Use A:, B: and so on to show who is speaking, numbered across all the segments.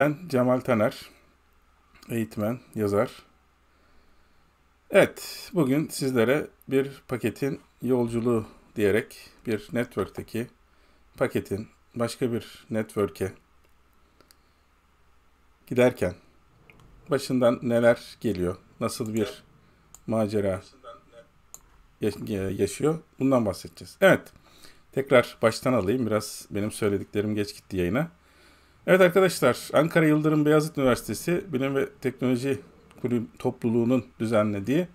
A: Ben Cemal Taner, eğitmen, yazar. Evet, bugün sizlere bir paketin yolculuğu diyerek bir network'teki paketin başka bir network'e giderken başından neler geliyor, nasıl bir macera yaşıyor bundan bahsedeceğiz. Evet, tekrar baştan alayım biraz benim söylediklerim geç gitti yayına. Evet arkadaşlar, Ankara Yıldırım Beyazıt Üniversitesi Bilim ve Teknoloji Kulübü topluluğunun düzenlediği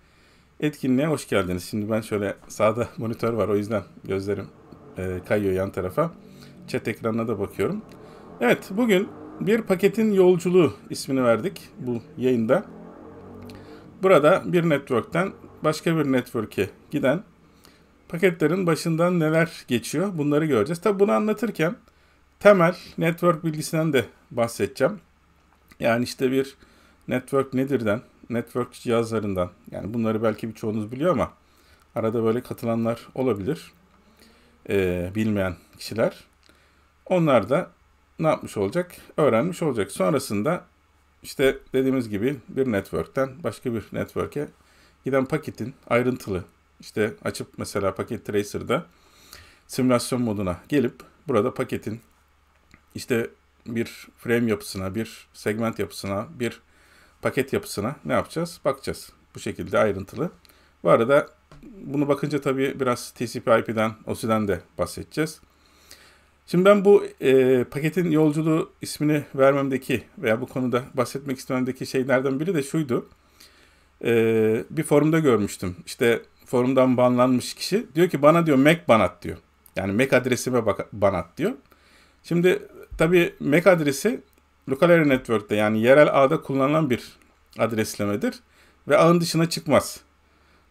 A: etkinliğe hoş geldiniz. Şimdi ben şöyle sağda monitör var o yüzden gözlerim e, kayıyor yan tarafa. Chat ekranına da bakıyorum. Evet, bugün bir paketin yolculuğu ismini verdik bu yayında. Burada bir network'ten başka bir network'e giden paketlerin başından neler geçiyor bunları göreceğiz. Tabi bunu anlatırken temel network bilgisinden de bahsedeceğim. Yani işte bir network nedirden, network cihazlarından yani bunları belki birçoğunuz biliyor ama arada böyle katılanlar olabilir. Ee, bilmeyen kişiler. Onlar da ne yapmış olacak? Öğrenmiş olacak. Sonrasında işte dediğimiz gibi bir network'ten başka bir network'e giden paketin ayrıntılı işte açıp mesela paket tracer'da simülasyon moduna gelip burada paketin işte bir frame yapısına, bir segment yapısına, bir paket yapısına ne yapacağız? Bakacağız. Bu şekilde ayrıntılı. Bu arada bunu bakınca tabii biraz TCP IP'den, OSI'den de bahsedeceğiz. Şimdi ben bu e, paketin yolculuğu ismini vermemdeki veya bu konuda bahsetmek istememdeki şeylerden biri de şuydu. E, bir forumda görmüştüm. İşte forumdan banlanmış kişi diyor ki bana diyor MAC banat diyor. Yani MAC adresime banat diyor. Şimdi Tabii MAC e adresi Local Area Network'te yani yerel ağda kullanılan bir adreslemedir ve ağın dışına çıkmaz.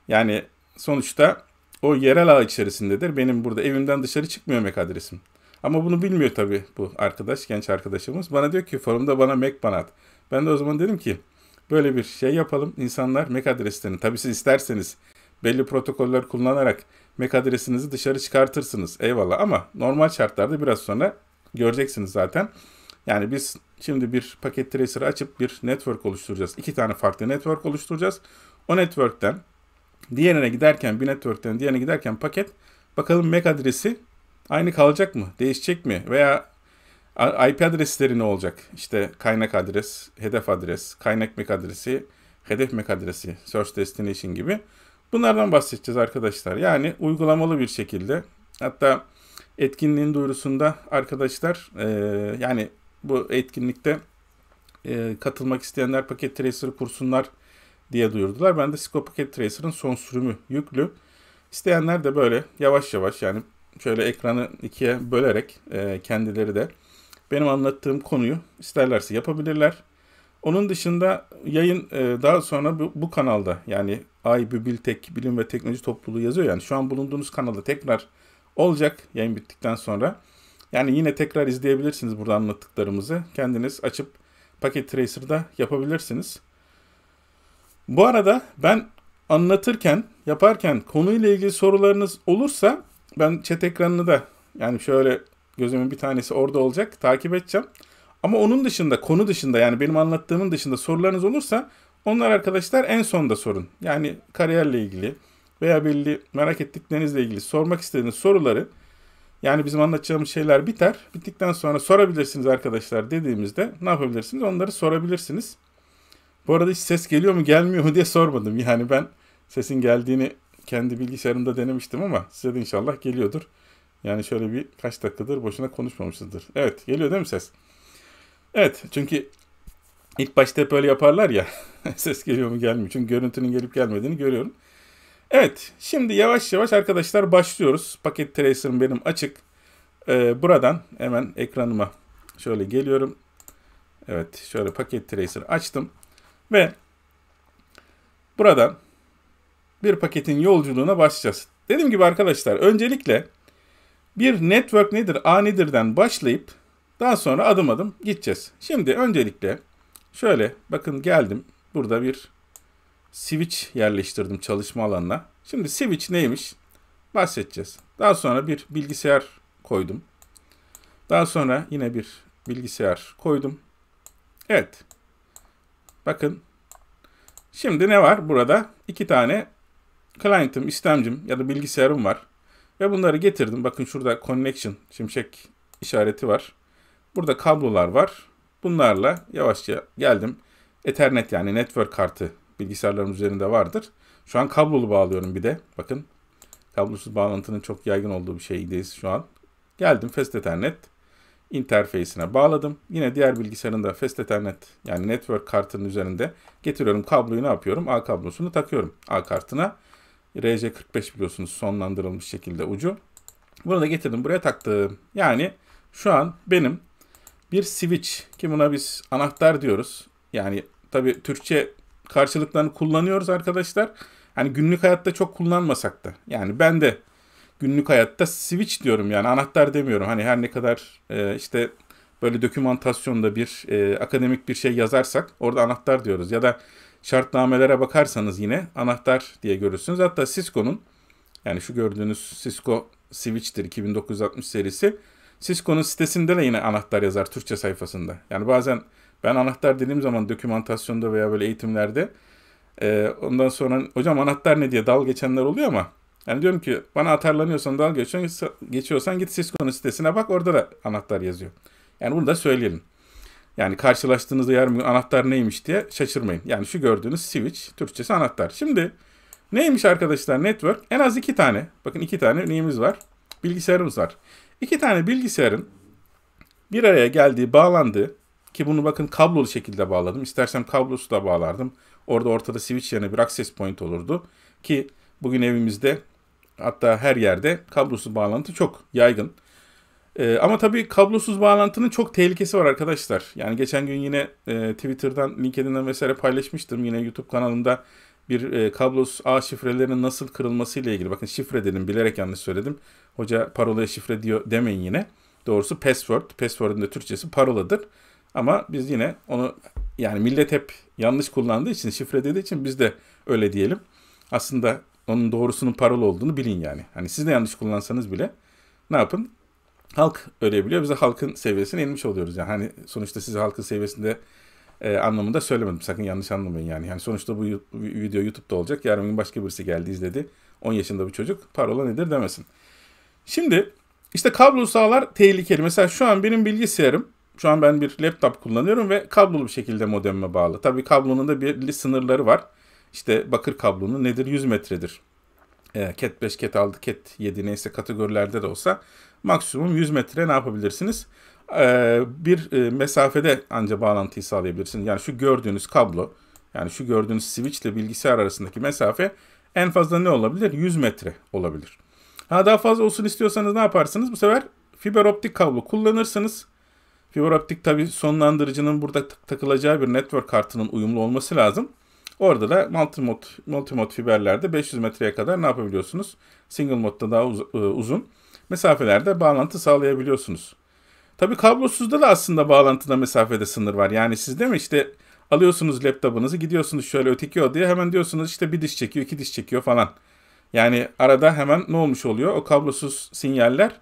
A: Yani sonuçta o yerel ağ içerisindedir. Benim burada evimden dışarı çıkmıyor MAC e adresim. Ama bunu bilmiyor tabii bu arkadaş, genç arkadaşımız. Bana diyor ki forumda bana MAC e bana at. Ben de o zaman dedim ki böyle bir şey yapalım. İnsanlar MAC adreslerini, tabii siz isterseniz belli protokoller kullanarak MAC adresinizi dışarı çıkartırsınız. Eyvallah ama normal şartlarda biraz sonra göreceksiniz zaten. Yani biz şimdi bir paket tracer açıp bir network oluşturacağız. İki tane farklı network oluşturacağız. O network'ten diğerine giderken bir network'ten diğerine giderken paket bakalım MAC adresi aynı kalacak mı? Değişecek mi? Veya IP adresleri ne olacak? İşte kaynak adres, hedef adres, kaynak MAC adresi, hedef MAC adresi, search destination gibi. Bunlardan bahsedeceğiz arkadaşlar. Yani uygulamalı bir şekilde hatta etkinliğin duyurusunda arkadaşlar e, yani bu etkinlikte e, katılmak isteyenler paket tracer'ı kursunlar diye duyurdular. Ben de Cisco Packet Tracer'ın son sürümü yüklü. İsteyenler de böyle yavaş yavaş yani şöyle ekranı ikiye bölerek e, kendileri de benim anlattığım konuyu isterlerse yapabilirler. Onun dışında yayın e, daha sonra bu, bu kanalda yani AYBÜBİLTEK Bilim ve Teknoloji Topluluğu yazıyor. Yani şu an bulunduğunuz kanalda tekrar olacak yayın bittikten sonra. Yani yine tekrar izleyebilirsiniz burada anlattıklarımızı. Kendiniz açıp Paket Tracer'da yapabilirsiniz. Bu arada ben anlatırken, yaparken konuyla ilgili sorularınız olursa ben chat ekranını da yani şöyle gözümün bir tanesi orada olacak takip edeceğim. Ama onun dışında, konu dışında yani benim anlattığımın dışında sorularınız olursa onlar arkadaşlar en sonda sorun. Yani kariyerle ilgili, veya belli merak ettiklerinizle ilgili sormak istediğiniz soruları yani bizim anlatacağımız şeyler biter. Bittikten sonra sorabilirsiniz arkadaşlar dediğimizde ne yapabilirsiniz? Onları sorabilirsiniz. Bu arada hiç ses geliyor mu gelmiyor mu diye sormadım. Yani ben sesin geldiğini kendi bilgisayarımda denemiştim ama size de inşallah geliyordur. Yani şöyle bir kaç dakikadır boşuna konuşmamışızdır. Evet geliyor değil mi ses? Evet çünkü ilk başta hep öyle yaparlar ya ses geliyor mu gelmiyor. Çünkü görüntünün gelip gelmediğini görüyorum. Evet şimdi yavaş yavaş arkadaşlar başlıyoruz. Paket Tracer'ım benim açık. Ee, buradan hemen ekranıma şöyle geliyorum. Evet şöyle paket tracer açtım. Ve buradan bir paketin yolculuğuna başlayacağız. Dediğim gibi arkadaşlar öncelikle bir network nedir, A nedir'den başlayıp daha sonra adım adım gideceğiz. Şimdi öncelikle şöyle bakın geldim. Burada bir switch yerleştirdim çalışma alanına. Şimdi switch neymiş? Bahsedeceğiz. Daha sonra bir bilgisayar koydum. Daha sonra yine bir bilgisayar koydum. Evet. Bakın. Şimdi ne var burada? İki tane client'ım, istemcim ya da bilgisayarım var. Ve bunları getirdim. Bakın şurada connection, şimşek işareti var. Burada kablolar var. Bunlarla yavaşça geldim. Ethernet yani network kartı Bilgisayarların üzerinde vardır. Şu an kablolu bağlıyorum bir de. Bakın kablosuz bağlantının çok yaygın olduğu bir şeydeyiz şu an. Geldim Fast Ethernet interfeysine bağladım. Yine diğer bilgisayarın da Fast Ethernet yani network kartının üzerinde getiriyorum kabloyu ne yapıyorum? A kablosunu takıyorum A kartına. RJ45 biliyorsunuz sonlandırılmış şekilde ucu. Bunu da getirdim buraya taktım. Yani şu an benim bir switch ki buna biz anahtar diyoruz. Yani tabi Türkçe karşılıklarını kullanıyoruz arkadaşlar. Hani günlük hayatta çok kullanmasak da. Yani ben de günlük hayatta switch diyorum yani anahtar demiyorum. Hani her ne kadar e, işte böyle dokümantasyonda bir e, akademik bir şey yazarsak orada anahtar diyoruz. Ya da şartnamelere bakarsanız yine anahtar diye görürsünüz. Hatta Cisco'nun yani şu gördüğünüz Cisco Switch'tir 2960 serisi. Cisco'nun sitesinde de yine anahtar yazar Türkçe sayfasında. Yani bazen ben anahtar dediğim zaman dokümantasyonda veya böyle eğitimlerde e, ondan sonra hocam anahtar ne diye dal geçenler oluyor ama yani diyorum ki bana atarlanıyorsan dal geçiyorsan, geçiyorsan git Cisco'nun sitesine bak orada da anahtar yazıyor. Yani bunu da söyleyelim. Yani karşılaştığınızda yer gün anahtar neymiş diye şaşırmayın. Yani şu gördüğünüz switch, Türkçesi anahtar. Şimdi neymiş arkadaşlar network? En az iki tane. Bakın iki tane neyimiz var? Bilgisayarımız var. İki tane bilgisayarın bir araya geldiği, bağlandığı ki bunu bakın kablolu şekilde bağladım. İstersem kablosu da bağlardım. Orada ortada switch yerine bir access point olurdu. Ki bugün evimizde hatta her yerde kablosuz bağlantı çok yaygın. Ee, ama tabii kablosuz bağlantının çok tehlikesi var arkadaşlar. Yani geçen gün yine e, Twitter'dan, LinkedIn'den vesaire paylaşmıştım. Yine YouTube kanalında bir e, kablosuz ağ şifrelerinin nasıl kırılması ile ilgili. Bakın şifre dedim bilerek yanlış söyledim. Hoca parolaya şifre diyor demeyin yine. Doğrusu password. Password'ın da Türkçesi paroladır. Ama biz yine onu yani millet hep yanlış kullandığı için, şifre dediği için biz de öyle diyelim. Aslında onun doğrusunun parol olduğunu bilin yani. Hani siz de yanlış kullansanız bile ne yapın? Halk öyle biliyor. Biz de halkın seviyesine inmiş oluyoruz. Yani hani sonuçta size halkın seviyesinde e, anlamında söylemedim. Sakın yanlış anlamayın yani. Yani sonuçta bu video YouTube'da olacak. Yarın gün başka birisi geldi izledi. 10 yaşında bir çocuk parola nedir demesin. Şimdi işte kablosuz ağlar tehlikeli. Mesela şu an benim bilgisayarım şu an ben bir laptop kullanıyorum ve kablolu bir şekilde modemime bağlı. Tabii kablonun da belli sınırları var. İşte bakır kablonu nedir? 100 metredir. E, Cat 5, Cat 6, Cat 7 neyse kategorilerde de olsa maksimum 100 metre ne yapabilirsiniz? Ee, bir e, mesafede anca bağlantıyı sağlayabilirsiniz. Yani şu gördüğünüz kablo, yani şu gördüğünüz switch ile bilgisayar arasındaki mesafe en fazla ne olabilir? 100 metre olabilir. Ha daha fazla olsun istiyorsanız ne yaparsınız? Bu sefer fiber optik kablo kullanırsınız. Fiber optik tabi sonlandırıcının burada takılacağı bir network kartının uyumlu olması lazım. Orada da multimod, multimod fiberlerde 500 metreye kadar ne yapabiliyorsunuz? Single modda daha uz e, uzun mesafelerde bağlantı sağlayabiliyorsunuz. Tabi kablosuzda da aslında bağlantıda mesafede sınır var. Yani siz değil mi işte alıyorsunuz laptopunuzu gidiyorsunuz şöyle öteki odaya hemen diyorsunuz işte bir diş çekiyor iki diş çekiyor falan. Yani arada hemen ne olmuş oluyor? O kablosuz sinyaller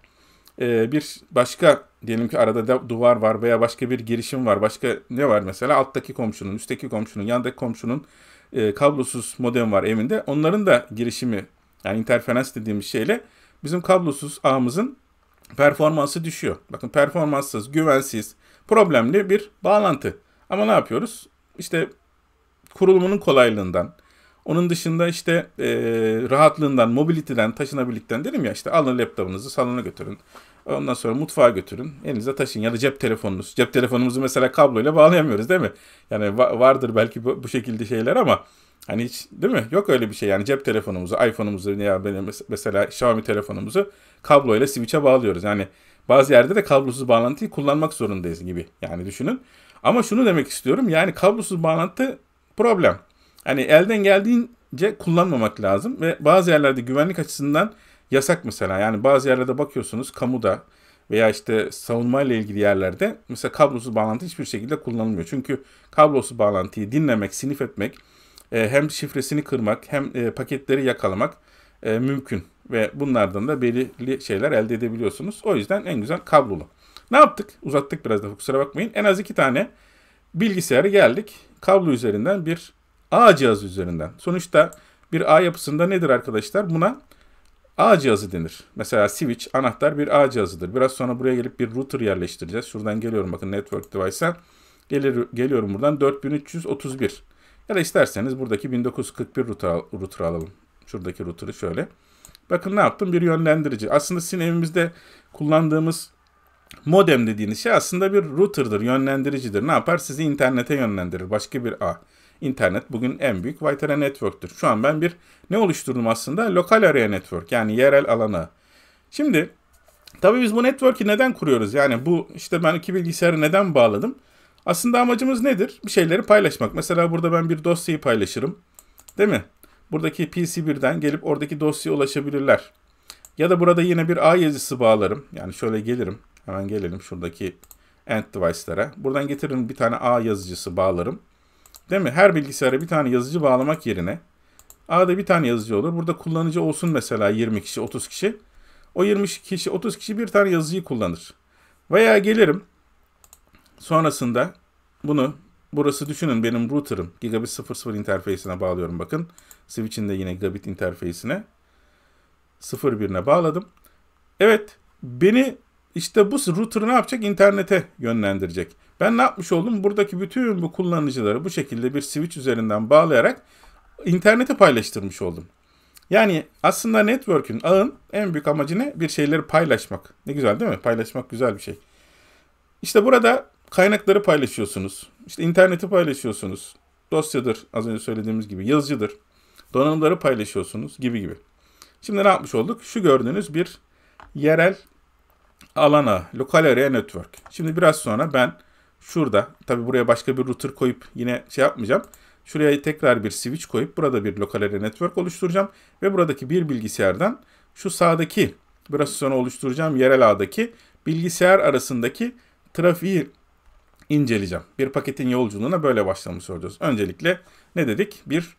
A: ee, bir başka diyelim ki arada da duvar var veya başka bir girişim var. Başka ne var mesela? Alttaki komşunun, üstteki komşunun, yandaki komşunun e, kablosuz modem var evinde. Onların da girişimi yani interferans dediğimiz şeyle bizim kablosuz ağımızın performansı düşüyor. Bakın performanssız, güvensiz, problemli bir bağlantı. Ama ne yapıyoruz? İşte kurulumunun kolaylığından, onun dışında işte e, rahatlığından, mobiliteden, taşınabilikten dedim ya işte alın laptopunuzu salona götürün. Ondan sonra mutfağa götürün. Elinize taşın ya da cep telefonunuz. Cep telefonumuzu mesela kabloyla bağlayamıyoruz değil mi? Yani va- vardır belki bu, bu şekilde şeyler ama hani hiç değil mi? Yok öyle bir şey yani cep telefonumuzu, iPhone'umuzu ya mesela Xiaomi telefonumuzu kabloyla switch'e bağlıyoruz. Yani bazı yerde de kablosuz bağlantıyı kullanmak zorundayız gibi yani düşünün. Ama şunu demek istiyorum yani kablosuz bağlantı problem. Yani elden geldiğince kullanmamak lazım ve bazı yerlerde güvenlik açısından yasak mesela. Yani bazı yerlerde bakıyorsunuz kamuda veya işte savunmayla ilgili yerlerde mesela kablosuz bağlantı hiçbir şekilde kullanılmıyor. Çünkü kablosuz bağlantıyı dinlemek, sinif etmek e, hem şifresini kırmak hem e, paketleri yakalamak e, mümkün ve bunlardan da belirli şeyler elde edebiliyorsunuz. O yüzden en güzel kablolu. Ne yaptık? Uzattık biraz da kusura bakmayın. En az iki tane bilgisayarı geldik. Kablo üzerinden bir A cihazı üzerinden. Sonuçta bir A yapısında nedir arkadaşlar? Buna A cihazı denir. Mesela switch, anahtar bir A cihazıdır. Biraz sonra buraya gelip bir router yerleştireceğiz. Şuradan geliyorum bakın network device'a. Gelir, geliyorum buradan 4331. Ya da isterseniz buradaki 1941 router, router alalım. Şuradaki router'ı şöyle. Bakın ne yaptım? Bir yönlendirici. Aslında sizin evimizde kullandığımız modem dediğiniz şey aslında bir router'dır, yönlendiricidir. Ne yapar? Sizi internete yönlendirir. Başka bir ağ. İnternet bugün en büyük White Area Network'tür. Şu an ben bir ne oluşturdum aslında? Lokal Area Network yani yerel alana. Şimdi tabii biz bu network'i neden kuruyoruz? Yani bu işte ben iki bilgisayarı neden bağladım? Aslında amacımız nedir? Bir şeyleri paylaşmak. Mesela burada ben bir dosyayı paylaşırım. Değil mi? Buradaki pc birden gelip oradaki dosyaya ulaşabilirler. Ya da burada yine bir A yazısı bağlarım. Yani şöyle gelirim. Hemen gelelim şuradaki end device'lara. Buradan getiririm bir tane A yazıcısı bağlarım. Değil mi? Her bilgisayara bir tane yazıcı bağlamak yerine A'da bir tane yazıcı olur. Burada kullanıcı olsun mesela 20 kişi, 30 kişi. O 20 kişi, 30 kişi bir tane yazıcıyı kullanır. Veya gelirim sonrasında bunu burası düşünün benim router'ım. Gigabit 00 interfeysine bağlıyorum bakın. Switch'in de yine gigabit interfeysine. 01'ine bağladım. Evet beni işte bu router ne yapacak? İnternete yönlendirecek. Ben ne yapmış oldum? Buradaki bütün bu kullanıcıları bu şekilde bir switch üzerinden bağlayarak internete paylaştırmış oldum. Yani aslında network'ün, ağın en büyük amacı ne? Bir şeyleri paylaşmak. Ne güzel değil mi? Paylaşmak güzel bir şey. İşte burada kaynakları paylaşıyorsunuz. İşte interneti paylaşıyorsunuz. Dosyadır az önce söylediğimiz gibi. Yazıcıdır. Donanımları paylaşıyorsunuz gibi gibi. Şimdi ne yapmış olduk? Şu gördüğünüz bir yerel alana, lokal area network. Şimdi biraz sonra ben şurada, tabi buraya başka bir router koyup yine şey yapmayacağım. Şuraya tekrar bir switch koyup burada bir lokal area network oluşturacağım. Ve buradaki bir bilgisayardan şu sağdaki, biraz sonra oluşturacağım yerel ağdaki bilgisayar arasındaki trafiği inceleyeceğim. Bir paketin yolculuğuna böyle başlamış olacağız. Öncelikle ne dedik? Bir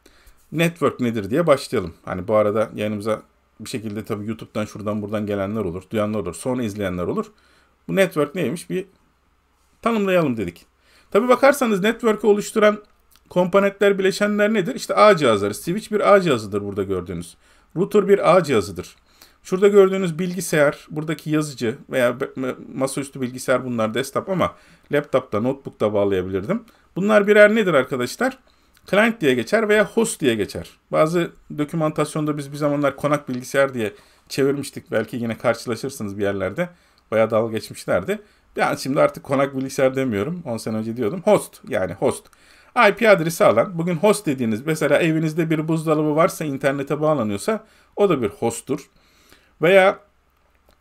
A: network nedir diye başlayalım. Hani bu arada yanımıza bir şekilde tabii YouTube'dan şuradan buradan gelenler olur, duyanlar olur, sonra izleyenler olur. Bu network neymiş bir tanımlayalım dedik. Tabii bakarsanız network'ı oluşturan komponentler, bileşenler nedir? İşte ağ cihazları. Switch bir ağ cihazıdır burada gördüğünüz. Router bir ağ cihazıdır. Şurada gördüğünüz bilgisayar, buradaki yazıcı veya masaüstü bilgisayar bunlar desktop ama laptopta, notebookta bağlayabilirdim. Bunlar birer nedir arkadaşlar? Arkadaşlar client diye geçer veya host diye geçer. Bazı dokümantasyonda biz bir zamanlar konak bilgisayar diye çevirmiştik. Belki yine karşılaşırsınız bir yerlerde. Bayağı dalga geçmişlerdi. Yani şimdi artık konak bilgisayar demiyorum. 10 sene önce diyordum. Host yani host. IP adresi alan, bugün host dediğiniz mesela evinizde bir buzdolabı varsa internete bağlanıyorsa o da bir hosttur. Veya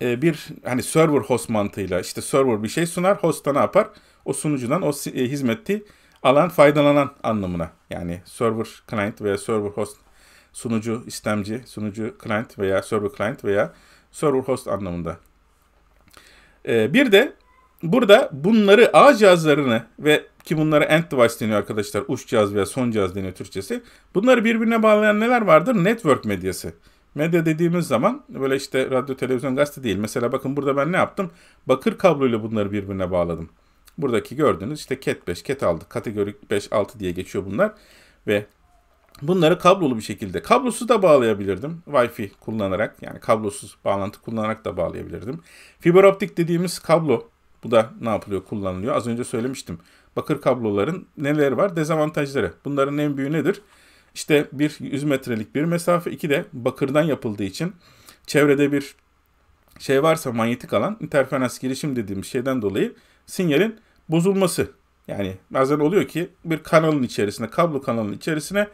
A: e, bir hani server host mantığıyla işte server bir şey sunar, host da ne yapar? O sunucudan o e, hizmeti alan faydalanan anlamına. Yani server client veya server host sunucu istemci, sunucu client veya server client veya server host anlamında. Ee, bir de burada bunları ağ cihazlarını ve ki bunlara end device deniyor arkadaşlar. Uç cihaz veya son cihaz deniyor Türkçesi. Bunları birbirine bağlayan neler vardır? Network medyası. Medya dediğimiz zaman böyle işte radyo, televizyon, gazete değil. Mesela bakın burada ben ne yaptım? Bakır kabloyla bunları birbirine bağladım. Buradaki gördüğünüz işte Cat 5, Cat 6, kategori 5, 6 diye geçiyor bunlar. Ve bunları kablolu bir şekilde, kablosuz da bağlayabilirdim. Wi-Fi kullanarak yani kablosuz bağlantı kullanarak da bağlayabilirdim. Fiber optik dediğimiz kablo bu da ne yapılıyor, kullanılıyor. Az önce söylemiştim. Bakır kabloların neleri var? Dezavantajları. Bunların en büyüğü nedir? İşte bir 100 metrelik bir mesafe, iki de bakırdan yapıldığı için çevrede bir şey varsa manyetik alan, interferans girişim dediğimiz şeyden dolayı sinyalin bozulması. Yani bazen oluyor ki bir kanalın içerisine, kablo kanalının içerisine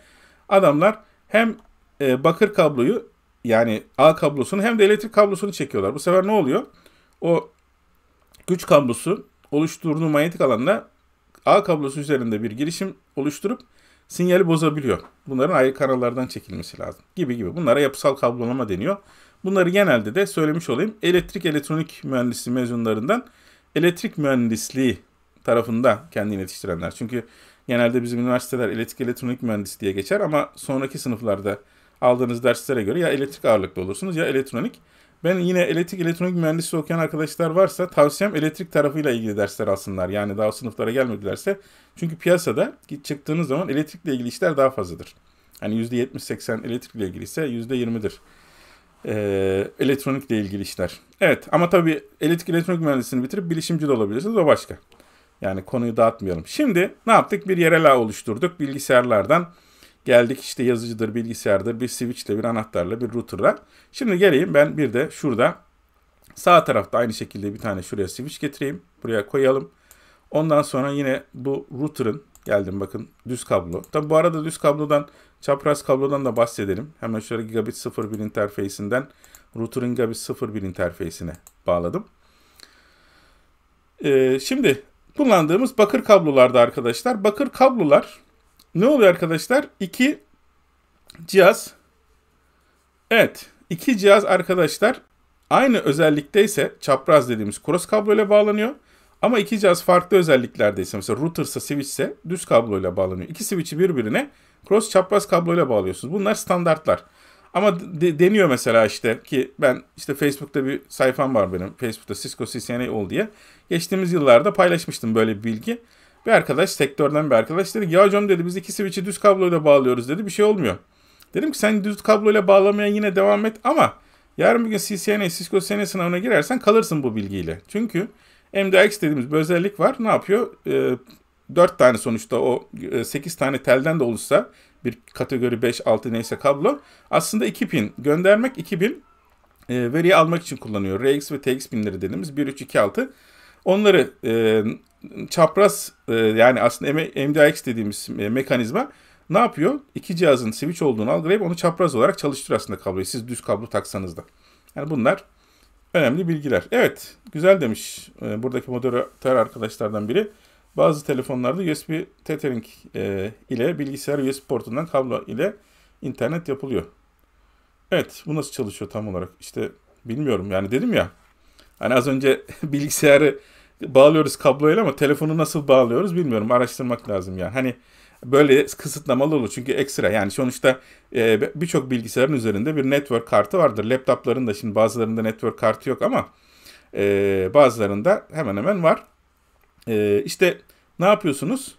A: adamlar hem e, bakır kabloyu yani A kablosunu hem de elektrik kablosunu çekiyorlar. Bu sefer ne oluyor? O güç kablosu oluşturduğu manyetik alanda A kablosu üzerinde bir girişim oluşturup sinyali bozabiliyor. Bunların ayrı kanallardan çekilmesi lazım gibi gibi. Bunlara yapısal kablolama deniyor. Bunları genelde de söylemiş olayım elektrik elektronik mühendisliği mezunlarından elektrik mühendisliği tarafında kendini yetiştirenler. Çünkü genelde bizim üniversiteler elektrik elektronik mühendis geçer ama sonraki sınıflarda aldığınız derslere göre ya elektrik ağırlıklı olursunuz ya elektronik. Ben yine elektrik elektronik mühendisliği okuyan arkadaşlar varsa tavsiyem elektrik tarafıyla ilgili dersler alsınlar. Yani daha sınıflara gelmedilerse. Çünkü piyasada çıktığınız zaman elektrikle ilgili işler daha fazladır. Hani %70-80 elektrikle ilgili ise %20'dir e, elektronikle ilgili işler. Evet ama tabii elektrik elektronik mühendisliğini bitirip bilişimci de olabilirsiniz o başka. Yani konuyu dağıtmayalım. Şimdi ne yaptık? Bir yerel ağ oluşturduk bilgisayarlardan. Geldik işte yazıcıdır, bilgisayardır, bir switchle, bir anahtarla, bir routerla. Şimdi geleyim ben bir de şurada sağ tarafta aynı şekilde bir tane şuraya switch getireyim. Buraya koyalım. Ondan sonra yine bu router'ın geldim bakın düz kablo. Tabi bu arada düz kablodan Çapraz kablodan da bahsedelim. Hemen şöyle Gigabit 01 interfeysinden router'ın Gigabit 01 interfeysine bağladım. Ee, şimdi kullandığımız bakır kablolarda arkadaşlar. Bakır kablolar ne oluyor arkadaşlar? İki cihaz. Evet. iki cihaz arkadaşlar aynı özellikteyse çapraz dediğimiz cross kablo ile bağlanıyor. Ama iki cihaz farklı özelliklerdeyse mesela router'sa switch düz kabloyla bağlanıyor. İki switch'i birbirine cross çapraz kabloyla bağlıyorsunuz. Bunlar standartlar. Ama de, deniyor mesela işte ki ben işte Facebook'ta bir sayfam var benim. Facebook'ta Cisco CCNA ol diye. Geçtiğimiz yıllarda paylaşmıştım böyle bir bilgi. Bir arkadaş sektörden bir arkadaş dedi ki ya hocam dedi biz iki switch'i düz kabloyla bağlıyoruz dedi bir şey olmuyor. Dedim ki sen düz kabloyla bağlamaya yine devam et ama yarın bir gün CCNA, Cisco CCNA sınavına girersen kalırsın bu bilgiyle. Çünkü MDX dediğimiz bir özellik var. Ne yapıyor? E, ee, 4 tane sonuçta o 8 e, tane telden de oluşsa bir kategori 5, 6 neyse kablo. Aslında 2 pin göndermek 2 pin e, veriyi almak için kullanıyor. RX ve TX pinleri dediğimiz 1, 3, 2, 6. Onları e, çapraz e, yani aslında MDX dediğimiz e, mekanizma ne yapıyor? İki cihazın switch olduğunu algılayıp onu çapraz olarak çalıştırıyor aslında kabloyu. Siz düz kablo taksanız da. Yani bunlar Önemli bilgiler. Evet, güzel demiş e, buradaki moderatör arkadaşlardan biri. Bazı telefonlarda USB tethering e, ile bilgisayar USB portundan kablo ile internet yapılıyor. Evet, bu nasıl çalışıyor tam olarak? İşte bilmiyorum yani dedim ya. Hani az önce bilgisayarı bağlıyoruz kabloyla ama telefonu nasıl bağlıyoruz bilmiyorum. Araştırmak lazım yani. Hani böyle kısıtlamalı olur. Çünkü ekstra yani sonuçta e, birçok bilgisayarın üzerinde bir network kartı vardır. Laptopların da şimdi bazılarında network kartı yok ama e, bazılarında hemen hemen var. E, işte ne yapıyorsunuz?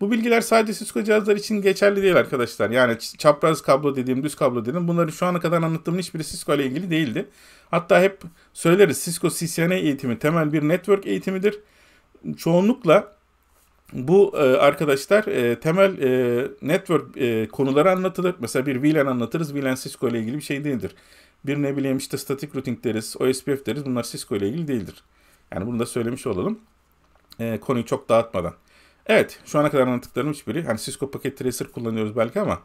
A: Bu bilgiler sadece Cisco cihazlar için geçerli değil arkadaşlar. Yani çapraz kablo dediğim, düz kablo dediğim bunları şu ana kadar anlattığım hiçbiri Cisco ile ilgili değildi. Hatta hep söyleriz Cisco CCNA eğitimi temel bir network eğitimidir. Çoğunlukla bu e, arkadaşlar e, temel e, network e, konuları anlatılır. Mesela bir VLAN anlatırız. VLAN Cisco ile ilgili bir şey değildir. Bir ne bileyim işte static routing deriz, OSPF deriz. Bunlar Cisco ile ilgili değildir. Yani bunu da söylemiş olalım. E, konuyu çok dağıtmadan. Evet şu ana kadar anlattıklarım hiçbiri. Hani Cisco Packet Tracer kullanıyoruz belki ama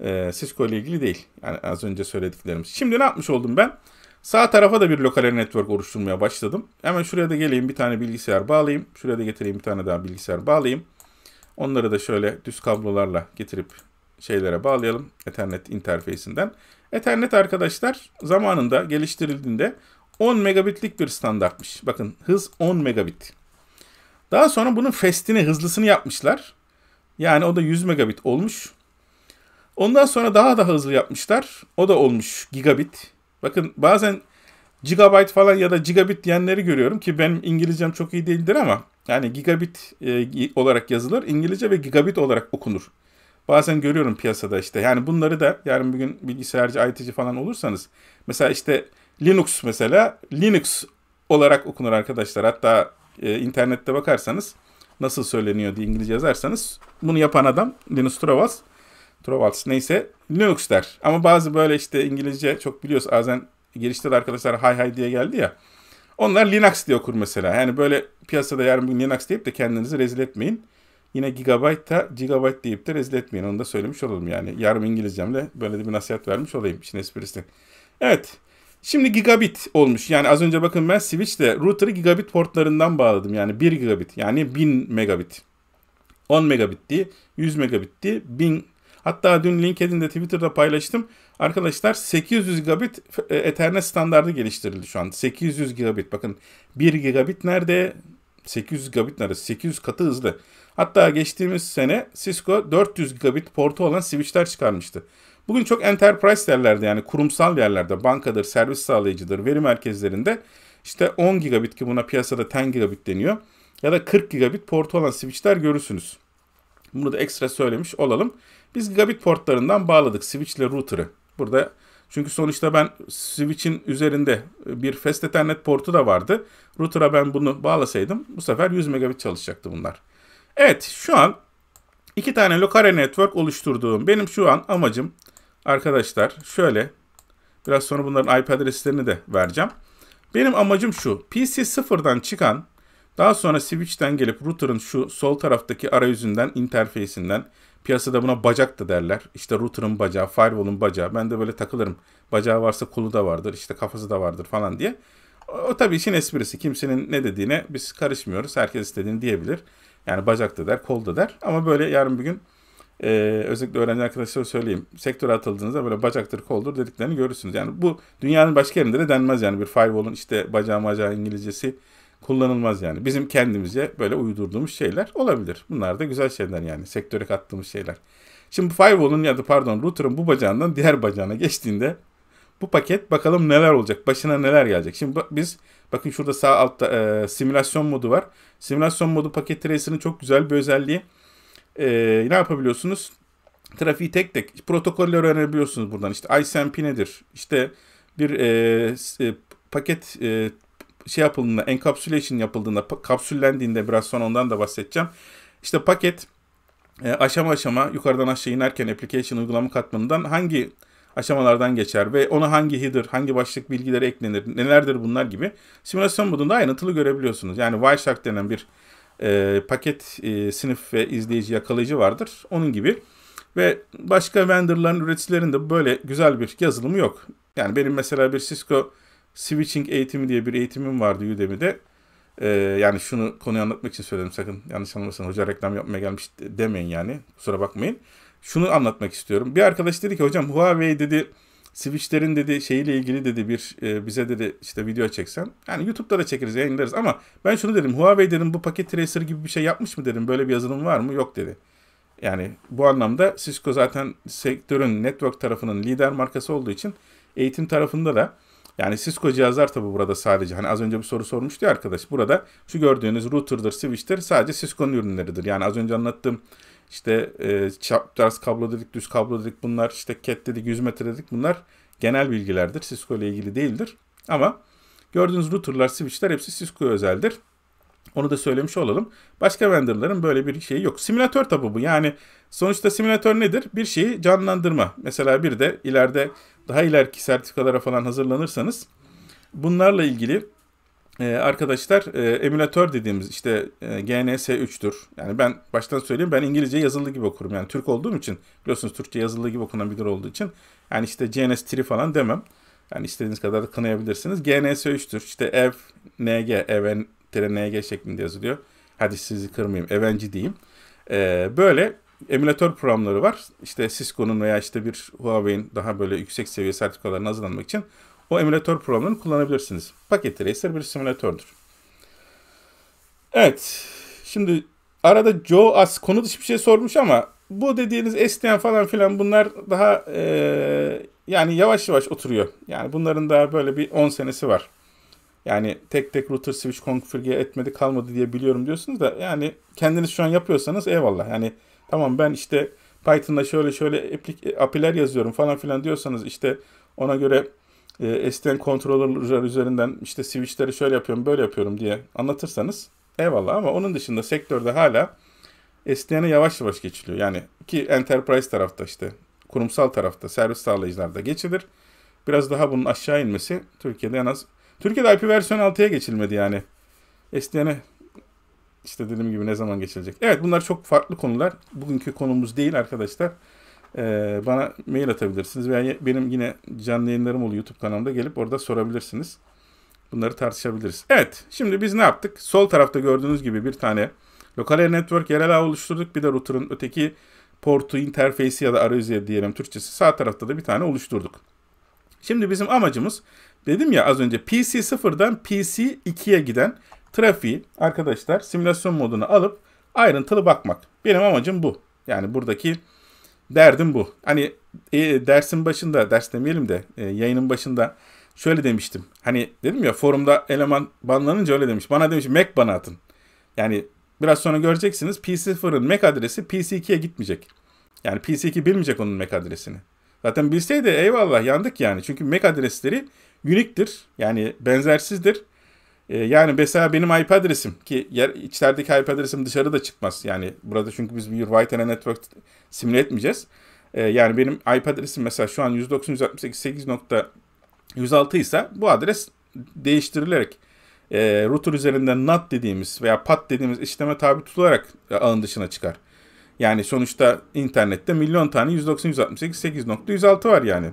A: e, Cisco ile ilgili değil. Yani az önce söylediklerimiz. Şimdi ne yapmış oldum ben? Sağ tarafa da bir lokal network oluşturmaya başladım. Hemen şuraya da geleyim bir tane bilgisayar bağlayayım. Şuraya da getireyim bir tane daha bilgisayar bağlayayım. Onları da şöyle düz kablolarla getirip şeylere bağlayalım. Ethernet interfeysinden. Ethernet arkadaşlar zamanında geliştirildiğinde 10 megabitlik bir standartmış. Bakın hız 10 megabit. Daha sonra bunun festini, hızlısını yapmışlar. Yani o da 100 megabit olmuş. Ondan sonra daha da hızlı yapmışlar. O da olmuş gigabit. Bakın bazen gigabyte falan ya da gigabit diyenleri görüyorum ki benim İngilizcem çok iyi değildir ama yani gigabit e, olarak yazılır, İngilizce ve gigabit olarak okunur. Bazen görüyorum piyasada işte. Yani bunları da yarın bugün gün bilgisayarcı, IT'ci falan olursanız mesela işte Linux mesela Linux olarak okunur arkadaşlar. Hatta e, internette bakarsanız nasıl söyleniyor diye İngilizce yazarsanız bunu yapan adam Linus Torvalds Trovalds neyse Linux der. Ama bazı böyle işte İngilizce çok biliyoruz. Bazen girişte de arkadaşlar hay hay diye geldi ya. Onlar Linux diye okur mesela. Yani böyle piyasada yarın bugün Linux deyip de kendinizi rezil etmeyin. Yine gigabyte da gigabyte deyip de rezil etmeyin. Onu da söylemiş olalım yani. Yarım İngilizcemle böyle de bir nasihat vermiş olayım işin esprisi. Evet. Şimdi gigabit olmuş. Yani az önce bakın ben switch'te router'ı gigabit portlarından bağladım. Yani 1 gigabit yani 1000 megabit. 10 megabitti, 100 megabitti, 1000 Hatta dün LinkedIn'de Twitter'da paylaştım. Arkadaşlar 800 gigabit e, Ethernet standardı geliştirildi şu an. 800 gigabit bakın 1 gigabit nerede? 800 gigabit nerede? 800 katı hızlı. Hatta geçtiğimiz sene Cisco 400 gigabit portu olan switchler çıkarmıştı. Bugün çok enterprise yerlerde yani kurumsal yerlerde bankadır, servis sağlayıcıdır, veri merkezlerinde işte 10 gigabit ki buna piyasada 10 gigabit deniyor ya da 40 gigabit portu olan switchler görürsünüz. Bunu da ekstra söylemiş olalım. Biz gigabit portlarından bağladık switch ile router'ı. Burada çünkü sonuçta ben switch'in üzerinde bir fast ethernet portu da vardı. Router'a ben bunu bağlasaydım bu sefer 100 megabit çalışacaktı bunlar. Evet şu an iki tane lokal network oluşturduğum benim şu an amacım arkadaşlar şöyle biraz sonra bunların IP adreslerini de vereceğim. Benim amacım şu PC sıfırdan çıkan daha sonra switch'ten gelip router'ın şu sol taraftaki arayüzünden interfeysinden Piyasada buna bacak da derler. İşte router'ın bacağı, firewall'un bacağı. Ben de böyle takılırım. Bacağı varsa kolu da vardır, işte kafası da vardır falan diye. O, tabii işin esprisi. Kimsenin ne dediğine biz karışmıyoruz. Herkes istediğini diyebilir. Yani bacak da der, kol da der. Ama böyle yarın bir gün e, özellikle öğrenci arkadaşlara söyleyeyim. Sektöre atıldığınızda böyle bacaktır, koldur dediklerini görürsünüz. Yani bu dünyanın başka yerinde de denmez yani. Bir firewall'un işte bacağı macağı İngilizcesi kullanılmaz yani. Bizim kendimize böyle uydurduğumuz şeyler olabilir. Bunlar da güzel şeyler yani. Sektöre kattığımız şeyler. Şimdi firewall'un ya da pardon router'ın bu bacağından diğer bacağına geçtiğinde bu paket bakalım neler olacak. Başına neler gelecek. Şimdi biz bakın şurada sağ altta e, simülasyon modu var. Simülasyon modu paket tracer'ın çok güzel bir özelliği. E, ne yapabiliyorsunuz? Trafiği tek tek protokolleri öğrenebiliyorsunuz buradan. İşte ICMP nedir? İşte bir e, e, paket e, şey yapıldığında, encapsulation yapıldığında, kapsüllendiğinde biraz sonra ondan da bahsedeceğim. İşte paket e, aşama aşama yukarıdan aşağı inerken application uygulama katmanından hangi aşamalardan geçer ve ona hangi header, hangi başlık bilgileri eklenir, nelerdir bunlar gibi simülasyon modunda ayrıntılı görebiliyorsunuz. Yani Wireshark denen bir e, paket e, sınıf ve izleyici yakalayıcı vardır. Onun gibi ve başka vendorların üreticilerinde böyle güzel bir yazılımı yok. Yani benim mesela bir Cisco switching eğitimi diye bir eğitimim vardı Udemy'de. Ee, yani şunu konuyu anlatmak için söyledim sakın yanlış anlamasın. Hoca reklam yapmaya gelmiş demeyin yani. Kusura bakmayın. Şunu anlatmak istiyorum. Bir arkadaş dedi ki hocam Huawei dedi Switch'lerin dedi şeyiyle ilgili dedi bir e, bize dedi işte video çeksen. Yani YouTube'da da çekeriz yayınlarız ama ben şunu dedim Huawei dedim bu paket tracer gibi bir şey yapmış mı dedim böyle bir yazılım var mı yok dedi. Yani bu anlamda Cisco zaten sektörün network tarafının lider markası olduğu için eğitim tarafında da yani Cisco cihazlar tabi burada sadece hani az önce bir soru sormuştu ya arkadaş. Burada şu gördüğünüz router'dır, switch'tir sadece Cisco'nun ürünleridir. Yani az önce anlattığım işte e, çap ders kablo dedik, düz kablo dedik bunlar işte CAT dedik, 100 metre dedik bunlar genel bilgilerdir. Cisco ile ilgili değildir. Ama gördüğünüz router'lar, switch'ler hepsi Cisco özeldir. Onu da söylemiş olalım. Başka vendorların böyle bir şeyi yok. Simülatör tabi bu. Yani sonuçta simülatör nedir? Bir şeyi canlandırma. Mesela bir de ileride daha ileriki sertifikalara falan hazırlanırsanız bunlarla ilgili ee, arkadaşlar e, emülatör dediğimiz işte e, GNS3'tür. Yani ben baştan söyleyeyim ben İngilizce yazılı gibi okurum. Yani Türk olduğum için biliyorsunuz Türkçe yazılı gibi okunan bir dil olduğu için. Yani işte GNS3 falan demem. Yani istediğiniz kadar da kınayabilirsiniz. GNS3'tür. İşte ev, NG, even, NG şeklinde yazılıyor. Hadi sizi kırmayayım. Evenci diyeyim. Ee, böyle emülatör programları var. İşte Cisco'nun veya işte bir Huawei'in daha böyle yüksek seviye sertifikalarına hazırlanmak için o emülatör programlarını kullanabilirsiniz. Paket Racer bir simülatördür. Evet. Şimdi arada Joe As konu dışı bir şey sormuş ama bu dediğiniz STM falan filan bunlar daha ee, yani yavaş yavaş oturuyor. Yani bunların daha böyle bir 10 senesi var. Yani tek tek router switch konfigüre etmedi kalmadı diye biliyorum diyorsunuz da yani kendiniz şu an yapıyorsanız eyvallah. Yani Tamam ben işte Python'da şöyle şöyle apiler yazıyorum falan filan diyorsanız işte ona göre e, STM controller'lar üzerinden işte switch'leri şöyle yapıyorum böyle yapıyorum diye anlatırsanız eyvallah ama onun dışında sektörde hala STM'e yavaş yavaş geçiliyor. Yani ki enterprise tarafta işte kurumsal tarafta servis sağlayıcılarda geçilir. Biraz daha bunun aşağı inmesi Türkiye'de en az Türkiye'de IP versiyon 6'ya geçilmedi yani. SDN'e işte dediğim gibi ne zaman geçilecek? Evet bunlar çok farklı konular. Bugünkü konumuz değil arkadaşlar. Ee, bana mail atabilirsiniz veya benim yine canlı yayınlarım oluyor YouTube kanalımda gelip orada sorabilirsiniz. Bunları tartışabiliriz. Evet şimdi biz ne yaptık? Sol tarafta gördüğünüz gibi bir tane lokal network yerel ağ oluşturduk. Bir de router'ın öteki portu, interfeysi ya da arayüzü diyelim Türkçesi. Sağ tarafta da bir tane oluşturduk. Şimdi bizim amacımız dedim ya az önce PC0'dan PC2'ye giden trafiği arkadaşlar simülasyon moduna alıp ayrıntılı bakmak. Benim amacım bu. Yani buradaki derdim bu. Hani e, dersin başında, ders demeyelim de e, yayının başında şöyle demiştim. Hani dedim ya forumda eleman banlanınca öyle demiş. Bana demiş Mac bana atın. Yani biraz sonra göreceksiniz PC0'ın MAC adresi PC2'ye gitmeyecek. Yani PC2 bilmeyecek onun MAC adresini. Zaten bilseydi eyvallah yandık yani. Çünkü MAC adresleri uniktir. Yani benzersizdir. Ee, yani mesela benim IP adresim ki yer, içerideki IP adresim dışarıda çıkmaz. Yani burada çünkü biz bir White Network simüle etmeyeceğiz. Ee, yani benim IP adresim mesela şu an 192.168.106 ise bu adres değiştirilerek e, router üzerinden NAT dediğimiz veya PAT dediğimiz işleme tabi tutularak e, ağın dışına çıkar. Yani sonuçta internette milyon tane 190.168.8.106 var yani.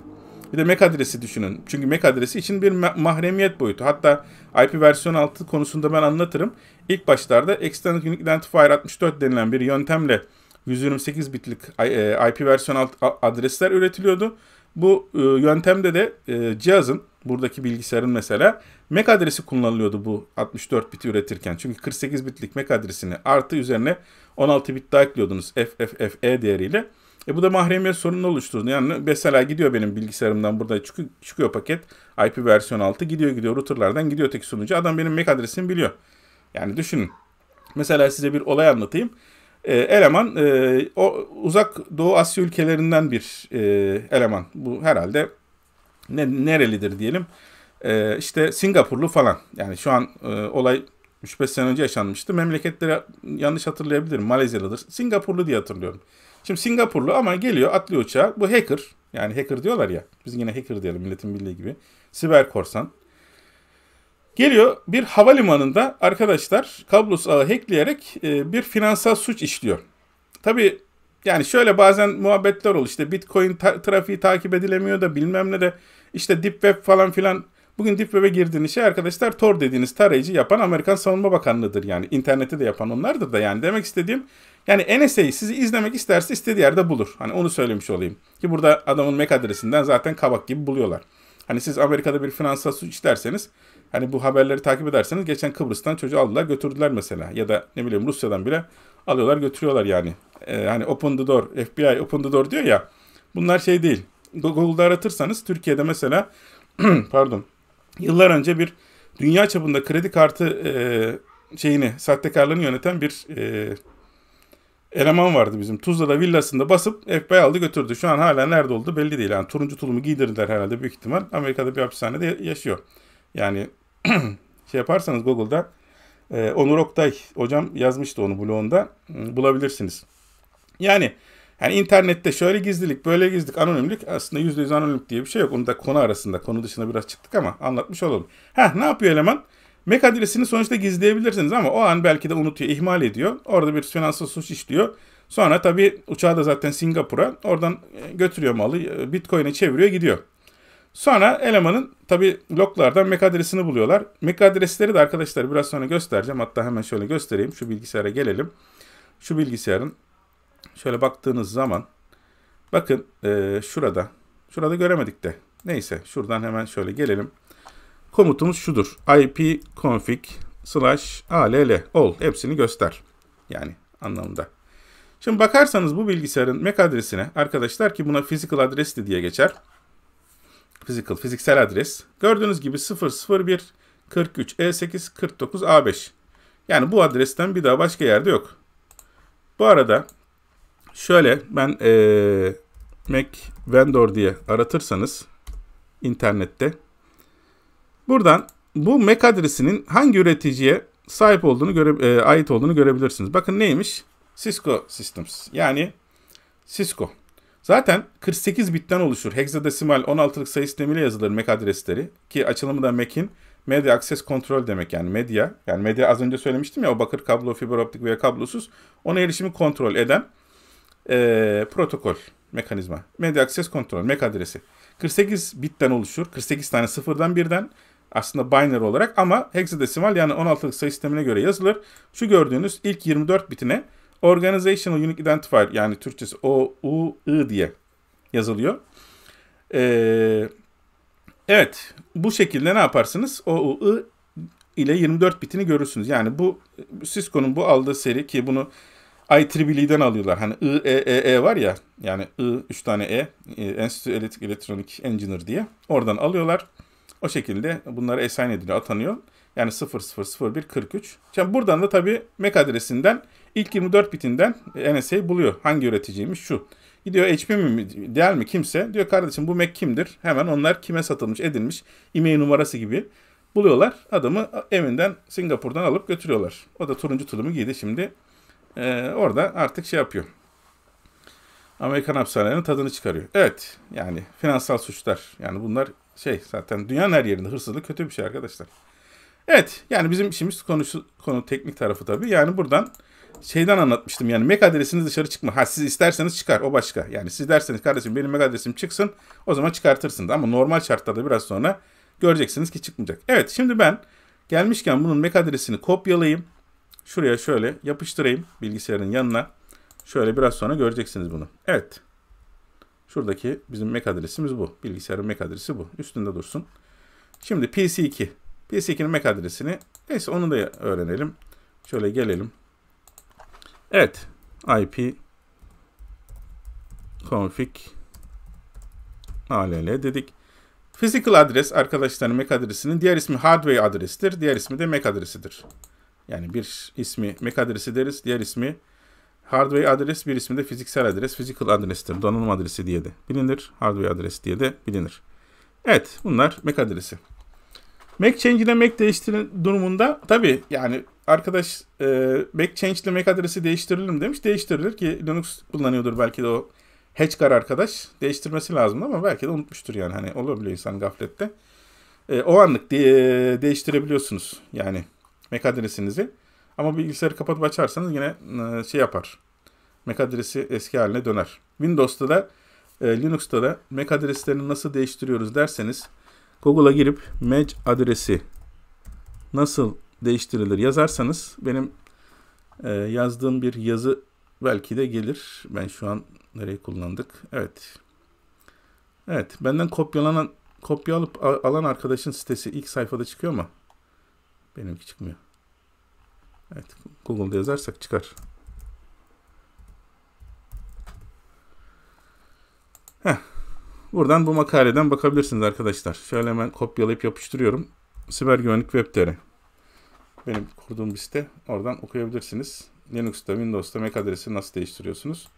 A: Bir de MAC e adresi düşünün. Çünkü MAC e adresi için bir mahremiyet boyutu. Hatta IP versiyon 6 konusunda ben anlatırım. İlk başlarda Extended Unique Identifier 64 denilen bir yöntemle 128 bitlik IP e, versiyon 6 adresler üretiliyordu. Bu yöntemde de cihazın buradaki bilgisayarın mesela MAC adresi kullanılıyordu bu 64 bit üretirken. Çünkü 48 bitlik MAC adresini artı üzerine 16 bit daha ekliyordunuz FFFE değeriyle. E bu da mahremiyet sorunu oluşturdu. Yani mesela gidiyor benim bilgisayarımdan burada çıkıyor, çıkıyor paket. IP versiyon 6 gidiyor gidiyor routerlardan gidiyor tek sunucu. Adam benim MAC adresimi biliyor. Yani düşünün. Mesela size bir olay anlatayım. E, eleman e, o uzak Doğu Asya ülkelerinden bir e, eleman. Bu herhalde ne, nerelidir diyelim. E, işte Singapurlu falan. Yani şu an e, olay 3-5 sene önce yaşanmıştı. Memleketleri yanlış hatırlayabilirim. Malezyalıdır. Singapurlu diye hatırlıyorum. Şimdi Singapurlu ama geliyor atlıyor uçağa. Bu hacker yani hacker diyorlar ya. Biz yine hacker diyelim milletin bildiği gibi. Siber korsan. Geliyor bir havalimanında arkadaşlar kablosuz ağı hackleyerek e, bir finansal suç işliyor. Tabi yani şöyle bazen muhabbetler ol işte bitcoin ta- trafiği takip edilemiyor da bilmem ne de işte deep web falan filan. Bugün deep web'e girdiğiniz şey arkadaşlar Tor dediğiniz tarayıcı yapan Amerikan Savunma Bakanlığı'dır yani. interneti de yapan onlardır da yani demek istediğim yani NSA'yı sizi izlemek isterse istediği yerde bulur. Hani onu söylemiş olayım. Ki burada adamın MAC e adresinden zaten kabak gibi buluyorlar. Hani siz Amerika'da bir finansal suç işlerseniz hani bu haberleri takip ederseniz geçen Kıbrıs'tan çocuğu aldılar götürdüler mesela. Ya da ne bileyim Rusya'dan bile alıyorlar götürüyorlar yani. Ee, hani open the door, FBI open the door diyor ya. Bunlar şey değil. Google'da aratırsanız Türkiye'de mesela pardon yıllar önce bir dünya çapında kredi kartı e, şeyini sahtekarlığını yöneten bir e, eleman vardı bizim. Tuzla'da villasında basıp FBI aldı götürdü. Şu an hala nerede oldu belli değil. Yani turuncu tulumu giydirdiler herhalde büyük ihtimal. Amerika'da bir hapishanede yaşıyor. Yani şey yaparsanız Google'da e, Onur Oktay hocam yazmıştı onu blogunda. Hmm, bulabilirsiniz. Yani yani internette şöyle gizlilik, böyle gizlilik, anonimlik aslında yüzde yüz anonimlik diye bir şey yok. Onu da konu arasında, konu dışına biraz çıktık ama anlatmış olalım. Ha ne yapıyor eleman? MAC adresini sonuçta gizleyebilirsiniz ama o an belki de unutuyor, ihmal ediyor. Orada bir finansal suç işliyor. Sonra tabii uçağı da zaten Singapur'a. Oradan e, götürüyor malı, e, Bitcoin'e çeviriyor gidiyor. Sonra elemanın tabii loglardan MAC adresini buluyorlar. MAC adresleri de arkadaşlar biraz sonra göstereceğim. Hatta hemen şöyle göstereyim. Şu bilgisayara gelelim. Şu bilgisayarın şöyle baktığınız zaman bakın e, şurada. Şurada göremedik de. Neyse şuradan hemen şöyle gelelim. Komutumuz şudur. ipconfig slash all ol hepsini göster. Yani anlamında. Şimdi bakarsanız bu bilgisayarın MAC adresine arkadaşlar ki buna physical adres de diye geçer. Physical, fiziksel adres. Gördüğünüz gibi 001 43 E8 49 A5. Yani bu adresten bir daha başka yerde yok. Bu arada şöyle ben ee, Mac Vendor diye aratırsanız internette Buradan bu MAC e adresinin hangi üreticiye sahip olduğunu göre, e, ait olduğunu görebilirsiniz. Bakın neymiş? Cisco Systems. Yani Cisco. Zaten 48 bitten oluşur. Hexadesimal 16'lık sayı sistemiyle yazılır MAC e adresleri. Ki açılımı da MAC'in Media Access Control demek yani medya. Yani medya az önce söylemiştim ya o bakır kablo, fiber optik veya kablosuz. Ona erişimi kontrol eden e, protokol, mekanizma. Media Access Control, MAC e adresi. 48 bitten oluşur. 48 tane sıfırdan birden. Aslında binary olarak ama hexadesimal yani 16'lık sayı sistemine göre yazılır. Şu gördüğünüz ilk 24 bitine Organizational Unique Identifier yani Türkçesi O, U, I diye yazılıyor. Ee, evet bu şekilde ne yaparsınız? O, U, I ile 24 bitini görürsünüz. Yani bu Cisco'nun bu aldığı seri ki bunu IEEE'den alıyorlar. Hani I, E, E, E var ya. Yani I, 3 tane E. e Enstitü Elektronik Engineer diye. Oradan alıyorlar. O şekilde bunlara assign ediliyor, atanıyor. Yani 000143. Şimdi buradan da tabii MAC e adresinden ilk 24 bitinden NSA buluyor. Hangi üreticiymiş şu. Gidiyor HP mi değil mi kimse diyor kardeşim bu Mac e kimdir? Hemen onlar kime satılmış edilmiş e-mail numarası gibi buluyorlar. Adamı evinden Singapur'dan alıp götürüyorlar. O da turuncu tulumu giydi şimdi. Ee, orada artık şey yapıyor. Amerikan hapishanelerinin tadını çıkarıyor. Evet yani finansal suçlar yani bunlar şey zaten dünyanın her yerinde hırsızlık kötü bir şey arkadaşlar. Evet yani bizim işimiz konu konu teknik tarafı tabii. Yani buradan şeyden anlatmıştım yani MAC e adresiniz dışarı çıkma. Ha siz isterseniz çıkar o başka. Yani siz derseniz kardeşim benim MAC e adresim çıksın o zaman çıkartırsınız. Ama normal şartlarda biraz sonra göreceksiniz ki çıkmayacak. Evet şimdi ben gelmişken bunun MAC e adresini kopyalayayım. Şuraya şöyle yapıştırayım bilgisayarın yanına. Şöyle biraz sonra göreceksiniz bunu. Evet. Şuradaki bizim MAC adresimiz bu. Bilgisayarın MAC adresi bu. Üstünde dursun. Şimdi PC2. PC2'nin MAC adresini neyse onu da öğrenelim. Şöyle gelelim. Evet. IP config all dedik. Physical adres arkadaşların MAC adresinin diğer ismi hardware adresidir. Diğer ismi de MAC adresidir. Yani bir ismi MAC adresi deriz. Diğer ismi Hardware adres bir ismi de fiziksel adres, physical adrestir. Donanım adresi diye de bilinir. Hardware adres diye de bilinir. Evet bunlar MAC adresi. Mac Change ile Mac değiştirin durumunda tabi yani arkadaş e, Mac Change ile Mac adresi değiştirilir demiş. Değiştirilir ki Linux kullanıyordur belki de o Hatchkar arkadaş. Değiştirmesi lazım ama belki de unutmuştur yani. Hani olabiliyor insan gaflette. E, o anlık de, değiştirebiliyorsunuz yani Mac adresinizi. Ama bilgisayarı kapatıp açarsanız yine e, şey yapar. MAC adresi eski haline döner. Windows'ta da e, Linux'ta da MAC adreslerini nasıl değiştiriyoruz derseniz Google'a girip MAC adresi nasıl değiştirilir yazarsanız benim e, yazdığım bir yazı belki de gelir. Ben şu an nereyi kullandık? Evet. Evet, benden kopyalanan kopya alıp alan arkadaşın sitesi ilk sayfada çıkıyor mu? Benimki çıkmıyor. Evet Google'da yazarsak çıkar. Heh. Buradan bu makaleden bakabilirsiniz arkadaşlar. Şöyle hemen kopyalayıp yapıştırıyorum. Siber Güvenlik Web Benim kurduğum bir site. Oradan okuyabilirsiniz. Linux'ta, Windows'ta MAC adresi nasıl değiştiriyorsunuz?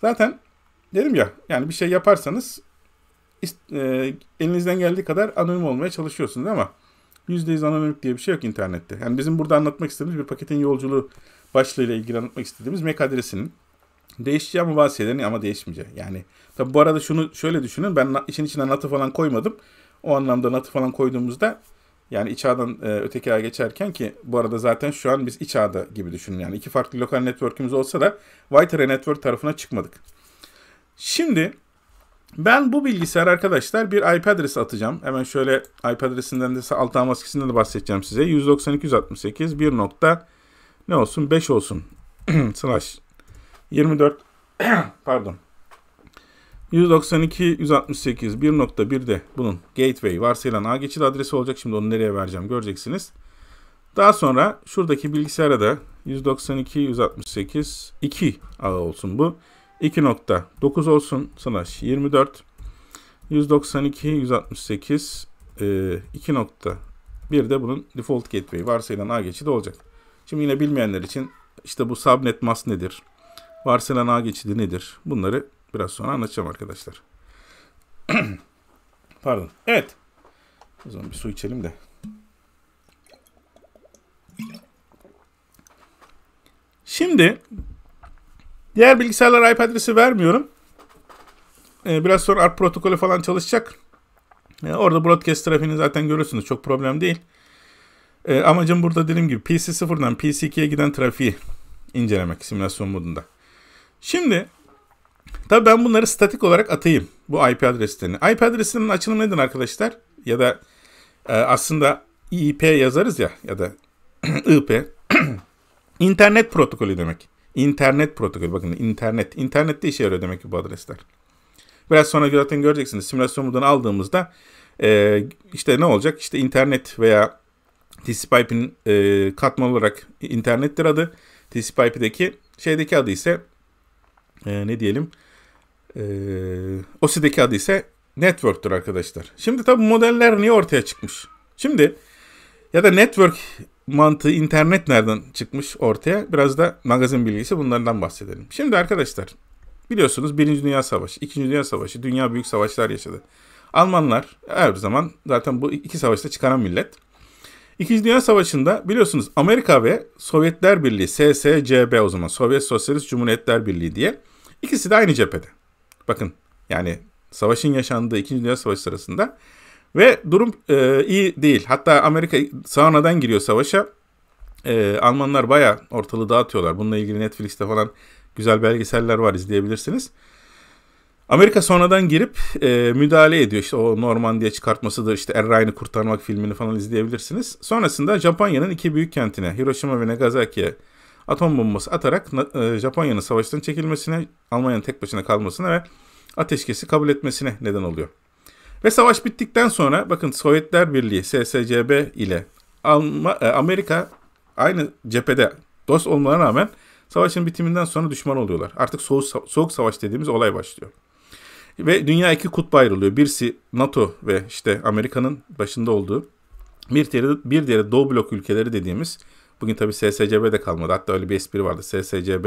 A: Zaten dedim ya yani bir şey yaparsanız e, elinizden geldiği kadar anonim olmaya çalışıyorsunuz ama %100 anonimlik diye bir şey yok internette. Yani bizim burada anlatmak istediğimiz bir paketin yolculuğu başlığıyla ilgili anlatmak istediğimiz MAC adresinin değişeceği ama bazı ama değişmeyeceği. Yani tabi bu arada şunu şöyle düşünün. Ben işin içine NAT'ı falan koymadım. O anlamda NAT'ı falan koyduğumuzda yani iç ağdan e, öteki ağa geçerken ki bu arada zaten şu an biz iç ağda gibi düşünün. Yani iki farklı lokal network'ümüz olsa da White Network tarafına çıkmadık. Şimdi ben bu bilgisayar arkadaşlar bir IP adresi atacağım. Hemen şöyle IP adresinden de alt maskesinden de bahsedeceğim size. 192.168 1 ne olsun 5 olsun. Slash 24 pardon. 192.168 1.1 de bunun gateway varsayılan ağ geçit adresi olacak. Şimdi onu nereye vereceğim göreceksiniz. Daha sonra şuradaki bilgisayara da 192.168 ağı olsun bu. 2.9 olsun. Slash 24. 192, 168, 2.1 de bunun default gateway varsayılan ağ geçidi olacak. Şimdi yine bilmeyenler için işte bu subnet mask nedir? Varsayılan ağ geçidi nedir? Bunları biraz sonra anlatacağım arkadaşlar. Pardon. Evet. O zaman bir su içelim de. Şimdi Diğer bilgisayarlara IP adresi vermiyorum. Ee, biraz sonra ARP protokolü falan çalışacak. Ee, orada broadcast trafiğini zaten görürsünüz. Çok problem değil. Ee, amacım burada dediğim gibi PC0'dan PC2'ye giden trafiği incelemek simülasyon modunda. Şimdi tabi ben bunları statik olarak atayım. Bu IP adreslerini. IP adresinin açılımı nedir arkadaşlar? Ya da e, aslında IP yazarız ya ya da IP. internet protokolü demek. İnternet protokolü bakın internet. İnternette işe yarıyor demek ki bu adresler. Biraz sonra zaten göreceksiniz simülasyon buradan aldığımızda e, işte ne olacak? İşte internet veya TCP/IP'nin e, katman olarak internettir adı. TCP/IP'deki şeydeki adı ise e, ne diyelim? E, OSI'deki adı ise network'tür arkadaşlar. Şimdi tabi modeller niye ortaya çıkmış? Şimdi ya da network mantığı internet nereden çıkmış ortaya? Biraz da magazin bilgisi bunlardan bahsedelim. Şimdi arkadaşlar biliyorsunuz Birinci Dünya Savaşı, İkinci Dünya Savaşı, dünya büyük savaşlar yaşadı. Almanlar her zaman zaten bu iki savaşta çıkaran millet. İkinci Dünya Savaşı'nda biliyorsunuz Amerika ve Sovyetler Birliği, SSCB o zaman Sovyet Sosyalist Cumhuriyetler Birliği diye ikisi de aynı cephede. Bakın yani savaşın yaşandığı İkinci Dünya Savaşı sırasında ve durum e, iyi değil. Hatta Amerika sonradan giriyor savaşa. E, Almanlar baya ortalığı dağıtıyorlar. Bununla ilgili Netflix'te falan güzel belgeseller var izleyebilirsiniz. Amerika sonradan girip e, müdahale ediyor. İşte o Normandiya çıkartmasıdır, işte Errain'i kurtarmak filmini falan izleyebilirsiniz. Sonrasında Japonya'nın iki büyük kentine, Hiroşima ve Nagasaki'ye atom bombası atarak e, Japonya'nın savaştan çekilmesine, Almanya'nın tek başına kalmasına ve ateşkesi kabul etmesine neden oluyor. Ve savaş bittikten sonra bakın Sovyetler Birliği SSCB ile e, Amerika aynı cephede dost olmalarına rağmen savaşın bitiminden sonra düşman oluyorlar. Artık soğuk, soğuk savaş dediğimiz olay başlıyor. Ve dünya iki kutba ayrılıyor. Birisi NATO ve işte Amerika'nın başında olduğu. Bir diğeri, bir diğeri Doğu Blok ülkeleri dediğimiz. Bugün tabii SSCB de kalmadı. Hatta öyle bir espri vardı. SSCB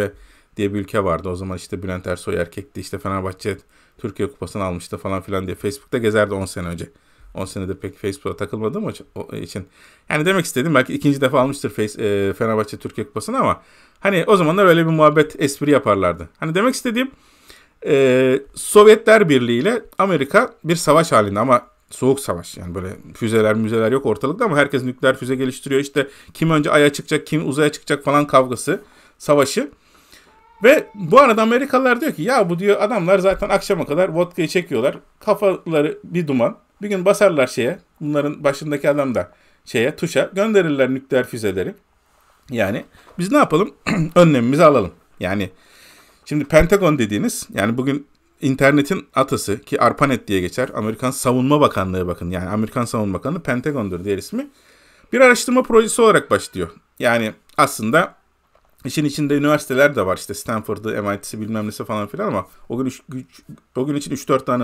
A: diye bir ülke vardı. O zaman işte Bülent Ersoy erkekti. İşte Fenerbahçe Türkiye Kupası'nı almıştı falan filan diye. Facebook'ta gezerdi 10 sene önce. 10 senede pek Facebook'a takılmadım o için. Yani demek istedim belki ikinci defa almıştır e, Fenerbahçe Türkiye Kupası'nı ama hani o zamanlar öyle bir muhabbet espri yaparlardı. Hani demek istediğim e, Sovyetler Birliği ile Amerika bir savaş halinde ama soğuk savaş. Yani böyle füzeler müzeler yok ortalıkta ama herkes nükleer füze geliştiriyor. İşte kim önce aya çıkacak kim uzaya çıkacak falan kavgası savaşı. Ve bu arada Amerikalılar diyor ki ya bu diyor adamlar zaten akşama kadar vodka'yı çekiyorlar. Kafaları bir duman. Bir gün basarlar şeye bunların başındaki adam da şeye tuşa gönderirler nükleer füzeleri. Yani biz ne yapalım? Önlemimizi alalım. Yani şimdi Pentagon dediğiniz yani bugün internetin atası ki ARPANET diye geçer. Amerikan Savunma Bakanlığı bakın yani Amerikan Savunma Bakanlığı Pentagon'dur diğer ismi. Bir araştırma projesi olarak başlıyor. Yani aslında İşin içinde üniversiteler de var işte Stanford'ı, MIT'si bilmem nesi falan filan ama o gün üç, üç, o gün için 3-4 tane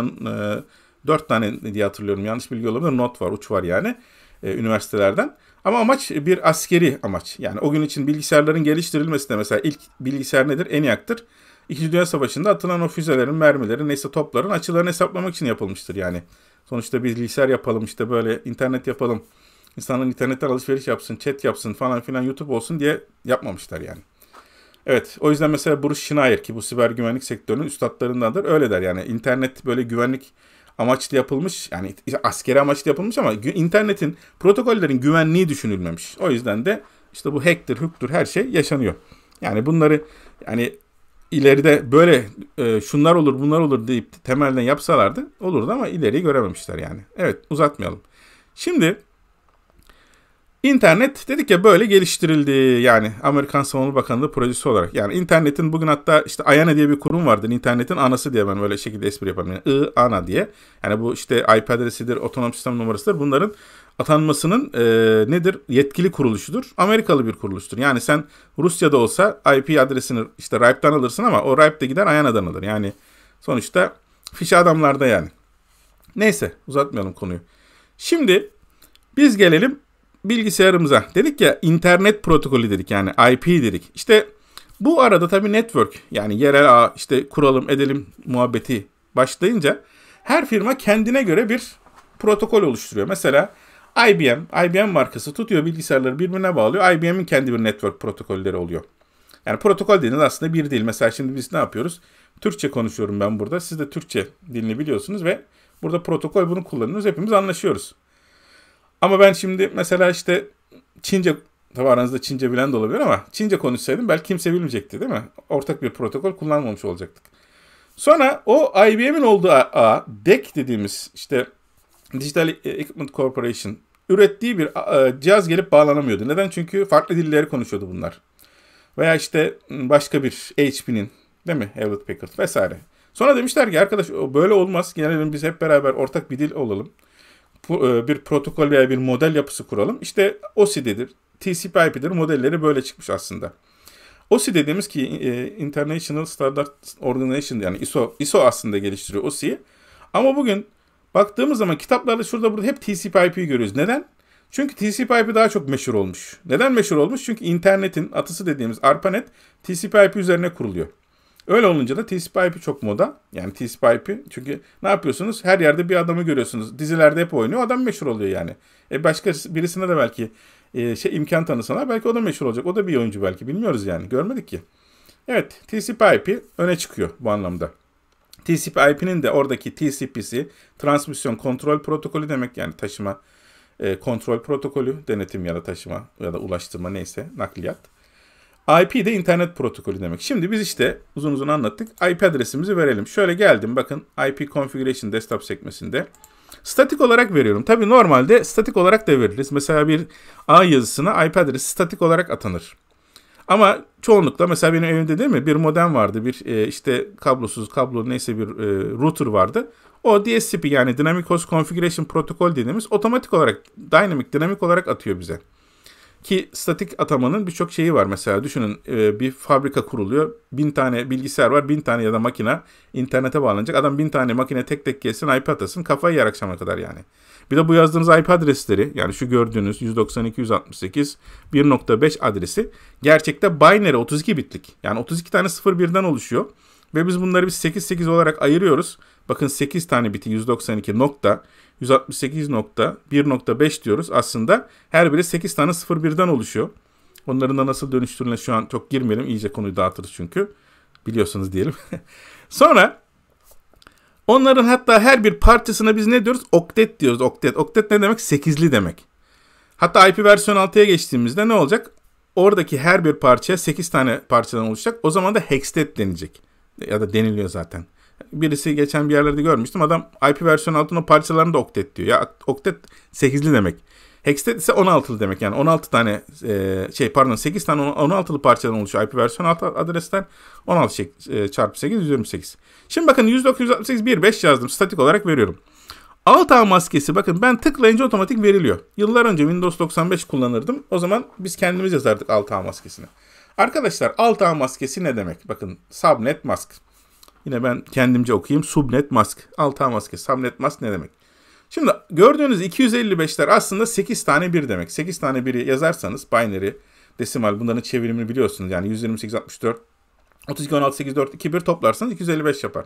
A: e, 4 tane diye hatırlıyorum yanlış bilgi olabilir not var uç var yani e, üniversitelerden. Ama amaç bir askeri amaç. Yani o gün için bilgisayarların geliştirilmesi de mesela ilk bilgisayar nedir? ENIAC'tır. İkinci Dünya Savaşı'nda atılan o füzelerin, mermilerin, neyse topların açılarını hesaplamak için yapılmıştır yani. Sonuçta bir bilgisayar yapalım işte böyle internet yapalım insanların internetten alışveriş yapsın, chat yapsın falan filan YouTube olsun diye yapmamışlar yani. Evet o yüzden mesela Bruce Schneier ki bu siber güvenlik sektörünün üstadlarındandır öyle der yani internet böyle güvenlik amaçlı yapılmış yani askeri amaçlı yapılmış ama internetin protokollerin güvenliği düşünülmemiş. O yüzden de işte bu hacktir, hüktür her şey yaşanıyor. Yani bunları yani ileride böyle e, şunlar olur bunlar olur deyip temelden yapsalardı olurdu ama ileri görememişler yani. Evet uzatmayalım. Şimdi İnternet dedik ya böyle geliştirildi yani Amerikan Savunma Bakanlığı projesi olarak. Yani internetin bugün hatta işte Ayana diye bir kurum vardı. İnternetin anası diye ben böyle şekilde espri yaparım. Yani I ana diye. Yani bu işte IP adresidir, otonom sistem numarasıdır. Bunların atanmasının e, nedir? Yetkili kuruluşudur. Amerikalı bir kuruluştur. Yani sen Rusya'da olsa IP adresini işte RIPE'den alırsın ama o RIP de gider Ayana'dan alır. Yani sonuçta fiş adamlarda yani. Neyse uzatmayalım konuyu. Şimdi biz gelelim bilgisayarımıza dedik ya internet protokolü dedik yani IP dedik. İşte bu arada tabii network yani yerel ağ işte kuralım edelim muhabbeti başlayınca her firma kendine göre bir protokol oluşturuyor. Mesela IBM, IBM markası tutuyor bilgisayarları birbirine bağlıyor. IBM'in kendi bir network protokolleri oluyor. Yani protokol dediğiniz aslında bir değil. Mesela şimdi biz ne yapıyoruz? Türkçe konuşuyorum ben burada. Siz de Türkçe dilini biliyorsunuz ve burada protokol bunu kullanıyoruz. Hepimiz anlaşıyoruz. Ama ben şimdi mesela işte Çince tabi aranızda Çince bilen de olabilir ama Çince konuşsaydım belki kimse bilmeyecekti değil mi? Ortak bir protokol kullanmamış olacaktık. Sonra o IBM'in olduğu ağ, DEC dediğimiz işte Digital Equipment Corporation ürettiği bir cihaz gelip bağlanamıyordu. Neden? Çünkü farklı dilleri konuşuyordu bunlar. Veya işte başka bir HP'nin değil mi? Hewlett Packard vesaire. Sonra demişler ki arkadaş böyle olmaz. Gelelim biz hep beraber ortak bir dil olalım. E, bir protokol veya bir model yapısı kuralım. İşte OSI TCP IP'dir. Modelleri böyle çıkmış aslında. OSI dediğimiz ki e, International Standard Organization yani ISO, ISO aslında geliştiriyor OSI'yi. Ama bugün baktığımız zaman kitaplarda şurada burada hep TCP IP'yi görüyoruz. Neden? Çünkü TCP IP daha çok meşhur olmuş. Neden meşhur olmuş? Çünkü internetin atısı dediğimiz ARPANET TCP IP üzerine kuruluyor. Öyle olunca da TCP/IP çok moda. Yani TCP/IP çünkü ne yapıyorsunuz? Her yerde bir adamı görüyorsunuz. Dizilerde hep oynuyor. Adam meşhur oluyor yani. E başka birisine de belki e, şey imkan tanısana belki o da meşhur olacak. O da bir oyuncu belki. Bilmiyoruz yani. Görmedik ki. Evet, TCP/IP öne çıkıyor bu anlamda. TCP/IP'nin de oradaki TCP'si transmisyon kontrol protokolü demek yani taşıma e, kontrol protokolü, denetim ya da taşıma ya da ulaştırma neyse nakliyat. IP de internet protokolü demek. Şimdi biz işte uzun uzun anlattık. IP adresimizi verelim. Şöyle geldim bakın IP configuration desktop sekmesinde. Statik olarak veriyorum. Tabi normalde statik olarak da veririz. Mesela bir A yazısına IP adresi statik olarak atanır. Ama çoğunlukla mesela benim evimde değil mi bir modem vardı. Bir e, işte kablosuz kablo neyse bir e, router vardı. O DSCP yani Dynamic Host Configuration Protocol dediğimiz otomatik olarak dynamic dinamik olarak atıyor bize. Ki statik atamanın birçok şeyi var mesela. Düşünün e, bir fabrika kuruluyor. Bin tane bilgisayar var. Bin tane ya da makine internete bağlanacak. Adam bin tane makine tek tek gelsin IP atasın. Kafayı yer akşama kadar yani. Bir de bu yazdığınız IP adresleri yani şu gördüğünüz 192.168.1.5 adresi gerçekte binary 32 bitlik. Yani 32 tane 01'den oluşuyor. Ve biz bunları biz 8-8 olarak ayırıyoruz. Bakın 8 tane biti 192 nokta 168.1.5 diyoruz. Aslında her biri 8 tane 0.1'den oluşuyor. Onların da nasıl dönüştürülene şu an çok girmeyelim. İyice konuyu dağıtırız çünkü. Biliyorsunuz diyelim. Sonra onların hatta her bir parçasına biz ne diyoruz? Oktet diyoruz. Oktet. Oktet ne demek? Sekizli demek. Hatta IP versiyon 6'ya geçtiğimizde ne olacak? Oradaki her bir parçaya 8 tane parçadan oluşacak. O zaman da hextet denecek. Ya da deniliyor zaten birisi geçen bir yerlerde görmüştüm. Adam IP versiyon 6'nın parçalarını da oktet diyor. Ya oktet 8'li demek. Hextet ise 16'lı demek. Yani 16 tane e, şey pardon 8 tane 16'lı parçadan oluşuyor IP versiyon altı adresten 16 şey, e, çarpı 8 128. Şimdi bakın 168 1.5 yazdım. Statik olarak veriyorum. Alt ağ maskesi bakın ben tıklayınca otomatik veriliyor. Yıllar önce Windows 95 kullanırdım. O zaman biz kendimiz yazardık alt ağ maskesini. Arkadaşlar alt ağ maskesi ne demek? Bakın subnet mask. Yine ben kendimce okuyayım. Subnet mask. Alta maske. Subnet mask ne demek? Şimdi gördüğünüz 255'ler aslında 8 tane 1 demek. 8 tane 1'i yazarsanız binary, desimal bunların çevirimini biliyorsunuz. Yani 128, 64, 32, 16, 8, 4, 2, 1 toplarsanız 255 yapar.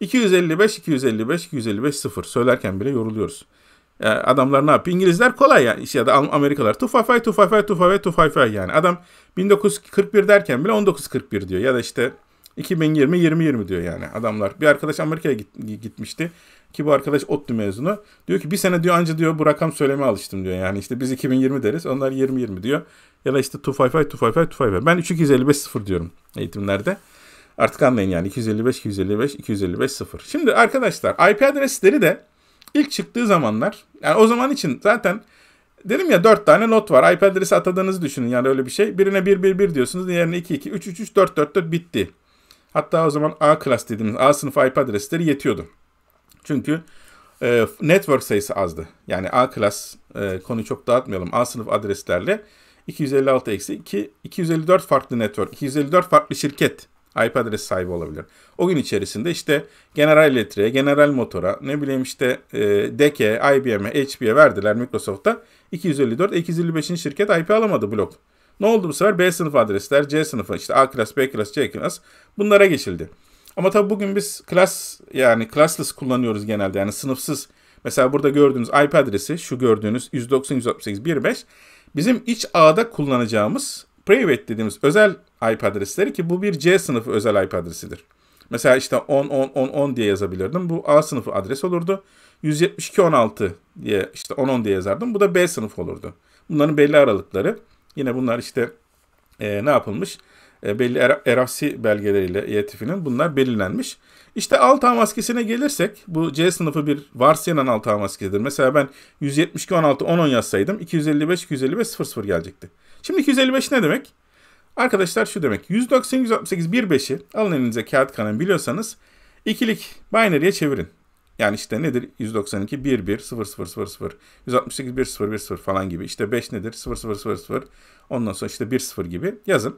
A: 255, 255, 255, 0. Söylerken bile yoruluyoruz. Yani adamlar ne yapıyor? İngilizler kolay yani. Ya da Amerikalar. 255, 255, 255, 255 yani. Adam 1941 derken bile 1941 diyor. Ya da işte 2020-2020 diyor yani adamlar. Bir arkadaş Amerika'ya git, gitmişti ki bu arkadaş ODTÜ mezunu. Diyor ki bir sene diyor anca diyor bu rakam söyleme alıştım diyor. Yani işte biz 2020 deriz onlar 2020 diyor. Ya da işte 255, 255, 255. Ben 3255 0 diyorum eğitimlerde. Artık anlayın yani 255, 255, 255 0. Şimdi arkadaşlar IP adresleri de ilk çıktığı zamanlar yani o zaman için zaten Dedim ya 4 tane not var. IP adresi atadığınızı düşünün yani öyle bir şey. Birine 111 diyorsunuz, diğerine 223, 333, 444 bitti. Hatta o zaman A class dediğimiz A sınıf IP adresleri yetiyordu. Çünkü e, network sayısı azdı. Yani A class e, konuyu çok dağıtmayalım. A sınıf adreslerle 256 eksi 2, 254 farklı network, 254 farklı şirket IP adresi sahibi olabilir. O gün içerisinde işte General Electric'e, General Motor'a, ne bileyim işte e, DEC'e, IBM'e, HP'ye verdiler Microsoft'a 254, 255'in şirket IP alamadı blok. Ne oldu bu sefer? B sınıfı adresler, C sınıfı işte A klas, B klas, C klas bunlara geçildi. Ama tabii bugün biz class yani classless kullanıyoruz genelde yani sınıfsız. Mesela burada gördüğünüz IP adresi şu gördüğünüz 190.168.1.5 bizim iç ağda kullanacağımız private dediğimiz özel IP adresleri ki bu bir C sınıfı özel IP adresidir. Mesela işte 10 10 10 10 diye yazabilirdim. Bu A sınıfı adres olurdu. 172 16 diye işte 10 10 diye yazardım. Bu da B sınıfı olurdu. Bunların belli aralıkları. Yine bunlar işte e, ne yapılmış? E, belli er, erasi belgeleriyle ETF'nin bunlar belirlenmiş. İşte alt A maskesine gelirsek bu C sınıfı bir varsiyanan alt A maskesidir. Mesela ben 172 16 10 10 yazsaydım 255 255 00 gelecekti. Şimdi 255 ne demek? Arkadaşlar şu demek. 190 168 15'i alın elinize kağıt kalem biliyorsanız ikilik binary'e çevirin. Yani işte nedir? 192 1 1 0 0 0 0 168 1 0 1 0 falan gibi. İşte 5 nedir? 0 0 0 0 ondan sonra işte 1 0 gibi yazın.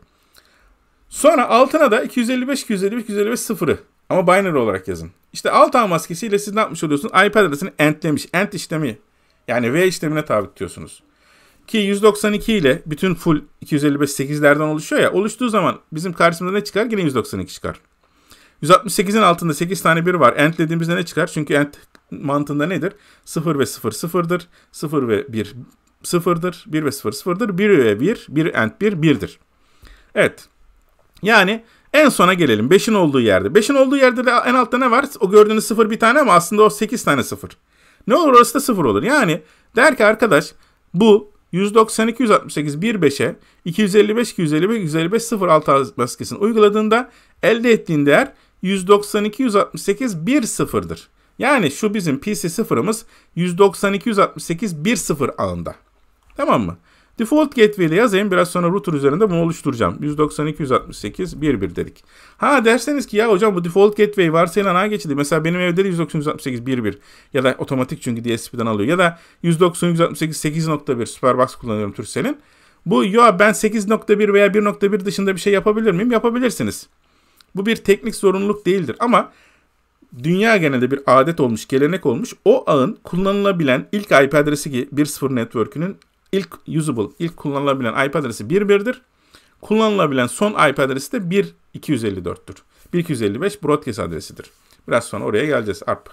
A: Sonra altına da 255 255 255 0'ı ama binary olarak yazın. İşte alt ağ maskesiyle siz ne yapmış oluyorsunuz? iPad adresini entlemiş. Ent işlemi yani V işlemine tabi tutuyorsunuz. Ki 192 ile bütün full 255 8'lerden oluşuyor ya. Oluştuğu zaman bizim karşımıza ne çıkar? Yine 192 çıkar. 168'in altında 8 tane 1 var. Ent dediğimizde ne çıkar? Çünkü ent mantığında nedir? 0 ve 0 sıfırdır. 0 ve 1 0'dır. 1 ve 0 sıfırdır. 1 ve 1, 1 ent 1, 1'dir. Evet. Yani en sona gelelim. 5'in olduğu yerde. 5'in olduğu yerde de en altta ne var? O gördüğünüz 0 bir tane ama aslında o 8 tane 0. Ne olur orası da 0 olur. Yani der ki arkadaş bu 192 168 15'e 255 255 255 0 altı maskesini uyguladığında elde ettiğin değer 192 168 1 0'dır. Yani şu bizim PC sıfırımız 192 168 1 0 ağında. Tamam mı? Default gateway yazayım. Biraz sonra router üzerinde bunu oluşturacağım. 192 168 11 dedik. Ha derseniz ki ya hocam bu default gateway varsayılan ağ geçidi. Mesela benim evde de 168 11 ya da otomatik çünkü DSP'den alıyor ya da 168 8.1 Superbox kullanıyorum Tursel'in. Bu ya ben 8.1 veya 1.1 dışında bir şey yapabilir miyim? Yapabilirsiniz. Bu bir teknik zorunluluk değildir ama dünya genelde bir adet olmuş, gelenek olmuş. O ağın kullanılabilen ilk IP adresi ki 1.0 network'ünün ilk usable, ilk kullanılabilen IP adresi 1.1'dir. Kullanılabilen son IP adresi de 1.254'tür. 1.255 broadcast adresidir. Biraz sonra oraya geleceğiz. ARP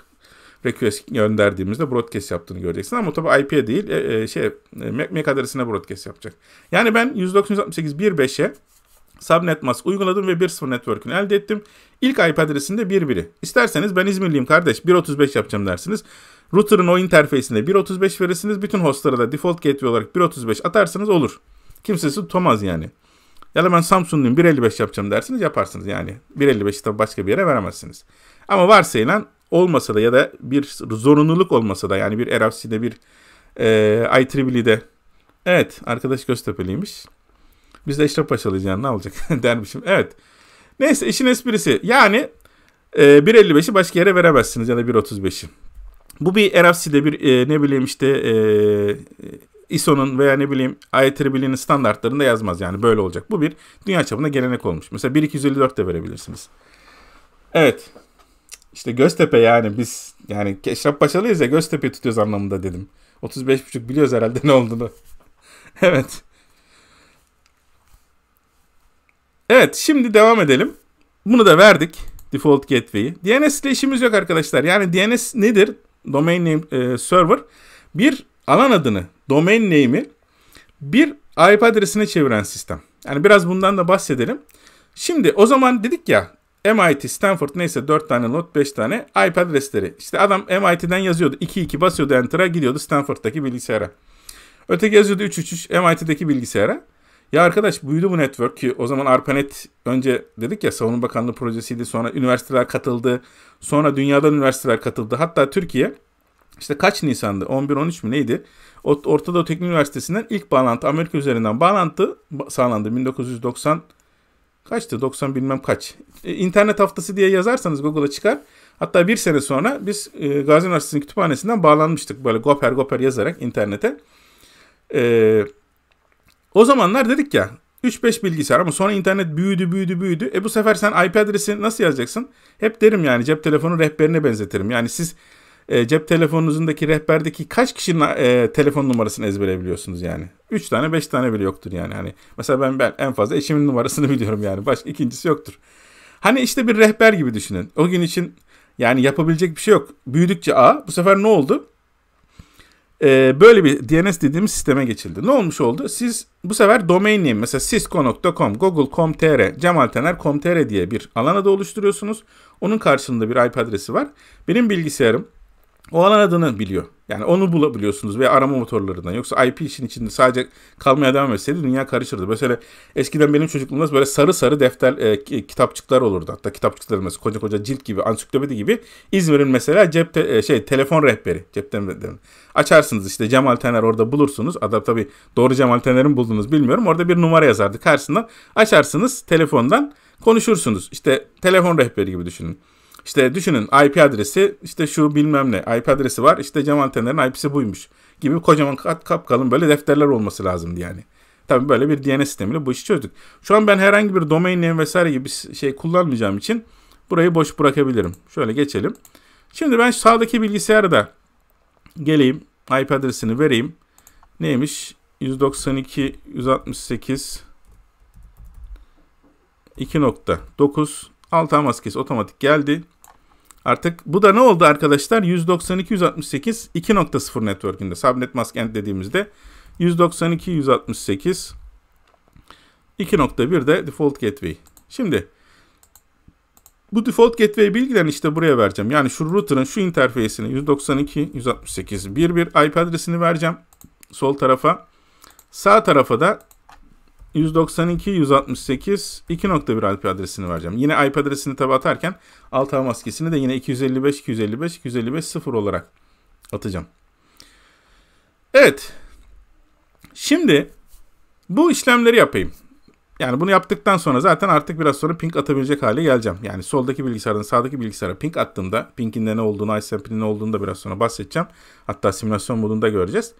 A: request gönderdiğimizde broadcast yaptığını göreceksin ama tabi IP değil e, e, şey e, MAC, MAC adresine broadcast yapacak. Yani ben 192.168.1.5'e subnet mask uyguladım ve 1.0 network'ünü elde ettim. İlk IP adresinde 1 biri. İsterseniz ben İzmirliyim kardeş 1.35 yapacağım dersiniz. Router'ın o interfeysinde 1.35 verirsiniz. Bütün hostlara da default gateway olarak 1.35 atarsanız olur. Kimsesi tutamaz yani. Ya da ben Samsun'luyum 1.55 yapacağım dersiniz yaparsınız yani. 1.55'i tabii başka bir yere veremezsiniz. Ama varsayılan olmasa da ya da bir zorunluluk olmasa da yani bir RFC'de bir e, IEEE'de evet arkadaş Göztepe'liymiş. Biz de Eşref Paşalıyız yani ne olacak dermişim. Evet. Neyse işin esprisi. Yani e, 1.55'i başka yere veremezsiniz ya da 1.35'i. Bu bir RFC'de bir e, ne bileyim işte e, ISO'nun veya ne bileyim IEEE'nin standartlarında yazmaz yani böyle olacak. Bu bir dünya çapında gelenek olmuş. Mesela 1254 de verebilirsiniz. Evet. İşte Göztepe yani biz yani Keşraf Paşalıyız ya Göztepe tutuyoruz anlamında dedim. 35,5 biliyoruz herhalde ne olduğunu. evet. Evet şimdi devam edelim. Bunu da verdik default gateway'i. DNS ile işimiz yok arkadaşlar. Yani DNS nedir? Domain name e, server bir alan adını, domain name'i bir IP adresine çeviren sistem. Yani biraz bundan da bahsedelim. Şimdi o zaman dedik ya MIT, Stanford neyse 4 tane not 5 tane IP adresleri. İşte adam MIT'den yazıyordu. 2-2 basıyordu enter'a gidiyordu Stanford'daki bilgisayara. Öteki yazıyordu 3-3-3 MIT'deki bilgisayara. Ya arkadaş buydu bu network ki o zaman ARPANET önce dedik ya Savunma Bakanlığı projesiydi sonra üniversiteler katıldı. Sonra dünyadan üniversiteler katıldı. Hatta Türkiye işte kaç Nisan'dı 11-13 mü neydi? Orta Doğu Teknik Üniversitesi'nden ilk bağlantı Amerika üzerinden bağlantı sağlandı 1990 kaçtı 90 bilmem kaç. E, internet haftası diye yazarsanız Google'a çıkar. Hatta bir sene sonra biz e, Gazi Üniversitesi'nin kütüphanesinden bağlanmıştık böyle goper goper yazarak internete. Eee o zamanlar dedik ya 3-5 bilgisayar ama sonra internet büyüdü büyüdü büyüdü. E bu sefer sen IP adresini nasıl yazacaksın? Hep derim yani cep telefonu rehberine benzetirim. Yani siz e, cep telefonunuzundaki rehberdeki kaç kişinin e, telefon numarasını ezbere biliyorsunuz yani? 3 tane 5 tane bile yoktur yani. Hani mesela ben, ben en fazla eşimin numarasını biliyorum yani. Başka ikincisi yoktur. Hani işte bir rehber gibi düşünün. O gün için yani yapabilecek bir şey yok. Büyüdükçe A bu sefer ne oldu? e, böyle bir DNS dediğimiz sisteme geçildi. Ne olmuş oldu? Siz bu sefer domain name mesela cisco.com, google.com.tr, cemaltener.com.tr diye bir alana da oluşturuyorsunuz. Onun karşılığında bir IP adresi var. Benim bilgisayarım o alan adını biliyor. Yani onu bulabiliyorsunuz veya arama motorlarından. Yoksa IP için içinde sadece kalmaya devam etseydi dünya karışırdı. Mesela eskiden benim çocukluğumda böyle sarı sarı defter e, kitapçıklar olurdu. Hatta kitapçıklar mesela koca koca cilt gibi, ansiklopedi gibi. İzmir'in mesela cep te, e, şey telefon rehberi. Cepten Açarsınız işte Cemal Tener orada bulursunuz. Adam tabii doğru Cemal Tener'i buldunuz bilmiyorum. Orada bir numara yazardı karşısından. Açarsınız telefondan konuşursunuz. İşte telefon rehberi gibi düşünün. İşte düşünün IP adresi işte şu bilmem ne IP adresi var işte cam antenlerin IP'si buymuş gibi kocaman kat kapkalın böyle defterler olması lazımdı yani. Tabi böyle bir DNS sistemiyle bu işi çözdük. Şu an ben herhangi bir domain name vesaire gibi şey kullanmayacağım için burayı boş bırakabilirim. Şöyle geçelim. Şimdi ben sağdaki bilgisayarda geleyim IP adresini vereyim. Neymiş? 192 168 2.9 Alt maskesi otomatik geldi. Artık bu da ne oldu arkadaşlar? 192.168.2.0 2.0 network'ünde subnet mask end dediğimizde 192.168.2.1 de default gateway. Şimdi bu default gateway bilgilerini işte buraya vereceğim. Yani şu router'ın şu interfeysini 192.168.1.1 IP adresini vereceğim sol tarafa. Sağ tarafa da 192 168 2.1 IP adresini vereceğim. Yine IP adresini tabi atarken alt ağ maskesini de yine 255 255 255 0 olarak atacağım. Evet. Şimdi bu işlemleri yapayım. Yani bunu yaptıktan sonra zaten artık biraz sonra ping atabilecek hale geleceğim. Yani soldaki bilgisayardan sağdaki bilgisayara ping attığımda pingin ne olduğunu, ISMP'nin ne olduğunu da biraz sonra bahsedeceğim. Hatta simülasyon modunda göreceğiz.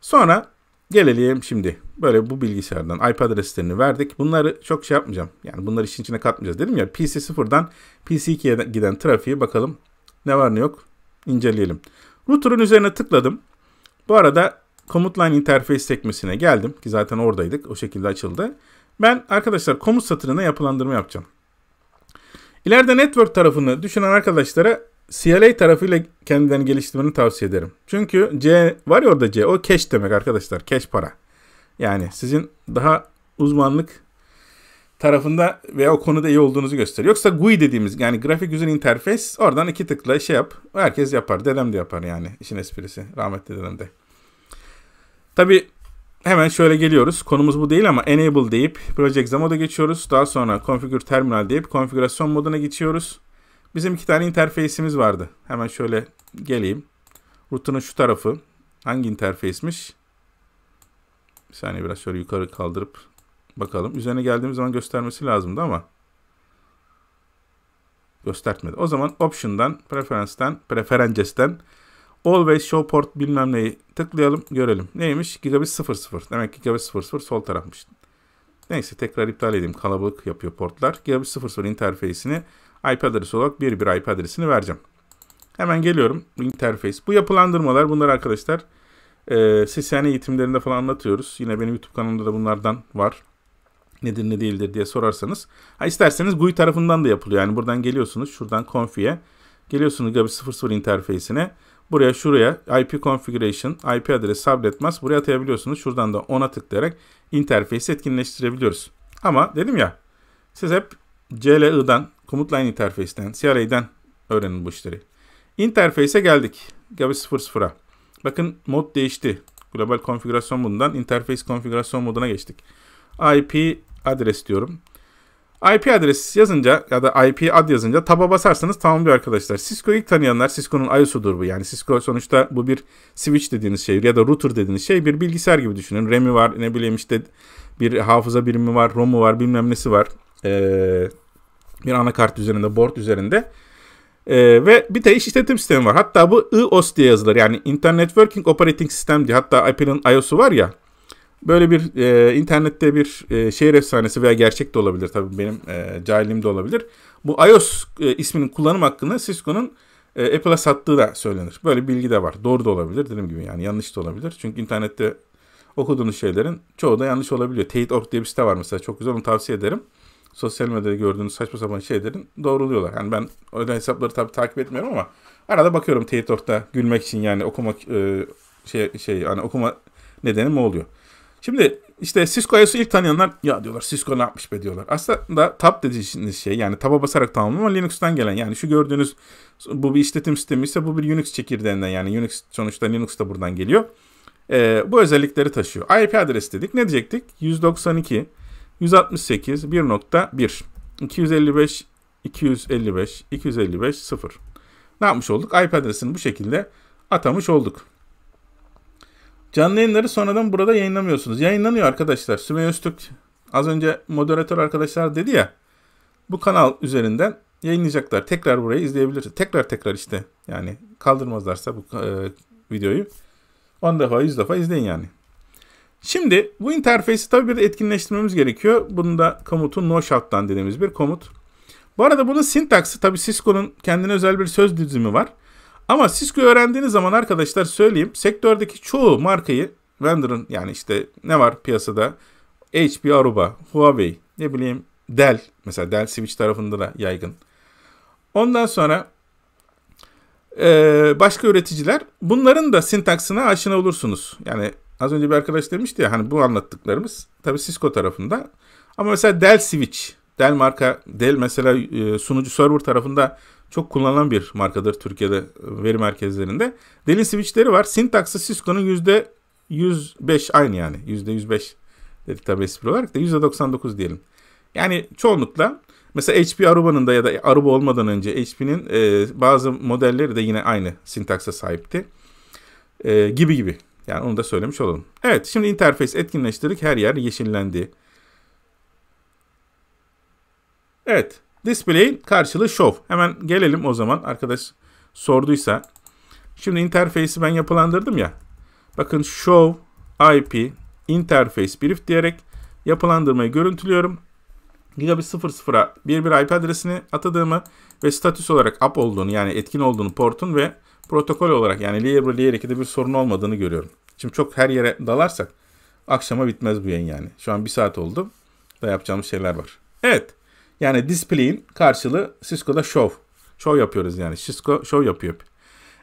A: Sonra Gelelim şimdi. Böyle bu bilgisayardan IP adreslerini verdik. Bunları çok şey yapmayacağım. Yani bunları işin içine katmayacağız. Dedim ya PC0'dan PC2'ye giden trafiği bakalım ne var ne yok inceleyelim. Router'ın üzerine tıkladım. Bu arada Command Line Interface sekmesine geldim ki zaten oradaydık. O şekilde açıldı. Ben arkadaşlar komut satırına yapılandırma yapacağım. İleride network tarafını düşünen arkadaşlara CLA tarafıyla kendinden geliştirmeni tavsiye ederim. Çünkü C var ya orada C o cash demek arkadaşlar. Cash para. Yani sizin daha uzmanlık tarafında veya o konuda iyi olduğunuzu gösteriyor. Yoksa GUI dediğimiz yani grafik yüzün interfeys oradan iki tıkla şey yap. Herkes yapar. Dedem de yapar yani işin esprisi. Rahmetli dedem de. Tabi hemen şöyle geliyoruz. Konumuz bu değil ama enable deyip Project Zamoda geçiyoruz. Daha sonra configure terminal deyip konfigürasyon moduna geçiyoruz. Bizim iki tane interface'imiz vardı. Hemen şöyle geleyim. Router'ın şu tarafı hangi interface'miş? Bir saniye biraz şöyle yukarı kaldırıp bakalım. Üzerine geldiğimiz zaman göstermesi lazımdı ama göstermedi. O zaman option'dan, preference'ten, preferences'ten always show port bilmem neyi tıklayalım görelim. Neymiş? Gigabit 00. Demek ki gigabit 00 sol tarafmış. Neyse tekrar iptal edeyim. Kalabalık yapıyor portlar. Gigabit 00 interfeysini IP adresi olarak bir bir IP adresini vereceğim. Hemen geliyorum. Interface. Bu yapılandırmalar bunlar arkadaşlar. E, ee, SSN eğitimlerinde falan anlatıyoruz. Yine benim YouTube kanalımda da bunlardan var. Nedir ne değildir diye sorarsanız. Ha, isterseniz GUI tarafından da yapılıyor. Yani buradan geliyorsunuz. Şuradan config'e. Geliyorsunuz Gabi 00 interface'ine. Buraya şuraya IP configuration, IP adresi sabretmez. Buraya atayabiliyorsunuz. Şuradan da ona tıklayarak interface etkinleştirebiliyoruz. Ama dedim ya siz hep CLI'dan Komut line interface'den, CRA'den öğrenin bu işleri. Interface'e geldik. Gavi 00'a. Bakın mod değişti. Global konfigürasyon modundan interface konfigürasyon moduna geçtik. IP adres diyorum. IP adres yazınca ya da IP ad yazınca taba basarsanız tamam diyor arkadaşlar. Cisco ilk tanıyanlar Cisco'nun ISO'dur bu. Yani Cisco sonuçta bu bir switch dediğiniz şey ya da router dediğiniz şey bir bilgisayar gibi düşünün. RAM'i var ne bileyim işte bir hafıza birimi var, ROM'u var bilmem nesi var. Ee, bir anakart üzerinde, board üzerinde. Ee, ve bir de iş işletim sistemi var. Hatta bu IOS e diye yazılır. Yani Internet Working Operating System diye. Hatta Apple'ın iOS'u var ya. Böyle bir e, internette bir e, şehir efsanesi veya gerçek de olabilir. Tabii benim e, cahilim de olabilir. Bu iOS e, isminin kullanım hakkını Cisco'nun e, Apple'a sattığı da söylenir. Böyle bilgi de var. Doğru da olabilir dediğim gibi yani yanlış da olabilir. Çünkü internette okuduğunuz şeylerin çoğu da yanlış olabiliyor. Teyit.org diye bir site var mesela çok güzel onu tavsiye ederim sosyal medyada gördüğünüz saçma sapan şeylerin doğruluyorlar. Yani ben öyle hesapları tabii takip etmiyorum ama arada bakıyorum Twitter'da gülmek için yani okumak e, şey şey yani okuma nedeni mi oluyor? Şimdi işte Cisco iOS'u ilk tanıyanlar ya diyorlar Cisco ne yapmış be diyorlar. Aslında tab dediğiniz şey yani taba basarak tamamlıyor ama Linux'tan gelen yani şu gördüğünüz bu bir işletim sistemi ise bu bir Unix çekirdeğinden yani Unix sonuçta Linux da buradan geliyor. Ee, bu özellikleri taşıyor. IP adresi dedik ne diyecektik? 192 168 1.1 255 255 255 0. Ne yapmış olduk? IP adresini bu şekilde atamış olduk. Canlı yayınları sonradan burada yayınlamıyorsunuz. Yayınlanıyor arkadaşlar. Sümeyye Öztürk az önce moderatör arkadaşlar dedi ya. Bu kanal üzerinden yayınlayacaklar. Tekrar burayı izleyebiliriz. Tekrar tekrar işte yani kaldırmazlarsa bu e, videoyu 10 defa 100 defa izleyin yani. Şimdi bu interfeysi tabii bir de etkinleştirmemiz gerekiyor. Bunu da komutu no shutdown dediğimiz bir komut. Bu arada bunun sintaksı tabii Cisco'nun kendine özel bir söz dizimi var. Ama Cisco öğrendiğiniz zaman arkadaşlar söyleyeyim sektördeki çoğu markayı vendor'ın yani işte ne var piyasada HP Aruba, Huawei, ne bileyim Dell mesela Dell Switch tarafında da yaygın. Ondan sonra başka üreticiler bunların da sintaksına aşina olursunuz. Yani az önce bir arkadaş demişti ya hani bu anlattıklarımız tabii Cisco tarafında. Ama mesela Dell Switch, Dell marka, Dell mesela e, sunucu server tarafında çok kullanılan bir markadır Türkiye'de veri merkezlerinde. Dell'in switchleri var. Syntax'ı Cisco'nun %105 aynı yani. %105 dedik tabii espri olarak da %99 diyelim. Yani çoğunlukla mesela HP Aruba'nın da ya da Aruba olmadan önce HP'nin e, bazı modelleri de yine aynı sintaksa sahipti. E, gibi gibi. Yani onu da söylemiş olalım. Evet şimdi interfeys etkinleştirdik. Her yer yeşillendi. Evet. display karşılığı show. Hemen gelelim o zaman arkadaş sorduysa. Şimdi interfeysi ben yapılandırdım ya. Bakın show IP interface brief diyerek yapılandırmayı görüntülüyorum. Gigabit 00'a bir IP adresini atadığımı ve statüs olarak up olduğunu yani etkin olduğunu portun ve protokol olarak yani layer by layer 2'de bir sorun olmadığını görüyorum. Şimdi çok her yere dalarsak akşama bitmez bu yayın yani. Şu an bir saat oldu. Da yapacağımız şeyler var. Evet. Yani display'in karşılığı Cisco'da show. Show yapıyoruz yani. Cisco show yapıyor.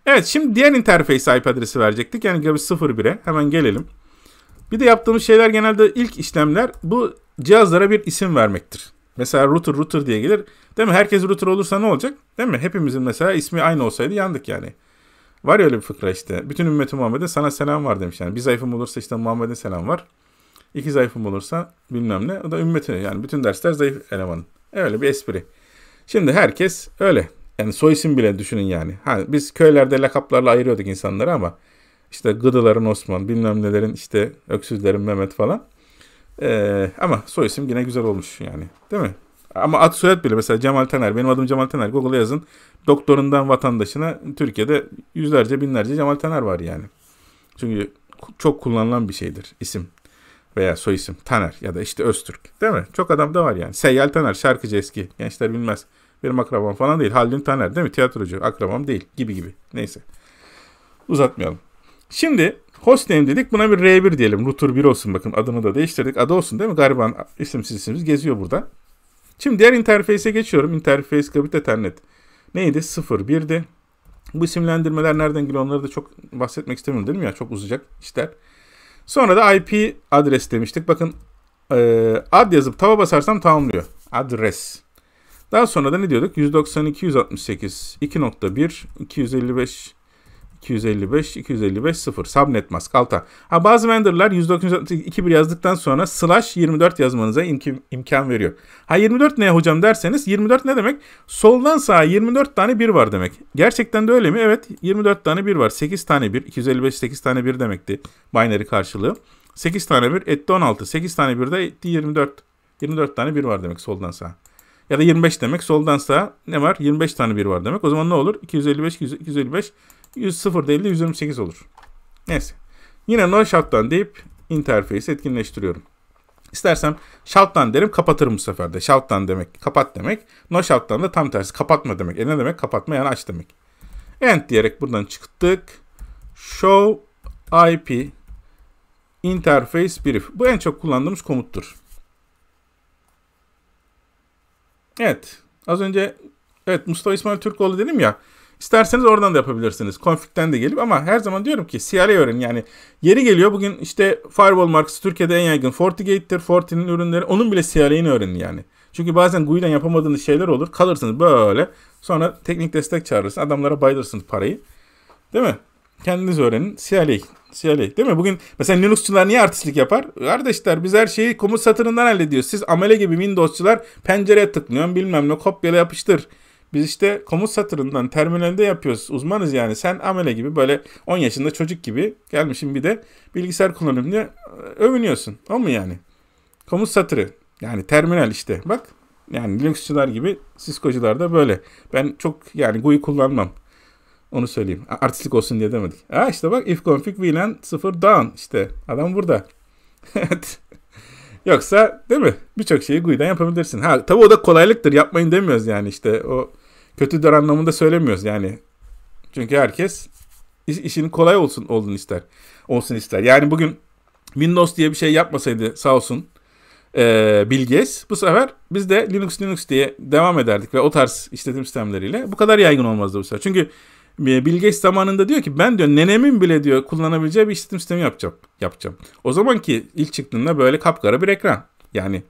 A: Evet şimdi diğer interface IP adresi verecektik. Yani gibi 01'e hemen gelelim. Bir de yaptığımız şeyler genelde ilk işlemler bu cihazlara bir isim vermektir. Mesela router router diye gelir. Değil mi? Herkes router olursa ne olacak? Değil mi? Hepimizin mesela ismi aynı olsaydı yandık yani. Var ya öyle bir fıkra işte. Bütün ümmeti Muhammed'e sana selam var demiş. Yani bir zayıfım olursa işte Muhammed'e selam var. İki zayıfım olursa bilmem ne. O da ümmeti yani bütün dersler zayıf elemanın. Öyle bir espri. Şimdi herkes öyle. Yani soy isim bile düşünün yani. Ha, biz köylerde lakaplarla ayırıyorduk insanları ama işte gıdıların Osman, bilmem nelerin işte öksüzlerin Mehmet falan. Ee, ama soy isim yine güzel olmuş yani. Değil mi? Ama ad soyad bile mesela Cemal Taner. Benim adım Cemal Taner. Google'a yazın. Doktorundan vatandaşına Türkiye'de yüzlerce binlerce Cemal Taner var yani. Çünkü çok kullanılan bir şeydir isim veya soy isim. Taner ya da işte Öztürk. Değil mi? Çok adam da var yani. Seyyal Taner şarkıcı eski. Gençler bilmez. Benim akrabam falan değil. Haldun Taner değil mi? Tiyatrocu. Akrabam değil. Gibi gibi. Neyse. Uzatmayalım. Şimdi hostname dedik. Buna bir R1 diyelim. Router 1 olsun bakın. Adını da değiştirdik. Adı olsun değil mi? Gariban isimsiz isimsiz geziyor burada. Şimdi diğer interface'e geçiyorum. Interface Gambit Ethernet. Neydi? 0, 1'di. Bu isimlendirmeler nereden geliyor onları da çok bahsetmek istemiyorum dedim ya. Çok uzayacak işler. Sonra da IP adres demiştik. Bakın e, ad yazıp tava basarsam tamamlıyor. Adres. Daha sonra da ne diyorduk? 192.168.2.1 255, 255 255 0 subnet mask alta. Ha, bazı vendorlar 192.1 yazdıktan sonra slash 24 yazmanıza imk- imkan veriyor. Ha 24 ne hocam derseniz 24 ne demek? Soldan sağa 24 tane 1 var demek. Gerçekten de öyle mi? Evet 24 tane 1 var. 8 tane 1 255 8 tane 1 demekti binary karşılığı. 8 tane 1 etti 16. 8 tane 1 de etti 24. 24 tane 1 var demek soldan sağa. Ya da 25 demek soldan sağa ne var? 25 tane 1 var demek. O zaman ne olur? 255 255 0 değil de 128 olur. Neyse. Yine no shutdown deyip interface etkinleştiriyorum. İstersem shutdown derim kapatırım bu sefer de. Shutdown demek kapat demek. No shutdown da tam tersi kapatma demek. E ne demek kapatma yani aç demek. End diyerek buradan çıktık. Show IP interface brief. Bu en çok kullandığımız komuttur. Evet. Az önce evet Mustafa İsmail Türkoğlu dedim ya. İsterseniz oradan da yapabilirsiniz. Config'den de gelip ama her zaman diyorum ki CRA öğrenin. Yani yeri geliyor bugün işte firewall markası Türkiye'de en yaygın FortiGate'tir. Forti'nin ürünleri. Onun bile CRA'ini öğrenin yani. Çünkü bazen GUI'den yapamadığınız şeyler olur. Kalırsınız böyle. Sonra teknik destek çağırırsınız, Adamlara baydırırsınız parayı. Değil mi? Kendiniz öğrenin. CLA. CLA. Değil mi? Bugün mesela Linuxçular niye artistlik yapar? Kardeşler biz her şeyi komut satırından hallediyoruz. Siz amele gibi Windowsçular pencereye tıklıyorsun bilmem ne kopyala yapıştır. Biz işte komut satırından terminalde yapıyoruz. Uzmanız yani. Sen amele gibi böyle 10 yaşında çocuk gibi gelmişim bir de bilgisayar kullanımını e, övünüyorsun. O mu yani? Komut satırı. Yani terminal işte. Bak yani Linuxçılar gibi Cisco'cular da böyle. Ben çok yani GUI kullanmam. Onu söyleyeyim. artistik olsun diye demedik. Ha işte bak if config vlan 0 down işte. Adam burada. Yoksa değil mi? Birçok şeyi GUI'den yapabilirsin. Ha tabii o da kolaylıktır. Yapmayın demiyoruz yani işte o kötüdür anlamında söylemiyoruz yani. Çünkü herkes iş, işinin kolay olsun olsun ister. Olsun ister. Yani bugün Windows diye bir şey yapmasaydı sağ olsun e, Bill bu sefer biz de Linux Linux diye devam ederdik ve o tarz işletim sistemleriyle bu kadar yaygın olmazdı bu sefer. Çünkü e, Bill zamanında diyor ki ben diyor nenemin bile diyor kullanabileceği bir işletim sistemi yapacağım. yapacağım. O zaman ki ilk çıktığında böyle kapkara bir ekran. Yani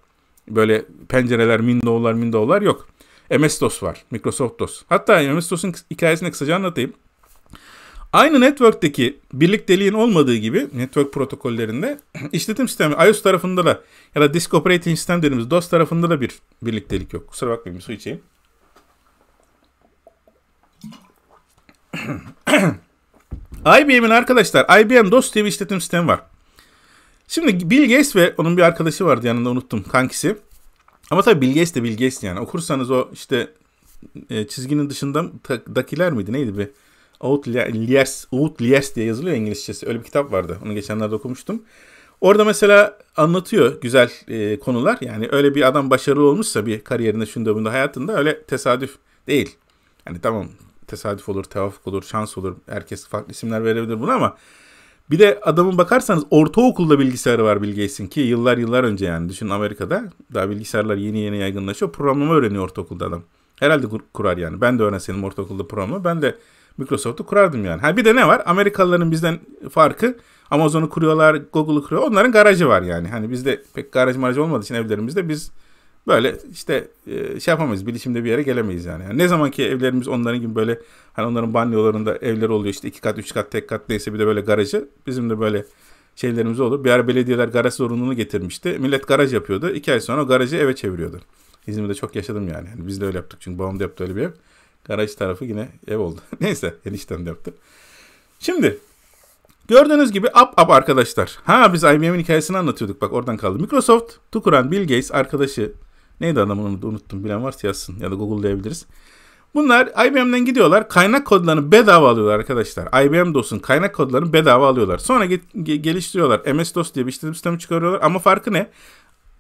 A: böyle pencereler, windowlar, windowlar yok. MS-DOS var. Microsoft DOS. Hatta MS-DOS'un hikayesini kısaca anlatayım. Aynı network'teki birlikteliğin olmadığı gibi network protokollerinde işletim sistemi iOS tarafında da ya da disk operating sistem dediğimiz DOS tarafında da bir birliktelik yok. Kusura bakmayın bir su içeyim. IBM'in arkadaşlar IBM DOS diye bir işletim sistemi var. Şimdi Bill Gates ve onun bir arkadaşı vardı yanında unuttum kankisi. Ama tabii Bill Gates de Bill Gates yani. Okursanız o işte e, çizginin dışında dakiler miydi neydi bir Outliers, Outliers diye yazılıyor İngilizcesi. Öyle bir kitap vardı. Onu geçenlerde okumuştum. Orada mesela anlatıyor güzel e, konular. Yani öyle bir adam başarılı olmuşsa bir kariyerinde, şunda bunda hayatında öyle tesadüf değil. hani tamam tesadüf olur, tevafuk olur, şans olur. Herkes farklı isimler verebilir buna ama bir de adamın bakarsanız ortaokulda bilgisayarı var Bill Gates'in ki yıllar yıllar önce yani düşün Amerika'da daha bilgisayarlar yeni yeni yaygınlaşıyor. Programlama öğreniyor ortaokulda adam. Herhalde kurar yani. Ben de öğrenseydim ortaokulda programı ben de Microsoft'u kurardım yani. Ha bir de ne var? Amerikalıların bizden farkı Amazon'u kuruyorlar, Google'u kuruyor. Onların garajı var yani. Hani bizde pek garaj maraj olmadığı için evlerimizde biz Böyle işte e, şey yapamayız. Bilişimde bir yere gelemeyiz yani. yani. Ne zaman ki evlerimiz onların gibi böyle hani onların banyolarında evleri oluyor işte iki kat, üç kat, tek kat neyse bir de böyle garajı. Bizim de böyle şeylerimiz olur. Bir ara belediyeler garaj zorunluluğunu getirmişti. Millet garaj yapıyordu. İki ay sonra o garajı eve çeviriyordu. İzmir'de çok yaşadım yani. yani biz de öyle yaptık çünkü babam da yaptı öyle bir ev. Garaj tarafı yine ev oldu. Neyse enişten de yaptı. Şimdi Gördüğünüz gibi ap ap arkadaşlar. Ha biz IBM'in hikayesini anlatıyorduk bak oradan kaldı. Microsoft, Tukuran, Bill Gates arkadaşı Neydi adamın onu unuttum. Bilen varsa yazsın ya da Google'layabiliriz. Bunlar IBM'den gidiyorlar. Kaynak kodlarını bedava alıyorlar arkadaşlar. IBM DOS'un kaynak kodlarını bedava alıyorlar. Sonra ge- ge- geliştiriyorlar. MS-DOS diye bir işletim sistemi çıkarıyorlar. Ama farkı ne?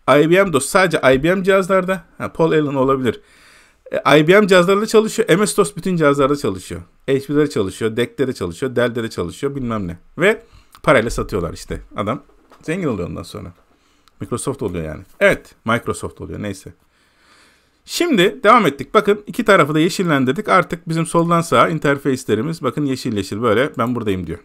A: IBM DOS sadece IBM cihazlarda. Ha, Paul Allen olabilir. E, IBM cihazlarda çalışıyor. MS-DOS bütün cihazlarda çalışıyor. HP'de çalışıyor. DEC'de çalışıyor. Dell'de çalışıyor. Bilmem ne. Ve parayla satıyorlar işte. Adam zengin oluyor ondan sonra. Microsoft oluyor yani. Evet Microsoft oluyor neyse. Şimdi devam ettik. Bakın iki tarafı da yeşillendirdik. Artık bizim soldan sağa interface'lerimiz bakın yeşil yeşil böyle ben buradayım diyor.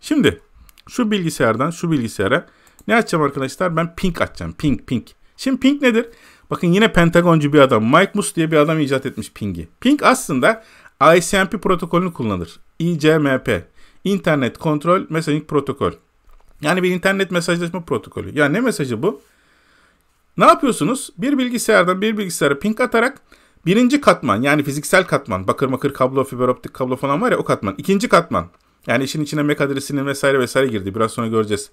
A: Şimdi şu bilgisayardan şu bilgisayara ne açacağım arkadaşlar? Ben pink açacağım. Pink pink. Şimdi pink nedir? Bakın yine Pentagoncu bir adam. Mike Mus diye bir adam icat etmiş pingi. Pink aslında ICMP protokolünü kullanır. ICMP. Internet Kontrol Messaging Protokol. Yani bir internet mesajlaşma protokolü. Yani ne mesajı bu? Ne yapıyorsunuz? Bir bilgisayardan bir bilgisayara ping atarak birinci katman yani fiziksel katman bakır makır kablo fiber optik kablo falan var ya o katman. ikinci katman yani işin içine MAC e adresinin vesaire vesaire girdi biraz sonra göreceğiz.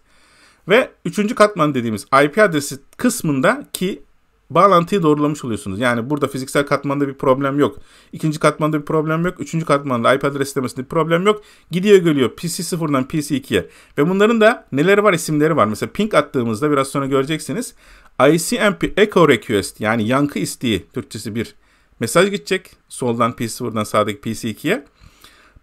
A: Ve üçüncü katman dediğimiz IP adresi kısmında ki bağlantıyı doğrulamış oluyorsunuz. Yani burada fiziksel katmanda bir problem yok. İkinci katmanda bir problem yok. Üçüncü katmanda IP adreslemesinde bir problem yok. Gidiyor geliyor PC0'dan PC2'ye. Ve bunların da neleri var isimleri var. Mesela ping attığımızda biraz sonra göreceksiniz. ICMP Echo Request yani yankı isteği Türkçesi bir mesaj gidecek. Soldan PC0'dan sağdaki PC2'ye.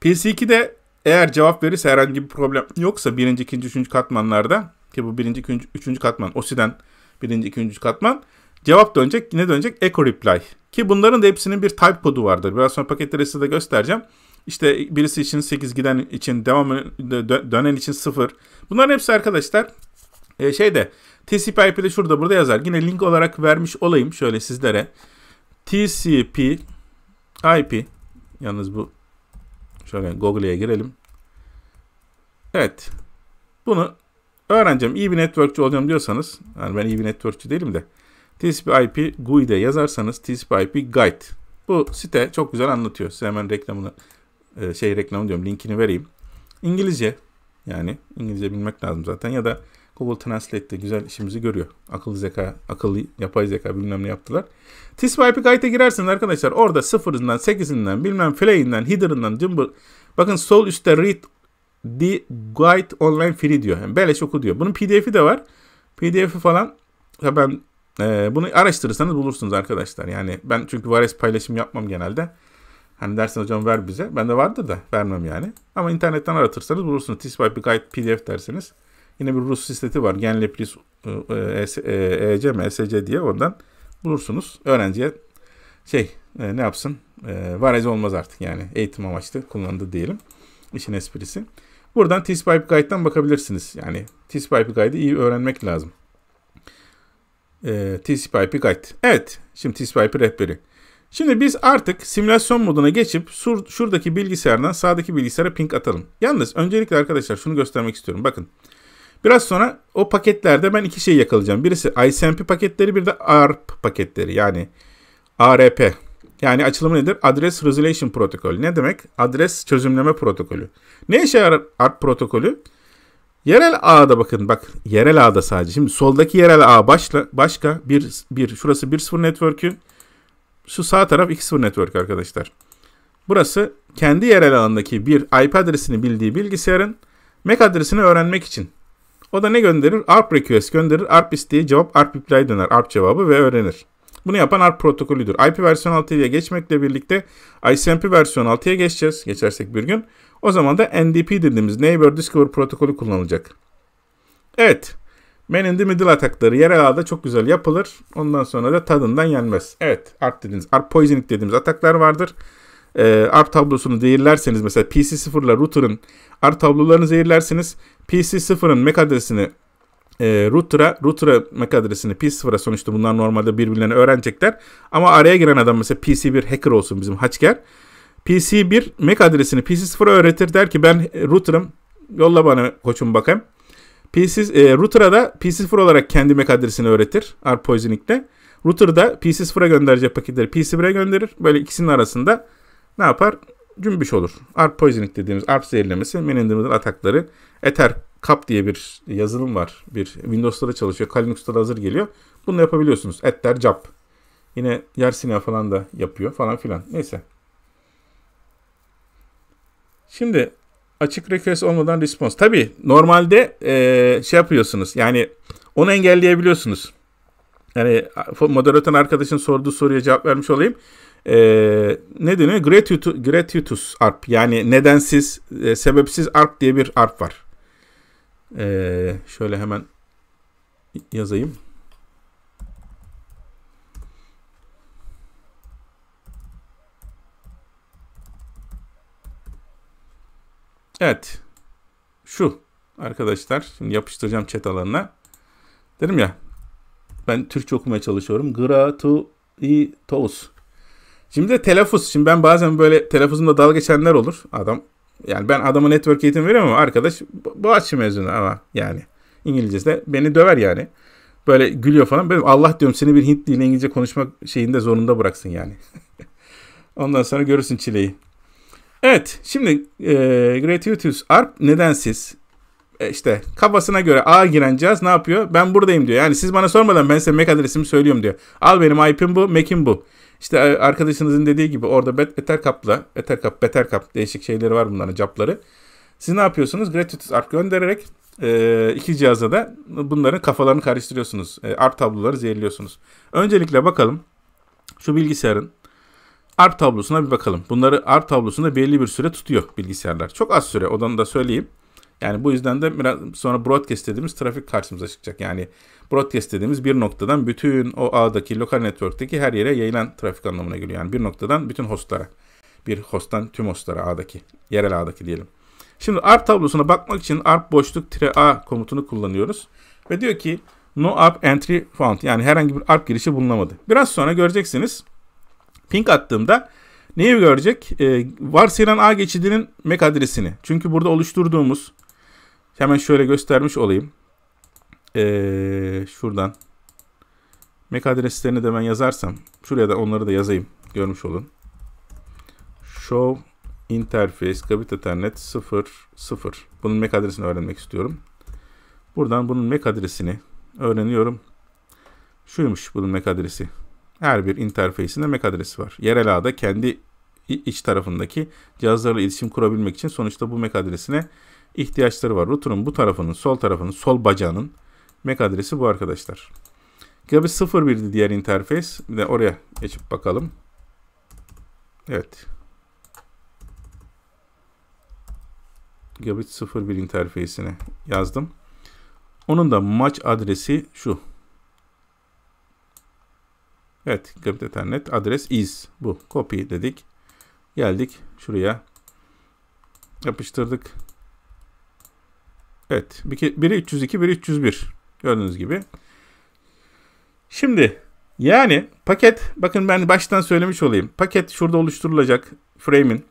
A: PC2'de eğer cevap verirse herhangi bir problem yoksa birinci, ikinci, üçüncü katmanlarda ki bu birinci, ikinci, üçüncü katman OSI'den birinci, ikinci katman Cevap dönecek ne dönecek echo reply. Ki bunların da hepsinin bir type kodu vardır. Biraz sonra paketleri size de göstereceğim. İşte birisi için 8 giden için devam e, dönen için 0. Bunların hepsi arkadaşlar e, şeyde TCP IP'de şurada burada yazar. Yine link olarak vermiş olayım şöyle sizlere. TCP IP yalnız bu şöyle Google'ya girelim. Evet. Bunu öğreneceğim. İyi bir networkçi olacağım diyorsanız yani ben iyi bir networkçi değilim de TCP/IP GUI'de yazarsanız TCP/IP Guide. Bu site çok güzel anlatıyor. Size hemen reklamını e, şey reklamı diyorum linkini vereyim. İngilizce yani İngilizce bilmek lazım zaten ya da Google Translate'de güzel işimizi görüyor. Akıllı zeka, akıllı yapay zeka bilmem ne yaptılar. TCP/IP Guide'e girersiniz arkadaşlar. Orada sıfırından, sekizinden, bilmem flay'inden, header'ından, cımbır. Bakın sol üstte read the guide online free diyor. Yani beleş oku diyor. Bunun pdf'i de var. Pdf'i falan ya ben e, bunu araştırırsanız bulursunuz arkadaşlar. Yani ben çünkü varis paylaşım yapmam genelde. Hani dersin hocam ver bize. Ben de vardı da vermem yani. Ama internetten aratırsanız bulursunuz. TISPY bir gayet PDF derseniz. Yine bir Rus sitesi var. Genlepris EC e, e, e mi ESC diye oradan bulursunuz. Öğrenciye şey e, ne yapsın? E, variz olmaz artık yani. Eğitim amaçlı kullanıldı diyelim. İşin esprisi. Buradan TISPY Guide'dan bakabilirsiniz. Yani TISPY Guide'ı iyi öğrenmek lazım e, TCP/IP Guide. Evet, şimdi TCP/IP rehberi. Şimdi biz artık simülasyon moduna geçip sur, şuradaki bilgisayardan sağdaki bilgisayara ping atalım. Yalnız öncelikle arkadaşlar şunu göstermek istiyorum. Bakın. Biraz sonra o paketlerde ben iki şey yakalayacağım. Birisi ICMP paketleri bir de ARP paketleri yani ARP. Yani açılımı nedir? Address Resolution Protocol. Ne demek? Adres çözümleme protokolü. Ne işe yarar ARP protokolü? Yerel ağda bakın bak yerel ağda sadece. Şimdi soldaki yerel ağ başla, başka bir, bir şurası 1.0 network'ü. Şu sağ taraf 2.0 network arkadaşlar. Burası kendi yerel ağındaki bir IP adresini bildiği bilgisayarın MAC e adresini öğrenmek için. O da ne gönderir? ARP request gönderir. ARP isteği cevap ARP reply döner. ARP cevabı ve öğrenir. Bunu yapan ARP protokolüdür. IP versiyon 6'ya geçmekle birlikte ICMP versiyon 6'ya geçeceğiz. Geçersek bir gün. O zaman da NDP dediğimiz Neighbor Discover protokolü kullanılacak. Evet. Man in the Middle atakları yerel ağda çok güzel yapılır. Ondan sonra da tadından yenmez. Evet. ARP dediğimiz, ARP Poisoning dediğimiz ataklar vardır e, ee, ARP tablosunu zehirlerseniz mesela PC0 ile router'ın ARP tablolarını zehirlerseniz PC0'ın MAC adresini e, ee, router'a router'a MAC adresini P0'a sonuçta bunlar normalde birbirlerini öğrenecekler. Ama araya giren adam mesela PC1 hacker olsun bizim hacker. PC1 MAC adresini PC0'a öğretir der ki ben e, router'ım yolla bana koçum bakayım. PC, e, router'a da PC0 olarak kendi MAC adresini öğretir R-Poisoning'de. Router da PC0'a gönderecek paketleri PC1'e gönderir. Böyle ikisinin arasında ne yapar? Cümbüş olur. ARP poisoning dediğimiz ARP zehirlemesi, menindirimler atakları, Ether Cap diye bir yazılım var. Bir Windows'ta da çalışıyor. Linux'ta da hazır geliyor. Bunu yapabiliyorsunuz. Etler cap. Yine Yersinia falan da yapıyor falan filan. Neyse. Şimdi açık request olmadan response. Tabi normalde e, şey yapıyorsunuz. Yani onu engelleyebiliyorsunuz. Yani moderatör arkadaşın sorduğu soruya cevap vermiş olayım. E, ne deniyor? Gratuitous, gratuitous ARP. Yani nedensiz, e, sebepsiz ARP diye bir ARP var. Ee, şöyle hemen yazayım. Evet. Şu arkadaşlar. Şimdi yapıştıracağım chat alanına. Dedim ya. Ben Türkçe okumaya çalışıyorum. Gratuitous. Şimdi de telaffuz. Şimdi ben bazen böyle telaffuzumda dalga geçenler olur. Adam yani ben adama network eğitimi veriyorum ama arkadaş Boğaziçi mezunu ama yani İngilizcesi de beni döver yani. Böyle gülüyor falan. benim Allah diyorum seni bir Hintli ile İngilizce konuşmak şeyinde zorunda bıraksın yani. Ondan sonra görürsün çileyi. Evet şimdi e, Gratius Arp nedensiz e, işte kafasına göre A giren cihaz ne yapıyor? Ben buradayım diyor. Yani siz bana sormadan ben size MAC adresimi söylüyorum diyor. Al benim IP'im bu, MAC'im bu. İşte e, arkadaşınızın dediği gibi orada Ether kapla, Ether kap, Better kap, değişik şeyleri var bunların capları. Siz ne yapıyorsunuz? Gratuitous ARP göndererek e, iki cihaza da bunların kafalarını karıştırıyorsunuz. E, ARP tabloları zehirliyorsunuz. Öncelikle bakalım şu bilgisayarın ARP tablosuna bir bakalım. Bunları ARP tablosunda belli bir süre tutuyor bilgisayarlar. Çok az süre odanı da söyleyeyim. Yani bu yüzden de biraz sonra broadcast dediğimiz trafik karşımıza çıkacak. Yani broadcast dediğimiz bir noktadan bütün o ağdaki lokal network'teki her yere yayılan trafik anlamına geliyor. Yani bir noktadan bütün hostlara. Bir hosttan tüm hostlara ağdaki, yerel ağdaki diyelim. Şimdi ARP tablosuna bakmak için ARP boşluk tire A komutunu kullanıyoruz. Ve diyor ki no ARP entry found yani herhangi bir ARP girişi bulunamadı. Biraz sonra göreceksiniz ping attığımda Neyi görecek? E, varsayılan A geçidinin MAC adresini. Çünkü burada oluşturduğumuz hemen şöyle göstermiş olayım. E, şuradan MAC adreslerini de ben yazarsam şuraya da onları da yazayım. Görmüş olun. Show interface kabit ethernet 0 0. Bunun MAC adresini öğrenmek istiyorum. Buradan bunun MAC adresini öğreniyorum. Şuymuş bunun MAC adresi. Her bir interfeysinde MAC e adresi var. Yerel ağda kendi iç tarafındaki cihazlarla iletişim kurabilmek için sonuçta bu MAC e adresine ihtiyaçları var. Router'ın bu tarafının, sol tarafının, sol bacağının MAC e adresi bu arkadaşlar. Gabi 01'di diğer interfeys. Bir de oraya geçip bakalım. Evet. Gigabit 01 interfeysine yazdım. Onun da maç adresi şu. Evet, crypt ethernet adres is bu. Copy dedik. Geldik şuraya. Yapıştırdık. Evet, biri 302, biri 301. Gördüğünüz gibi. Şimdi yani paket bakın ben baştan söylemiş olayım. Paket şurada oluşturulacak frame'in.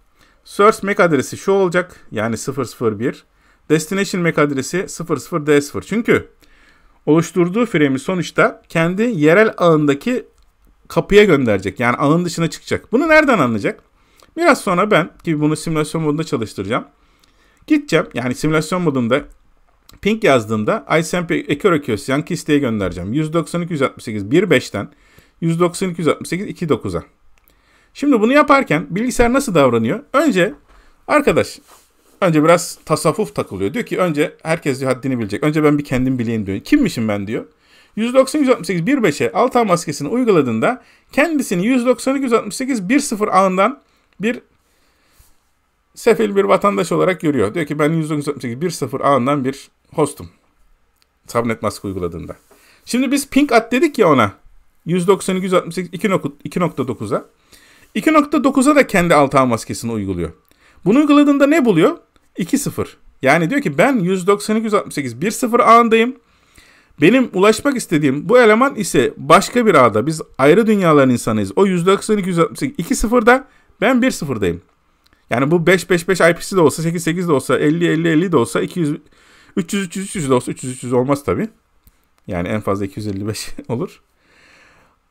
A: Source MAC e adresi şu olacak. Yani 001. Destination MAC e adresi 00D0. Çünkü oluşturduğu frame'i sonuçta kendi yerel ağındaki kapıya gönderecek. Yani ağın dışına çıkacak. Bunu nereden anlayacak? Biraz sonra ben ki bunu simülasyon modunda çalıştıracağım. Gideceğim yani simülasyon modunda ping yazdığımda ISMP Ekerokios yankı isteği göndereceğim. 192.168 1.5'ten 192.168 2.9'a. Şimdi bunu yaparken bilgisayar nasıl davranıyor? Önce arkadaş önce biraz tasavvuf takılıyor. Diyor ki önce herkes diyor haddini bilecek. Önce ben bir kendim bileyim diyor. Kimmişim ben diyor. 190-168 1.5'e Altan maskesini uyguladığında kendisini 190-168 1.0 ağından bir sefil bir vatandaş olarak görüyor. Diyor ki ben 198 1.0 ağından bir hostum. Subnet maske uyguladığında. Şimdi biz pink at dedik ya ona. 192 168 2.9'a. 2.9'a da kendi alt ağ maskesini uyguluyor. Bunu uyguladığında ne buluyor? 2.0. Yani diyor ki ben 192 168 1.0 ağındayım. Benim ulaşmak istediğim bu eleman ise başka bir ağda. Biz ayrı dünyaların insanıyız. O %92, %68, 2-0'da ben 1-0'dayım. Yani bu 5-5-5 IP'si de olsa, 8-8 de olsa, 50-50-50 de olsa, 200, 300-300-300 de olsa, 300-300 olmaz tabii. Yani en fazla 255 olur.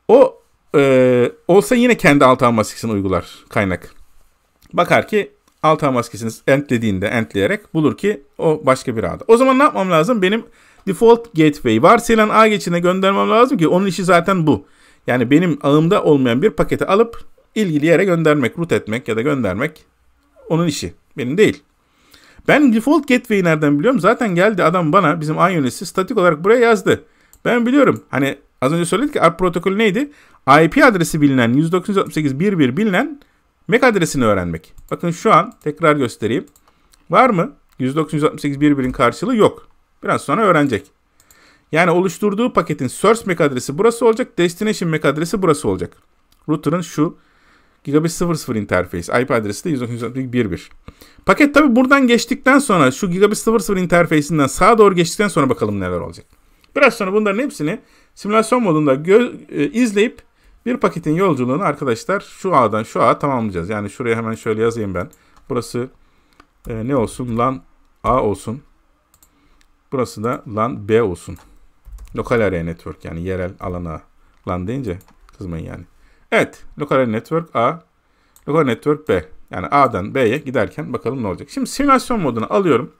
A: O e, olsa yine kendi alt ağ maskesini uygular kaynak. Bakar ki alt Altan maskesini entlediğinde entleyerek bulur ki o başka bir ağda. O zaman ne yapmam lazım? Benim Default Gateway. Varsayılan ağ geçidine göndermem lazım ki onun işi zaten bu. Yani benim ağımda olmayan bir paketi alıp ilgili yere göndermek, root etmek ya da göndermek onun işi. Benim değil. Ben default gateway'i nereden biliyorum? Zaten geldi adam bana bizim ağ yöneticisi statik olarak buraya yazdı. Ben biliyorum. Hani az önce söyledik ki ARP protokolü neydi? IP adresi bilinen 192.168.1.1 bilinen MAC e adresini öğrenmek. Bakın şu an tekrar göstereyim. Var mı? 192.168.1.1'in karşılığı yok. Biraz sonra öğrenecek. Yani oluşturduğu paketin source MAC adresi burası olacak, destination MAC adresi burası olacak. Router'ın şu gigabit 00 interface, IP adresi de 111. Paket tabi buradan geçtikten sonra şu gigabit 00 interface'inden sağa doğru geçtikten sonra bakalım neler olacak. Biraz sonra bunların hepsini simülasyon modunda göz, e, izleyip bir paketin yolculuğunu arkadaşlar şu ağdan şu ağa tamamlayacağız. Yani şuraya hemen şöyle yazayım ben. Burası e, ne olsun lan A olsun. Burası da LAN B olsun. Lokal Area Network yani yerel alana LAN deyince kızmayın yani. Evet. Lokal Area Network A. Lokal Network B. Yani A'dan B'ye giderken bakalım ne olacak. Şimdi simülasyon moduna alıyorum.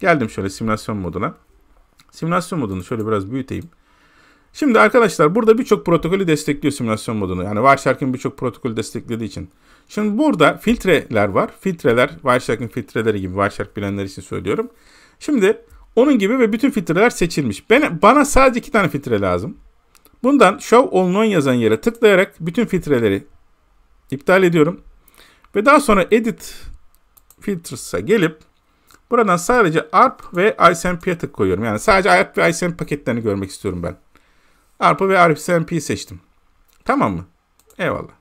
A: Geldim şöyle simülasyon moduna. Simülasyon modunu şöyle biraz büyüteyim. Şimdi arkadaşlar burada birçok protokolü destekliyor simülasyon modunu. Yani Wireshark'ın birçok protokolü desteklediği için. Şimdi burada filtreler var. Filtreler Wireshark'ın filtreleri gibi Wireshark bilenler için söylüyorum. Şimdi onun gibi ve bütün filtreler seçilmiş. Ben, bana sadece iki tane filtre lazım. Bundan show all yazan yere tıklayarak bütün filtreleri iptal ediyorum. Ve daha sonra edit filters'a gelip buradan sadece ARP ve ISMP'ye tık koyuyorum. Yani sadece ARP ve ISMP paketlerini görmek istiyorum ben. ARP'ı ve ISMP'yi seçtim. Tamam mı? Eyvallah.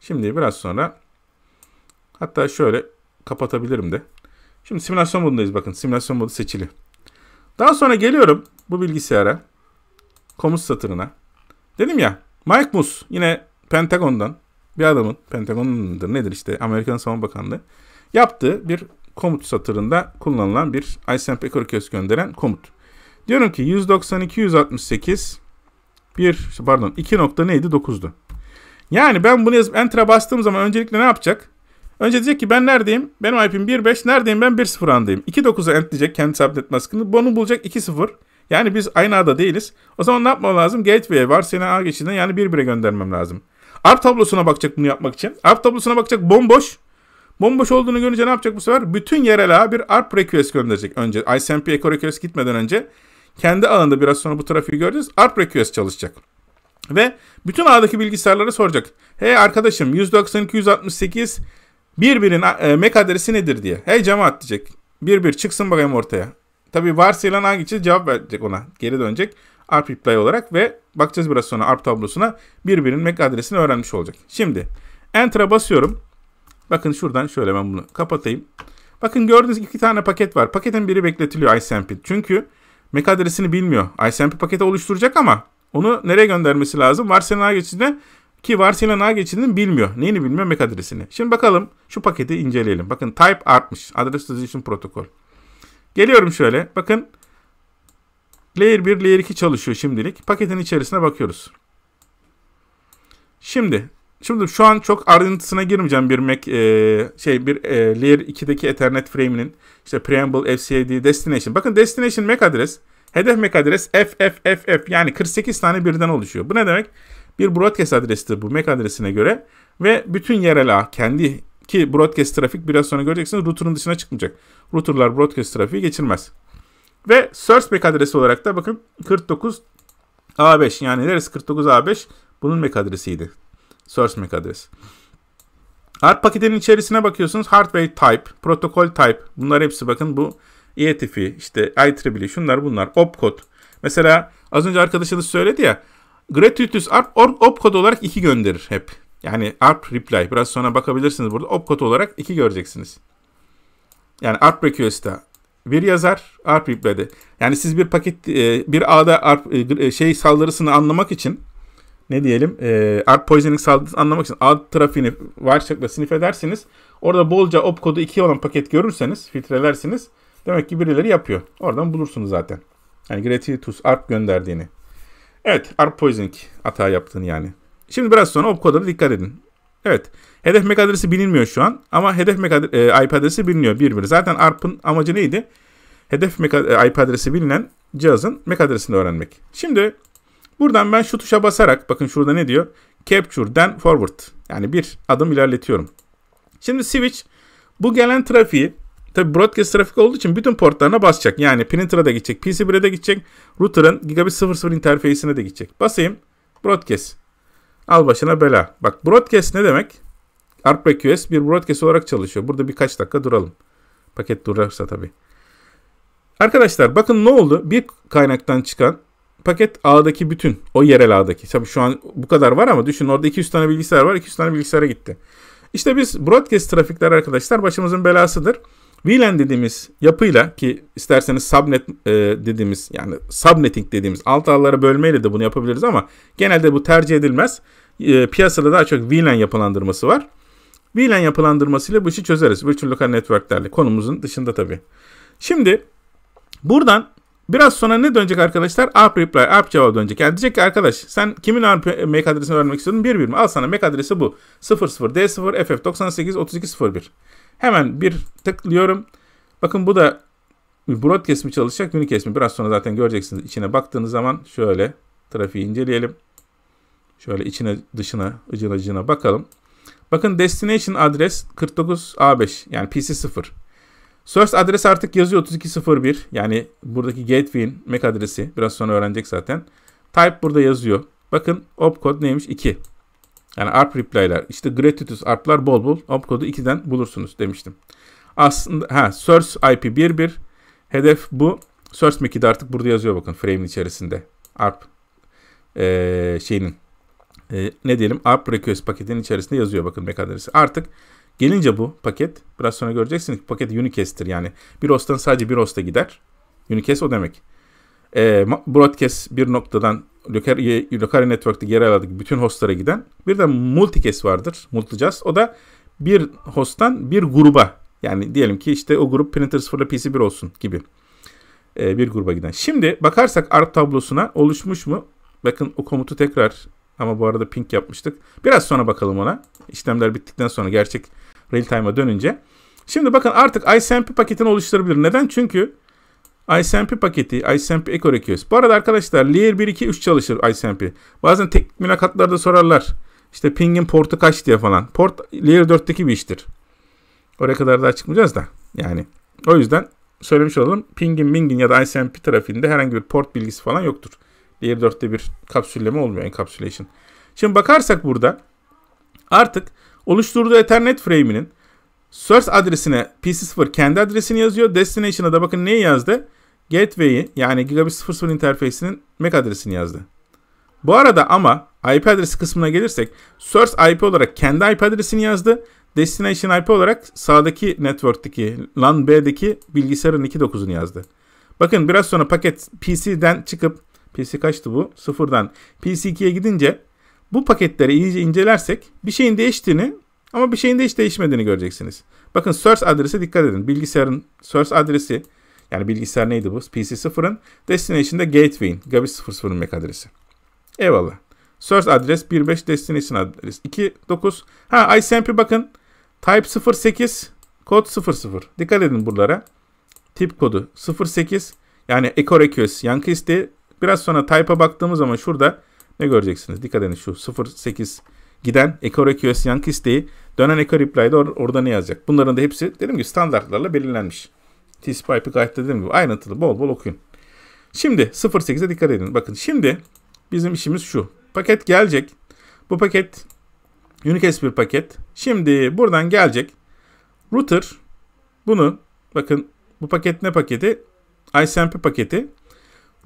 A: Şimdi biraz sonra hatta şöyle kapatabilirim de. Şimdi simülasyon modundayız bakın. Simülasyon modu seçili. Daha sonra geliyorum bu bilgisayara. Komut satırına. Dedim ya Mike Mus yine Pentagon'dan bir adamın Pentagon'undur nedir işte Amerikan Savunma Bakanlığı yaptığı bir komut satırında kullanılan bir ISMP 43 gönderen komut. Diyorum ki 192 168 bir pardon 2 nokta neydi 9'du. Yani ben bunu yazıp enter'a bastığım zaman öncelikle ne yapacak? Önce diyecek ki ben neredeyim? Benim IP'im 1.5. Neredeyim ben? 1.0 andayım. 2.9'a endleyecek kendi subnet maskını. Bunu bulacak 2.0. Yani biz aynı ağda değiliz. O zaman ne yapmam lazım? Gateway'e var seni ağ geçinden yani 1.1'e göndermem lazım. ARP tablosuna bakacak bunu yapmak için. ARP tablosuna bakacak bomboş. Bomboş olduğunu görünce ne yapacak bu sefer? Bütün yerel ağa bir ARP request gönderecek önce. ISMP echo request gitmeden önce. Kendi alanında biraz sonra bu trafiği göreceğiz. ARP request çalışacak. Ve bütün ağdaki bilgisayarlara soracak. Hey arkadaşım 192, 168, birbirin e, MAC e adresi nedir diye. Hey cemaat diyecek. Bir bir çıksın bakayım ortaya. Tabi varsayılan hangi hangisi cevap verecek ona. Geri dönecek. ARP reply olarak ve bakacağız biraz sonra ARP tablosuna birbirinin MAC e adresini öğrenmiş olacak. Şimdi Enter'a basıyorum. Bakın şuradan şöyle ben bunu kapatayım. Bakın gördüğünüz iki tane paket var. Paketin biri bekletiliyor iSampit. Çünkü MAC e adresini bilmiyor. iSampit paketi oluşturacak ama onu nereye göndermesi lazım? Varsayılan hangi geçişine ki varsayılan ne geçirdiğini bilmiyor. Neyini bilmiyor? MAC e adresini. Şimdi bakalım şu paketi inceleyelim. Bakın type artmış. Address Transition protokol. Geliyorum şöyle. Bakın layer 1, layer 2 çalışıyor şimdilik. Paketin içerisine bakıyoruz. Şimdi Şimdi şu an çok ayrıntısına girmeyeceğim bir Mac e, şey bir e, Layer 2'deki Ethernet frame'inin işte preamble, FCD, destination. Bakın destination MAC adres, hedef MAC adres FFFF yani 48 tane birden oluşuyor. Bu ne demek? Bir broadcast adresidir bu MAC e adresine göre ve bütün yerel ağ kendi ki broadcast trafik biraz sonra göreceksiniz router'ın dışına çıkmayacak. Router'lar broadcast trafiği geçirmez. Ve source MAC adresi olarak da bakın 49 A5 yani neresi 49 A5 bunun MAC e adresiydi. Source MAC adresi. Hard paketinin içerisine bakıyorsunuz. Hardware type, protokol type. Bunlar hepsi bakın bu ETF'i, işte IEEE şunlar bunlar. Opcode. Mesela az önce arkadaşınız söyledi ya. Gratuitous ARP op kod olarak 2 gönderir hep. Yani ARP reply. Biraz sonra bakabilirsiniz burada. Op kod olarak 2 göreceksiniz. Yani ARP request'a bir yazar ARP reply'de. Yani siz bir paket e, bir ağda ARP e, e, şey saldırısını anlamak için ne diyelim ARP poisoning saldırısını anlamak için ad trafiğini varçakla sniff edersiniz. Orada bolca op kodu 2 olan paket görürseniz filtrelersiniz. Demek ki birileri yapıyor. Oradan bulursunuz zaten. Yani Gratuitous ARP gönderdiğini. Evet ARP poisoning hata yaptığını yani. Şimdi biraz sonra opcode'a dikkat edin. Evet. Hedef MAC adresi bilinmiyor şu an ama hedef MAC adresi, IP adresi biliniyor bir bir. Zaten ARP'ın amacı neydi? Hedef MAC, e, IP adresi bilinen cihazın MAC adresini öğrenmek. Şimdi buradan ben şu tuşa basarak bakın şurada ne diyor? Capture then forward. Yani bir adım ilerletiyorum. Şimdi switch bu gelen trafiği Tabi broadcast trafik olduğu için bütün portlarına basacak. Yani printer'a da gidecek, PC1'e de gidecek, router'ın gigabit 00 interfeysine de gidecek. Basayım broadcast. Al başına bela. Bak broadcast ne demek? ArcBQS bir broadcast olarak çalışıyor. Burada birkaç dakika duralım. Paket durursa tabi. Arkadaşlar bakın ne oldu? Bir kaynaktan çıkan paket ağdaki bütün o yerel ağdaki. Tabii şu an bu kadar var ama düşün orada 200 tane bilgisayar var. 200 tane bilgisayara gitti. İşte biz broadcast trafikler arkadaşlar başımızın belasıdır. VLAN dediğimiz yapıyla ki isterseniz subnet e, dediğimiz yani subnetting dediğimiz alt ağlara bölmeyle de bunu yapabiliriz ama genelde bu tercih edilmez. E, piyasada daha çok VLAN yapılandırması var. VLAN yapılandırmasıyla bu işi çözeriz. Virtual Local Network'lerle konumuzun dışında tabii. Şimdi buradan biraz sonra ne dönecek arkadaşlar? App reply, app cevabı dönecek. Yani diyecek ki arkadaş sen kimin e, MAC adresini öğrenmek istiyordun? Bir bir mi? Al sana MAC adresi bu. 00 D0 FF 98 3201. Hemen bir tıklıyorum. Bakın bu da broadcast mi çalışacak, unicast mi? Biraz sonra zaten göreceksiniz. İçine baktığınız zaman şöyle trafiği inceleyelim. Şöyle içine dışına ıcına ıcına bakalım. Bakın destination adres 49A5 yani PC0. Source adres artık yazıyor 3201 yani buradaki gateway'in MAC adresi biraz sonra öğrenecek zaten. Type burada yazıyor. Bakın opcode neymiş 2. Yani ARP replay'ler. İşte gratuitous ARP'lar bol bol. ARP kodu 2'den bulursunuz demiştim. Aslında ha source IP 1.1 hedef bu. Source MAC'i de artık burada yazıyor bakın frame'in içerisinde. ARP ee, şeyinin e, ne diyelim ARP request paketinin içerisinde yazıyor bakın MAC adresi. Artık gelince bu paket biraz sonra göreceksiniz ki paket unicast'tir yani. Bir host'tan sadece bir host'a gider. Unicast o demek. E, broadcast bir noktadan Locari Network'te yer aldık, bütün hostlara giden bir de multicast vardır. Multicast. O da bir hosttan bir gruba yani diyelim ki işte o grup printer 0 ile PC1 olsun gibi ee, bir gruba giden. Şimdi bakarsak ARP tablosuna oluşmuş mu? Bakın o komutu tekrar ama bu arada pink yapmıştık. Biraz sonra bakalım ona. İşlemler bittikten sonra gerçek real time'a dönünce. Şimdi bakın artık ISMP paketini oluşturabilir. Neden? Çünkü ISMP paketi, ISMP EcoRequest. Bu arada arkadaşlar Layer 1, 2, 3 çalışır ISMP. Bazen teknik mülakatlarda sorarlar. İşte pingin portu kaç diye falan. Port Layer 4'teki bir iştir. Oraya kadar daha çıkmayacağız da. Yani o yüzden söylemiş olalım. Pingin, mingin ya da ISMP trafiğinde herhangi bir port bilgisi falan yoktur. Layer 4'te bir kapsülleme olmuyor encapsulation. Şimdi bakarsak burada artık oluşturduğu Ethernet frame'inin source adresine PC0 kendi adresini yazıyor. Destination'a da bakın neyi yazdı? gateway'i yani Gigabit 00 interfeysinin MAC adresini yazdı. Bu arada ama IP adresi kısmına gelirsek source IP olarak kendi IP adresini yazdı. Destination IP olarak sağdaki network'teki LAN B'deki bilgisayarın 2.9'unu yazdı. Bakın biraz sonra paket PC'den çıkıp PC kaçtı bu? Sıfırdan PC2'ye gidince bu paketleri iyice incelersek bir şeyin değiştiğini ama bir şeyin de hiç değişmediğini göreceksiniz. Bakın source adrese dikkat edin. Bilgisayarın source adresi yani bilgisayar neydi bu? PC0'ın. Destination'da Gateway'in. Gabi 00'ın MAC e adresi. Eyvallah. Source adres 15 destination adres 29. Ha ICMP bakın. Type 08 kod 00. Dikkat edin buralara. Tip kodu 08 yani echo request yankı isteği. Biraz sonra type'a baktığımız zaman şurada ne göreceksiniz? Dikkat edin şu 08 giden echo request yankı isteği dönen echo reply'de or orada ne yazacak? Bunların da hepsi dedim ki standartlarla belirlenmiş. TCP/IP gayet dediğim gibi ayrıntılı bol bol okuyun. Şimdi 08'e dikkat edin. Bakın şimdi bizim işimiz şu. Paket gelecek. Bu paket Unicast bir paket. Şimdi buradan gelecek. Router bunu bakın bu paket ne paketi? ICMP paketi.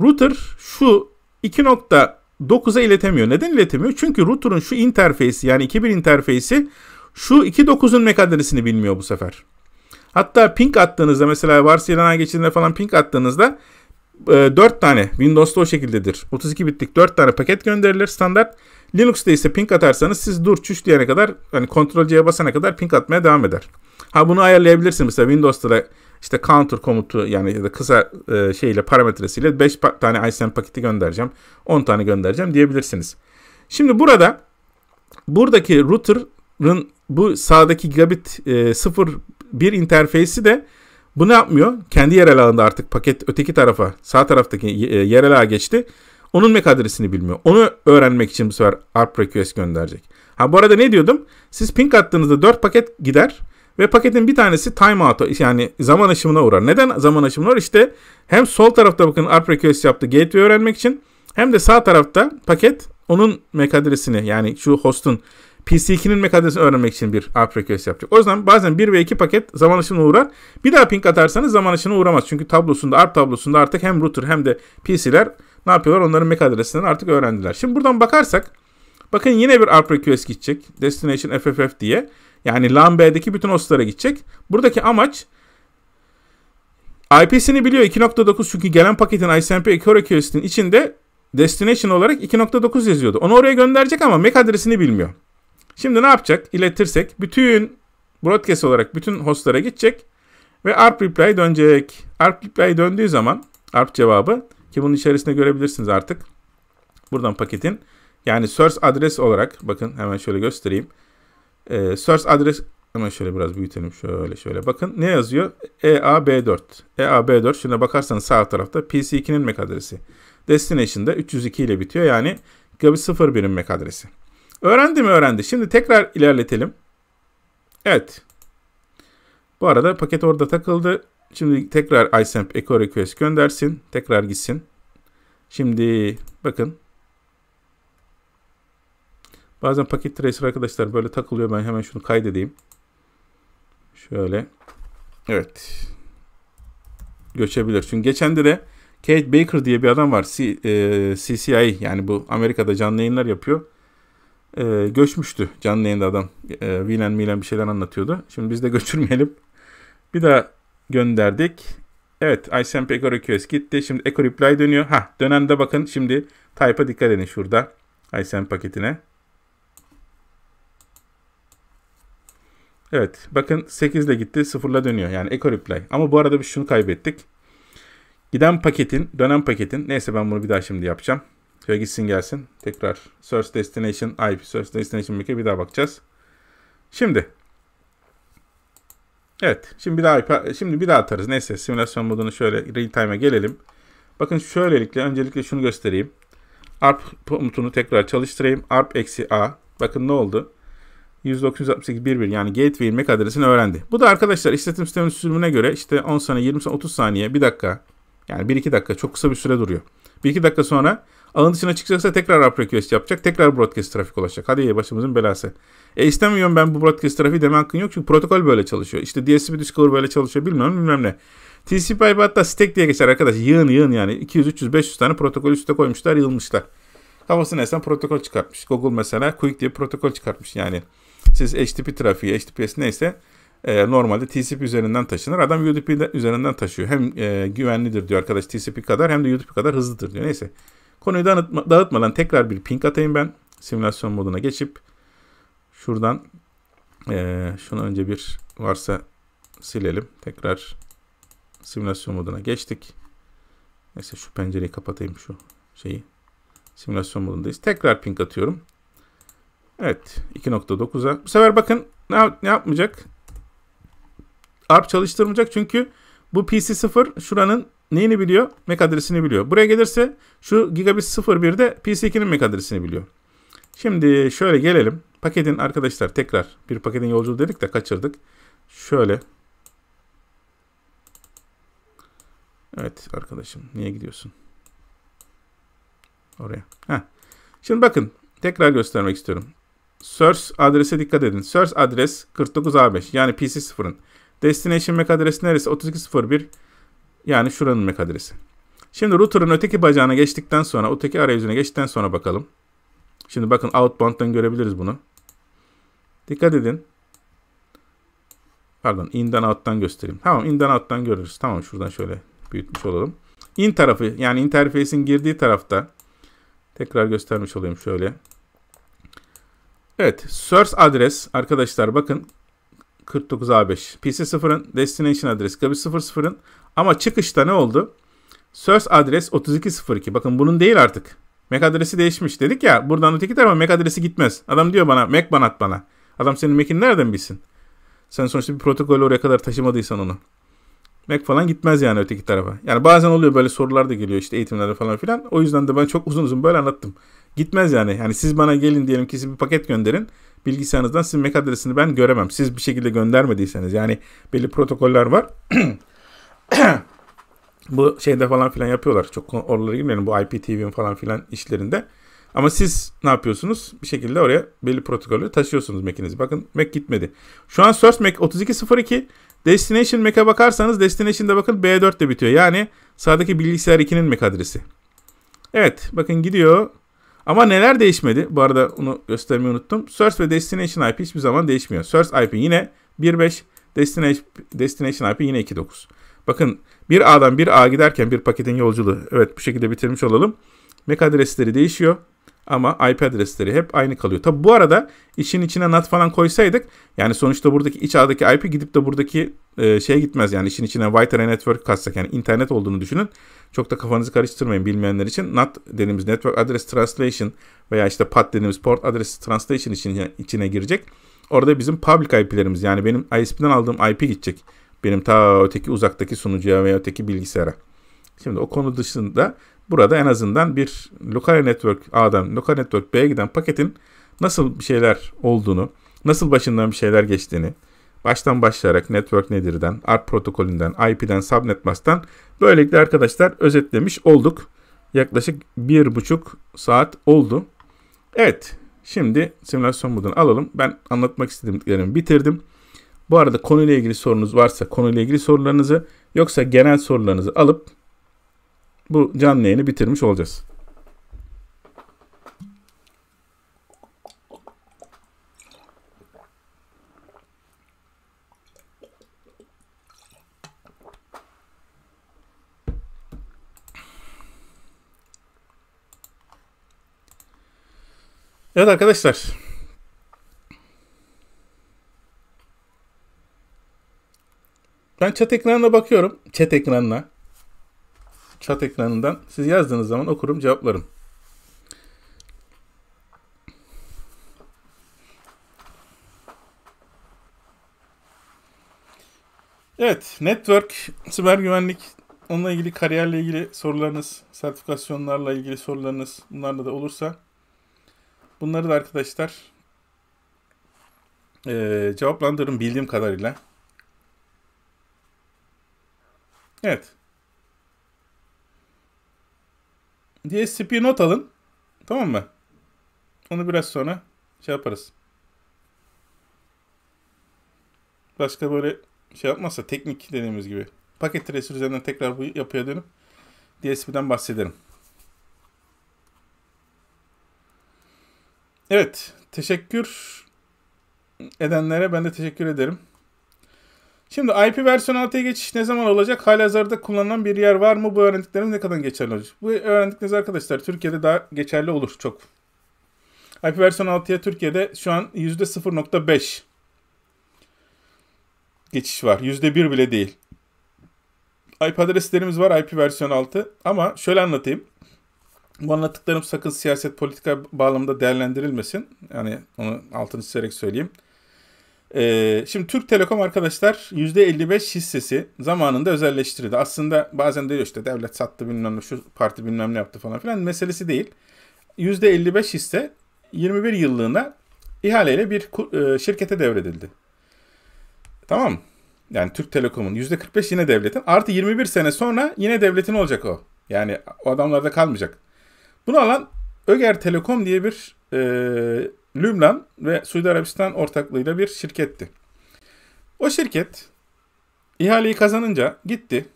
A: Router şu 2.9'a iletemiyor. Neden iletemiyor? Çünkü router'un şu interfeysi yani 2000 interfeysi şu 2.9'un MAC adresini bilmiyor bu sefer. Hatta ping attığınızda mesela varsayılan ay geçidine falan ping attığınızda 4 e, tane Windows'ta o şekildedir. 32 bitlik 4 tane paket gönderilir standart. Linux'te ise ping atarsanız siz dur çüş diyene kadar hani kontrol C'ye basana kadar ping atmaya devam eder. Ha bunu ayarlayabilirsiniz mesela Windows'ta da işte counter komutu yani ya da kısa e, şeyle parametresiyle 5 tane ISM paketi göndereceğim, 10 tane göndereceğim diyebilirsiniz. Şimdi burada buradaki router'ın bu sağdaki gigabit e, bir interfeysi de bunu yapmıyor. Kendi yerel ağında artık paket öteki tarafa sağ taraftaki e, yerel ağa geçti. Onun MAC adresini bilmiyor. Onu öğrenmek için bu sefer ARP request gönderecek. Ha bu arada ne diyordum? Siz ping attığınızda 4 paket gider ve paketin bir tanesi timeout'a yani zaman aşımına uğrar. Neden zaman aşımına uğrar? İşte hem sol tarafta bakın ARP request yaptı gateway öğrenmek için hem de sağ tarafta paket onun MAC adresini yani şu host'un PC2'nin mekanizmasını öğrenmek için bir ARP request yapacak. O yüzden bazen 1 ve 2 paket zaman aşımına uğrar. Bir daha ping atarsanız zaman aşımına uğramaz. Çünkü tablosunda ARP tablosunda artık hem router hem de PC'ler ne yapıyorlar? Onların MAC e adreslerini artık öğrendiler. Şimdi buradan bakarsak bakın yine bir ARP request gidecek. Destination FFF diye. Yani LAN B'deki bütün hostlara gidecek. Buradaki amaç IP'sini biliyor 2.9 çünkü gelen paketin ICMP echo request'in içinde destination olarak 2.9 yazıyordu. Onu oraya gönderecek ama MAC e adresini bilmiyor. Şimdi ne yapacak? İletirsek bütün broadcast olarak bütün hostlara gidecek ve ARP reply dönecek. ARP reply döndüğü zaman ARP cevabı ki bunun içerisinde görebilirsiniz artık. Buradan paketin yani source adres olarak bakın hemen şöyle göstereyim. Ee, source adres hemen şöyle biraz büyütelim şöyle şöyle bakın ne yazıyor? EAB4. EAB4 şuna bakarsanız sağ tarafta PC2'nin MAC adresi. Destination'da 302 ile bitiyor yani GB01'in MAC adresi. Öğrendi mi öğrendi. Şimdi tekrar ilerletelim. Evet. Bu arada paket orada takıldı. Şimdi tekrar iSamp echo request göndersin. Tekrar gitsin. Şimdi bakın. Bazen paket tracer arkadaşlar böyle takılıyor. Ben hemen şunu kaydedeyim. Şöyle. Evet. Göçebilir. Çünkü geçen de Kate Baker diye bir adam var. C, e, CCI yani bu Amerika'da canlı yayınlar yapıyor e, göçmüştü canlı yayında adam. E, Vilen Milen bir şeyler anlatıyordu. Şimdi biz de götürmeyelim. Bir daha gönderdik. Evet Aysenp EcoRequest gitti. Şimdi Reply dönüyor. Ha dönemde bakın şimdi type'a dikkat edin şurada. Aysenp paketine. Evet bakın 8 ile gitti 0 ile dönüyor. Yani Reply. Ama bu arada biz şunu kaybettik. Giden paketin, dönen paketin. Neyse ben bunu bir daha şimdi yapacağım. Şöyle gitsin gelsin. Tekrar source Destination IP, source Destination Mac'e bir daha bakacağız. Şimdi. Evet. Şimdi bir daha şimdi bir daha atarız. Neyse simülasyon modunu şöyle real time'a gelelim. Bakın şöylelikle öncelikle şunu göstereyim. ARP komutunu tekrar çalıştırayım. ARP eksi A. Bakın ne oldu? 109.168.1.1 yani gateway MAC adresini öğrendi. Bu da arkadaşlar işletim sisteminin sürümüne göre işte 10 saniye, 20 saniye, 30 saniye, 1 dakika yani 1-2 dakika çok kısa bir süre duruyor. 1-2 dakika sonra Ağın dışına çıkacaksa tekrar up request yapacak. Tekrar broadcast trafik olacak. Hadi başımızın belası. E istemiyorum ben bu broadcast trafiği deme hakkın yok. Çünkü protokol böyle çalışıyor. İşte DSP Discover böyle çalışıyor. Bilmem bilmem ne. TCP IP hatta stack diye geçer arkadaş. Yığın yığın yani. 200, 300, 500 tane protokol üstte koymuşlar yılmışlar. Kafasına neyse protokol çıkartmış. Google mesela Quick diye protokol çıkartmış yani. Siz HTTP trafiği, HTTPS neyse e, normalde TCP üzerinden taşınır. Adam UDP üzerinden taşıyor. Hem e, güvenlidir diyor arkadaş TCP kadar hem de UDP kadar hızlıdır diyor. Neyse. Konuyu dağıtma, dağıtmadan tekrar bir ping atayım ben. Simülasyon moduna geçip şuradan e, şunu önce bir varsa silelim. Tekrar simülasyon moduna geçtik. Neyse şu pencereyi kapatayım şu şeyi. Simülasyon modundayız. Tekrar ping atıyorum. Evet 2.9'a. Bu sefer bakın ne, ne yapmayacak? ARP çalıştırmayacak çünkü bu PC0 şuranın neyini biliyor? MAC adresini biliyor. Buraya gelirse şu gigabit 01'de PC2'nin MAC adresini biliyor. Şimdi şöyle gelelim. Paketin arkadaşlar tekrar bir paketin yolculuğu dedik de kaçırdık. Şöyle. Evet arkadaşım niye gidiyorsun? Oraya. Heh. Şimdi bakın tekrar göstermek istiyorum. Source adrese dikkat edin. Source adres 49A5 yani PC0'ın. Destination MAC adresi neresi? 3201 yani şuranın MAC adresi. Şimdi router'ın öteki bacağına geçtikten sonra, öteki arayüzüne geçtikten sonra bakalım. Şimdi bakın outbound'dan görebiliriz bunu. Dikkat edin. Pardon, in'den out'tan göstereyim. Tamam, in'den out'tan görürüz. Tamam, şuradan şöyle büyütmüş olalım. In tarafı, yani interface'in girdiği tarafta tekrar göstermiş olayım şöyle. Evet, source adres arkadaşlar bakın 49A5. PC0'ın destination adresi Gabi 00'ın ama çıkışta ne oldu? Source adres 3202. Bakın bunun değil artık. MAC e adresi değişmiş. Dedik ya buradan öteki tarafa MAC e adresi gitmez. Adam diyor bana MAC e bana at bana. Adam senin Mac'in nereden bilsin? Sen sonuçta bir protokolü oraya kadar taşımadıysan onu. Mac falan gitmez yani öteki tarafa. Yani bazen oluyor böyle sorular da geliyor işte eğitimlerde falan filan. O yüzden de ben çok uzun uzun böyle anlattım. Gitmez yani. Yani siz bana gelin diyelim ki siz bir paket gönderin bilgisayarınızdan sizin MAC adresini ben göremem. Siz bir şekilde göndermediyseniz yani belli protokoller var. bu şeyde falan filan yapıyorlar. Çok oralara girmeyelim bu IPTV'nin falan filan işlerinde. Ama siz ne yapıyorsunuz? Bir şekilde oraya belli protokolü taşıyorsunuz Mac'inizi. Bakın Mac gitmedi. Şu an Source Mac 3202 Destination Mac'e bakarsanız Destination'da bakın B4 de bitiyor. Yani sağdaki bilgisayar 2'nin Mac adresi. Evet bakın gidiyor. Ama neler değişmedi? Bu arada onu göstermeyi unuttum. Source ve Destination IP hiçbir zaman değişmiyor. Source IP yine 1.5, Destination, Destination IP yine 2.9. Bakın bir A'dan bir A giderken bir paketin yolculuğu. Evet bu şekilde bitirmiş olalım. MAC adresleri değişiyor ama IP adresleri hep aynı kalıyor. Tabi bu arada işin içine NAT falan koysaydık yani sonuçta buradaki iç ağdaki IP gidip de buradaki e, şeye gitmez yani işin içine Wi-Fi network katsak yani internet olduğunu düşünün. Çok da kafanızı karıştırmayın bilmeyenler için. NAT dediğimiz Network Address Translation veya işte PAT dediğimiz Port Address Translation içine, içine girecek. Orada bizim public IP'lerimiz yani benim ISP'den aldığım IP gidecek. Benim ta öteki uzaktaki sunucuya veya öteki bilgisayara. Şimdi o konu dışında burada en azından bir local network A'dan local network B'ye giden paketin nasıl bir şeyler olduğunu, nasıl başından bir şeyler geçtiğini, baştan başlayarak network nedirden, ARP protokolünden, IP'den, subnet mask'tan böylelikle arkadaşlar özetlemiş olduk. Yaklaşık bir buçuk saat oldu. Evet şimdi simülasyon modunu alalım. Ben anlatmak istediklerimi bitirdim. Bu arada konuyla ilgili sorunuz varsa konuyla ilgili sorularınızı yoksa genel sorularınızı alıp bu canlı yayını bitirmiş olacağız. Evet arkadaşlar. Ben chat ekranına bakıyorum. Chat ekranına. Chat ekranından siz yazdığınız zaman okurum cevaplarım. Evet, network, siber güvenlik, onunla ilgili kariyerle ilgili sorularınız, sertifikasyonlarla ilgili sorularınız bunlarla da olursa Bunları da arkadaşlar e, cevaplandırın bildiğim kadarıyla. Evet. DSCP not alın. Tamam mı? Onu biraz sonra şey yaparız. Başka böyle şey yapmazsa teknik dediğimiz gibi. Paket tracer üzerinden tekrar bu yapıya dönüp DSP'den bahsederim. Evet, teşekkür edenlere ben de teşekkür ederim. Şimdi IP versiyon 6'ya geçiş ne zaman olacak? Hala Halihazırda kullanılan bir yer var mı? Bu öğrendiklerimiz ne kadar geçerli olacak? Bu öğrendikleriniz arkadaşlar Türkiye'de daha geçerli olur çok. IP versiyon 6'ya Türkiye'de şu an %0.5 geçiş var. %1 bile değil. IP adreslerimiz var IP versiyon 6 ama şöyle anlatayım. Bu anlattıklarım sakın siyaset politika bağlamında değerlendirilmesin. Yani onu altını çizerek söyleyeyim. Ee, şimdi Türk Telekom arkadaşlar %55 hissesi zamanında özelleştirildi. Aslında bazen diyor işte devlet sattı bilmem ne şu parti bilmem ne yaptı falan filan meselesi değil. %55 hisse 21 yıllığına ihaleyle bir e, şirkete devredildi. Tamam Yani Türk Telekom'un %45 yine devletin artı 21 sene sonra yine devletin olacak o. Yani o adamlarda kalmayacak. Bunu alan Öger Telekom diye bir e, Lübnan ve Suudi Arabistan ortaklığıyla bir şirketti. O şirket ihaleyi kazanınca gitti.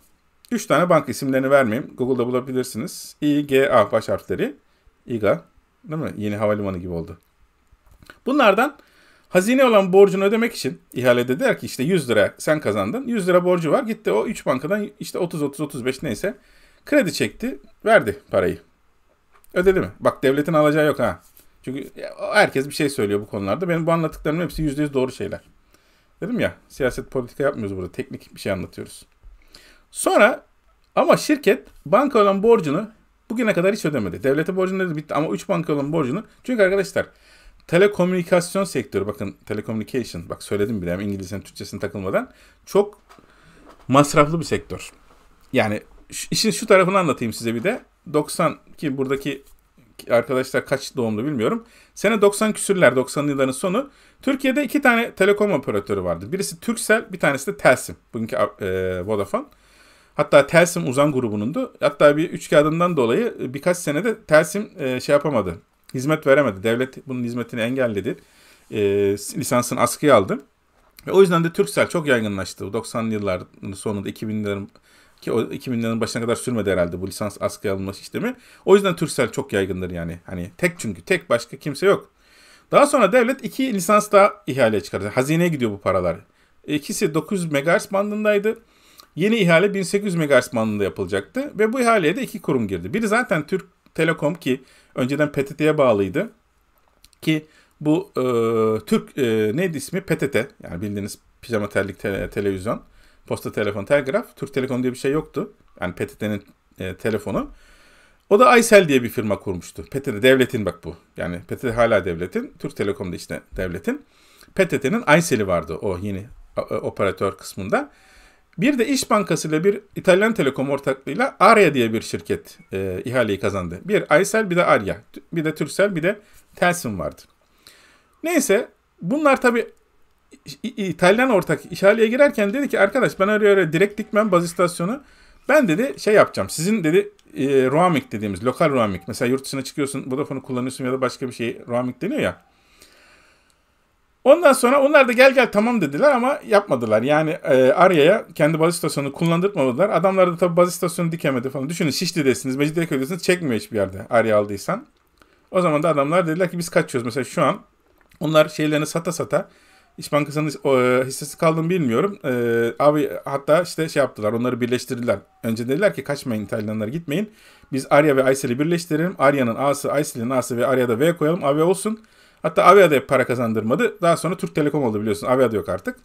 A: 3 tane banka isimlerini vermeyeyim. Google'da bulabilirsiniz. IGA baş harfleri. IGA, değil mi? Yeni havalimanı gibi oldu. Bunlardan hazine olan borcunu ödemek için ihalede der ki işte 100 lira sen kazandın. 100 lira borcu var. Gitti o 3 bankadan işte 30-30-35 neyse kredi çekti. Verdi parayı. Ödedi mi? Bak devletin alacağı yok ha. Çünkü herkes bir şey söylüyor bu konularda. Benim bu anlattıklarım hepsi %100 doğru şeyler. Dedim ya siyaset politika yapmıyoruz burada. Teknik bir şey anlatıyoruz. Sonra ama şirket banka olan borcunu bugüne kadar hiç ödemedi. Devlete borcunu dedi bitti ama 3 banka olan borcunu. Çünkü arkadaşlar telekomünikasyon sektörü bakın telecommunication bak söyledim bile hem İngilizce'nin Türkçesini takılmadan çok masraflı bir sektör. Yani işin şu tarafını anlatayım size bir de. 90 ki buradaki arkadaşlar kaç doğumlu bilmiyorum. Sene 90 küsürler 90'lı yılların sonu. Türkiye'de iki tane telekom operatörü vardı. Birisi Türksel bir tanesi de Telsim. Bugünkü e, Vodafone. Hatta Telsim uzan grubunundu. Hatta bir üç kağıdından dolayı e, birkaç senede Telsim e, şey yapamadı. Hizmet veremedi. Devlet bunun hizmetini engelledi. E, lisansını askıya aldı. Ve o yüzden de Türksel çok yaygınlaştı. 90'lı yılların sonunda 2000'lerin ki o 2000'lerin başına kadar sürmedi herhalde bu lisans askıya alınma sistemi O yüzden Türksel çok yaygındır yani. Hani tek çünkü tek başka kimse yok. Daha sonra devlet iki lisans daha ihaleye çıkardı. Hazineye gidiyor bu paralar. İkisi 900 MHz bandındaydı. Yeni ihale 1800 MHz bandında yapılacaktı ve bu ihaleye de iki kurum girdi. Biri zaten Türk Telekom ki önceden PTT'ye bağlıydı ki bu e, Türk e, neydi ismi PTT yani bildiğiniz pijama terlik te- televizyon Posta, telefon, telgraf. Türk Telekom diye bir şey yoktu. Yani PTT'nin e, telefonu. O da Aysel diye bir firma kurmuştu. PTT devletin bak bu. Yani PTT hala devletin. Türk Telekom da işte devletin. PTT'nin Aysel'i vardı o yeni e, operatör kısmında. Bir de İş Bankası ile bir İtalyan Telekom ortaklığıyla Arya diye bir şirket e, ihaleyi kazandı. Bir Aysel bir de Arya. Bir de Türksel bir de Telsim vardı. Neyse bunlar tabii İtalyan ortak ihaleye girerken dedi ki arkadaş ben öyle öyle direkt dikmem baz istasyonu. Ben dedi şey yapacağım. Sizin dedi e, roaming dediğimiz lokal roaming. Mesela yurt dışına çıkıyorsun Vodafone'u kullanıyorsun ya da başka bir şey roaming deniyor ya. Ondan sonra onlar da gel gel tamam dediler ama yapmadılar. Yani e, Arya'ya kendi baz istasyonunu kullandırtmadılar. Adamlar da tabi baz istasyonu dikemedi falan. Düşünün desiniz Şişli'desiniz, Mecidiyeköy'desiniz çekmiyor hiçbir yerde Arya aldıysan. O zaman da adamlar dediler ki biz kaçıyoruz. Mesela şu an onlar şeylerini sata sata İş Bankası'nın e, hissesi kaldığını bilmiyorum. E, abi hatta işte şey yaptılar onları birleştirdiler. Önce dediler ki kaçmayın İtalyanlara gitmeyin. Biz Arya ve Aysel'i birleştirelim. Arya'nın A'sı, Aysel'in A'sı ve Arya'da V koyalım. Avia olsun. Hatta AVEA da hep para kazandırmadı. Daha sonra Türk Telekom oldu biliyorsun. AVEA yok artık.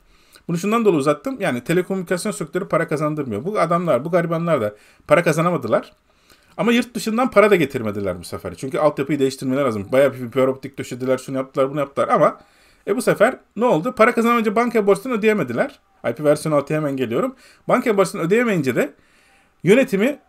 A: Bunu şundan dolayı uzattım. Yani telekomünikasyon sektörü para kazandırmıyor. Bu adamlar, bu garibanlar da para kazanamadılar. Ama yurt dışından para da getirmediler bu sefer. Çünkü altyapıyı değiştirmeler lazım. Bayağı bir fiber döşediler, şunu yaptılar, bunu yaptılar ama e bu sefer ne oldu? Para kazanamayınca banka borçlarını ödeyemediler. IP versiyon 6'ya hemen geliyorum. Banka borçlarını ödeyemeyince de yönetimi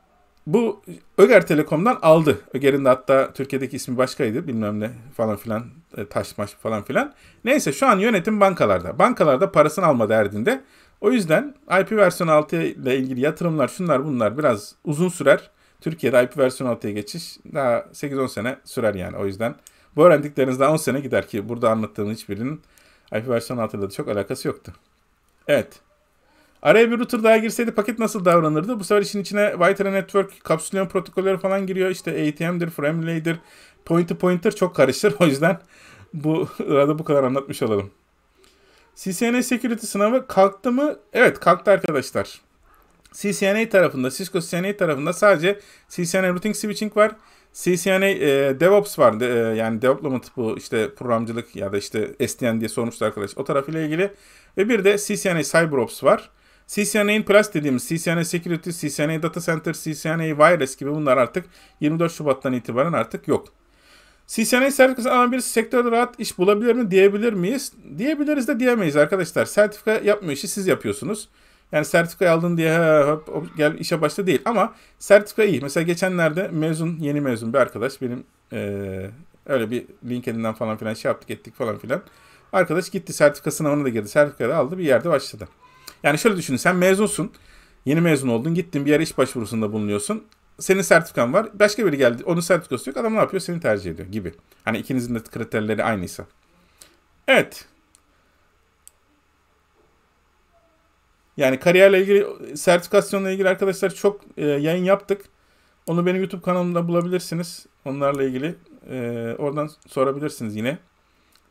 A: bu Öger Telekom'dan aldı. Öger'in de hatta Türkiye'deki ismi başkaydı bilmem ne falan filan e, taş falan filan. Neyse şu an yönetim bankalarda. Bankalarda parasını alma derdinde. O yüzden IP versiyon 6 ile ilgili yatırımlar şunlar bunlar biraz uzun sürer. Türkiye'de IP versiyon 6'ya geçiş daha 8-10 sene sürer yani. O yüzden bu öğrendiklerinizden 10 sene gider ki burada anlattığım hiçbirinin IP versiyon 6 ile çok alakası yoktu. Evet. Araya bir router daha girseydi paket nasıl davranırdı? Bu sefer işin içine Wi-Fi Network, kapsülyon protokolleri falan giriyor. İşte ATM'dir, Framelay'dir, point to pointer çok karışır. O yüzden bu arada bu kadar anlatmış olalım. CCNA Security sınavı kalktı mı? Evet kalktı arkadaşlar. CCNA tarafında, Cisco CCNA tarafında sadece CCNA Routing Switching var. CCNA e, DevOps var. De, e, yani development bu işte programcılık ya da işte SDN diye sormuştu arkadaş. O tarafıyla ilgili. Ve bir de CCNA CyberOps var. CCNA'in Plus dediğimiz CCNA Security, CCNA Data Center, CCNA Wireless gibi bunlar artık 24 Şubat'tan itibaren artık yok. CCNA sertifikası alan bir sektörde rahat iş bulabilir mi diyebilir miyiz? Diyebiliriz de diyemeyiz arkadaşlar. Sertifika yapmıyor işi siz yapıyorsunuz. Yani sertifikayı aldın diye hop, hop, gel işe başla değil. Ama sertifika iyi. Mesela geçenlerde mezun, yeni mezun bir arkadaş benim ee, öyle bir LinkedIn'den falan filan şey yaptık ettik falan filan. Arkadaş gitti sertifika sınavına da girdi. Sertifika da aldı bir yerde başladı. Yani şöyle düşünün sen mezunsun. Yeni mezun oldun. Gittin bir yere iş başvurusunda bulunuyorsun. Senin sertifikan var. Başka biri geldi. Onun sertifikası yok. Adam ne yapıyor? Seni tercih ediyor gibi. Hani ikinizin de kriterleri aynıysa. Evet. Yani kariyerle ilgili, sertifikasyonla ilgili arkadaşlar çok e, yayın yaptık. Onu benim YouTube kanalımda bulabilirsiniz. Onlarla ilgili e, oradan sorabilirsiniz yine.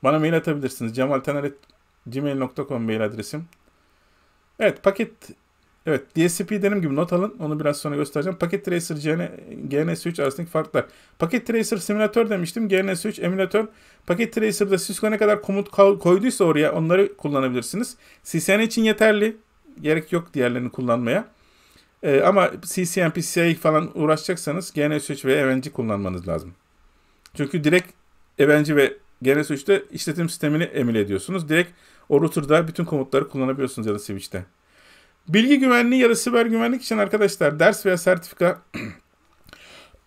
A: Bana mail atabilirsiniz. cemaltaner.gmail.com mail adresim. Evet paket Evet DSP dediğim gibi not alın. Onu biraz sonra göstereceğim. Paket Tracer GNS3 arasındaki farklar. Paket Tracer simülatör demiştim. GNS3 emülatör. Paket Tracer'da Cisco ne kadar komut koyduysa oraya onları kullanabilirsiniz. CCN için yeterli gerek yok diğerlerini kullanmaya. E, ama CCNP, PCI falan uğraşacaksanız GNS3 ve Evenci kullanmanız lazım. Çünkü direkt Evenci ve GNS3'te işletim sistemini emüle ediyorsunuz. Direkt o router'da bütün komutları kullanabiliyorsunuz ya da switch'te. Bilgi güvenliği ya da siber güvenlik için arkadaşlar ders veya sertifika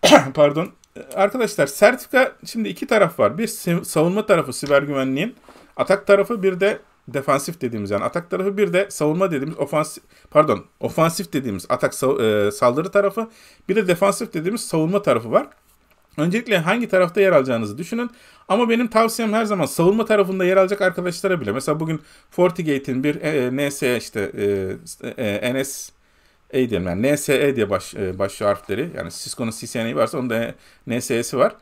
A: pardon arkadaşlar sertifika şimdi iki taraf var. Bir savunma tarafı siber güvenliğin atak tarafı bir de defansif dediğimiz yani atak tarafı bir de savunma dediğimiz ofansif pardon ofansif dediğimiz atak e, saldırı tarafı bir de defansif dediğimiz savunma tarafı var. Öncelikle hangi tarafta yer alacağınızı düşünün. Ama benim tavsiyem her zaman savunma tarafında yer alacak arkadaşlara bile. Mesela bugün FortiGate'in bir e, e NS işte e, e, NS e diyelim yani NSE diye baş, e, başlıyor harfleri. Yani Cisco'nun CCNA'yı varsa onun da NSE'si var.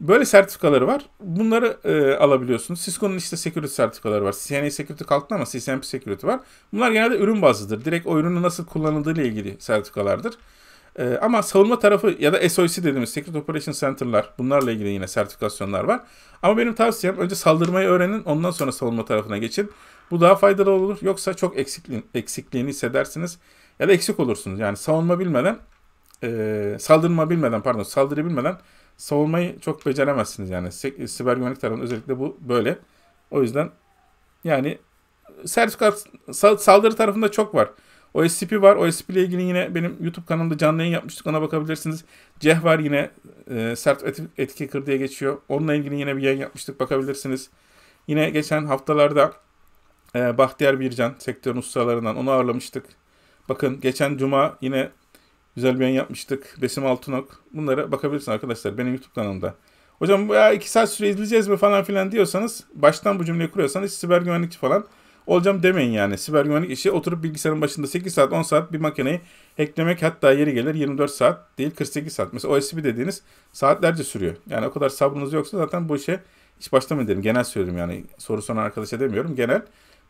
A: Böyle sertifikaları var. Bunları e, alabiliyorsunuz. Cisco'nun işte security sertifikaları var. CNA security kalktı ama CCNP security var. Bunlar genelde ürün bazlıdır. Direkt o ürünün nasıl kullanıldığıyla ilgili sertifikalardır. E, ama savunma tarafı ya da SOC dediğimiz Secret Operation Center'lar bunlarla ilgili yine sertifikasyonlar var. Ama benim tavsiyem önce saldırmayı öğrenin ondan sonra savunma tarafına geçin. Bu daha faydalı olur. Yoksa çok eksikliğin, eksikliğini hissedersiniz ya da eksik olursunuz. Yani savunma bilmeden e, saldırma bilmeden pardon saldırı bilmeden savunmayı çok beceremezsiniz yani. Siber güvenlik tarafında özellikle bu böyle. O yüzden yani sertifikat saldırı tarafında çok var. OSCP var. OSCP ile ilgili yine benim YouTube kanalımda canlı yayın yapmıştık. Ona bakabilirsiniz. CEH var yine. E, Sert kır diye geçiyor. Onunla ilgili yine bir yayın yapmıştık. Bakabilirsiniz. Yine geçen haftalarda e, Bahtiyar Bircan sektörün ustalarından onu ağırlamıştık. Bakın geçen cuma yine Güzel bir yayın yapmıştık. Besim Altunok. Bunlara bakabilirsin arkadaşlar benim YouTube kanalımda. Hocam ya iki saat süre izleyeceğiz mi falan filan diyorsanız baştan bu cümleyi kuruyorsanız siber güvenlikçi falan olacağım demeyin yani. Siber güvenlik işi oturup bilgisayarın başında 8 saat 10 saat bir makineyi eklemek hatta yeri gelir 24 saat değil 48 saat. Mesela OSB dediğiniz saatlerce sürüyor. Yani o kadar sabrınız yoksa zaten bu işe hiç başlamayın derim. Genel söylüyorum yani soru soran arkadaşa demiyorum. Genel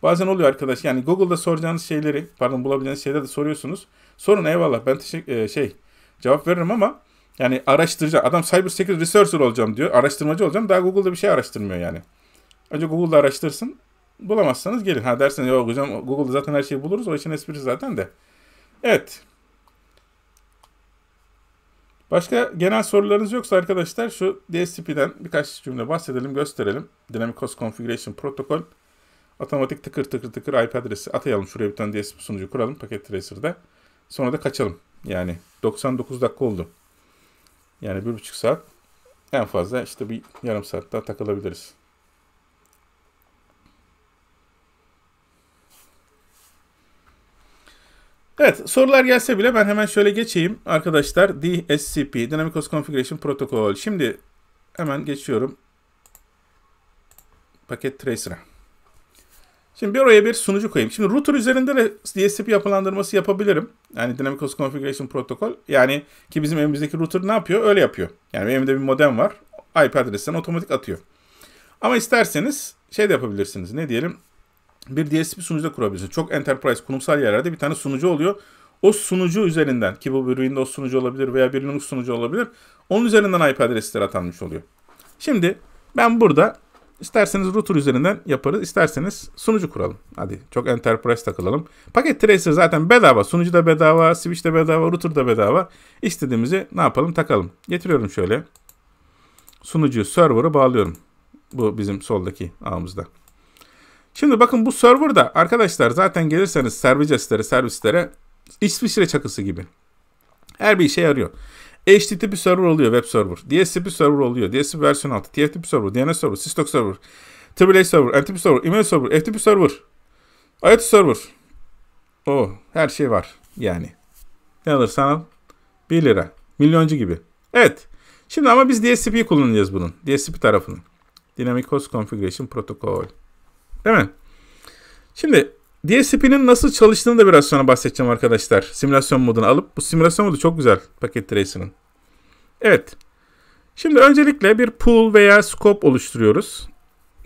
A: Bazen oluyor arkadaş yani Google'da soracağınız şeyleri pardon bulabileceğiniz şeyleri de soruyorsunuz. Sorun eyvallah ben teşekkür, e, şey cevap veririm ama yani araştıracak. Adam Cyber Security Researcher olacağım diyor. Araştırmacı olacağım. Daha Google'da bir şey araştırmıyor yani. Önce Google'da araştırsın. Bulamazsanız gelin. Ha derseniz yok hocam Google'da zaten her şeyi buluruz. O işin esprisi zaten de. Evet. Başka genel sorularınız yoksa arkadaşlar şu DSCP'den birkaç cümle bahsedelim, gösterelim. Dynamic Host Configuration Protocol. Atamadık tıkır tıkır tıkır IP adresi atayalım. Şuraya bir tane DSP sunucu kuralım paket tracer'da. Sonra da kaçalım. Yani 99 dakika oldu. Yani bir buçuk saat en fazla işte bir yarım saat daha takılabiliriz. Evet sorular gelse bile ben hemen şöyle geçeyim. Arkadaşlar DSCP Dynamic Host Configuration Protocol. Şimdi hemen geçiyorum. Paket Tracer'a. Şimdi bir oraya bir sunucu koyayım. Şimdi router üzerinde de DSP yapılandırması yapabilirim. Yani Dynamic Host Configuration Protocol. Yani ki bizim evimizdeki router ne yapıyor? Öyle yapıyor. Yani evimde bir modem var. IP adresinden otomatik atıyor. Ama isterseniz şey de yapabilirsiniz. Ne diyelim? Bir DSP sunucu da kurabilirsiniz. Çok enterprise kurumsal yerlerde bir tane sunucu oluyor. O sunucu üzerinden ki bu bir Windows sunucu olabilir veya bir Linux sunucu olabilir. Onun üzerinden IP adresleri atanmış oluyor. Şimdi ben burada İsterseniz router üzerinden yaparız. isterseniz sunucu kuralım. Hadi çok enterprise takılalım. Paket tracer zaten bedava. Sunucu da bedava, switch de bedava, router da bedava. İstediğimizi ne yapalım takalım. Getiriyorum şöyle. Sunucu server'ı bağlıyorum. Bu bizim soldaki ağımızda. Şimdi bakın bu server'da arkadaşlar zaten gelirseniz serviceslere, servislere İsviçre çakısı gibi. Her bir işe yarıyor. HTTP server oluyor web server. DSCP server oluyor. DSCP versiyon 6. TFTP server. DNS server. Sysdoc server. AAA server. NTP server. Email server. FTP server. IoT server. O her şey var yani. Ne alırsan al. 1 lira. Milyoncu gibi. Evet. Şimdi ama biz DSCP'yi kullanacağız bunun. DSCP tarafının. Dynamic Host Configuration Protocol. Değil mi? Şimdi DSP'nin nasıl çalıştığını da biraz sonra bahsedeceğim arkadaşlar. Simülasyon modunu alıp bu simülasyon modu çok güzel paket tracing'in. Evet. Şimdi öncelikle bir pool veya scope oluşturuyoruz.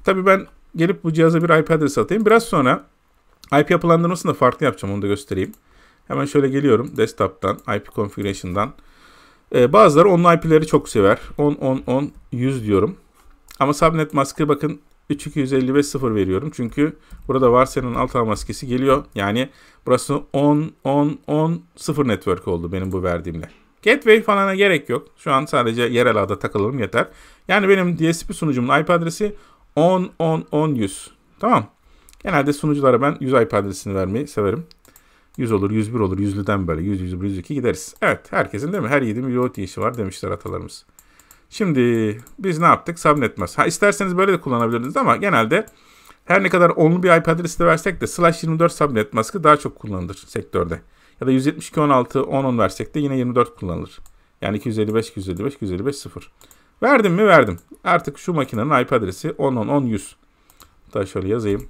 A: Tabii ben gelip bu cihaza bir IP adresi atayım. Biraz sonra IP yapılandırmasını da farklı yapacağım onu da göstereyim. Hemen şöyle geliyorum desktop'tan, IP configuration'dan. Ee, bazıları onun IP'leri çok sever. 10, 10, 10, 100 diyorum. Ama subnet mask'ı bakın 3255 0 veriyorum. Çünkü burada Varsen'in alt A maskesi geliyor. Yani burası 10, 10, 10, 0 network oldu benim bu verdiğimle. Gateway falana gerek yok. Şu an sadece yerel ağda takılalım yeter. Yani benim DSP sunucumun IP adresi 10, 10, 10, 100. Tamam. Genelde sunuculara ben 100 IP adresini vermeyi severim. 100 olur, 101 olur, 100'lüden böyle 100, 101, 102 gideriz. Evet, herkesin değil mi? Her yiğidin bir IoT işi var demişler atalarımız. Şimdi biz ne yaptık? Subnet mask. Ha isterseniz böyle de kullanabilirdiniz ama genelde her ne kadar onlu bir IP adresi de versek de slash 24 subnet daha çok kullanılır sektörde. Ya da 172 16 10 10 versek de yine 24 kullanılır. Yani 255 255 255 0. Verdim mi? Verdim. Artık şu makinenin IP adresi 10 10 10 100. Hatta şöyle yazayım.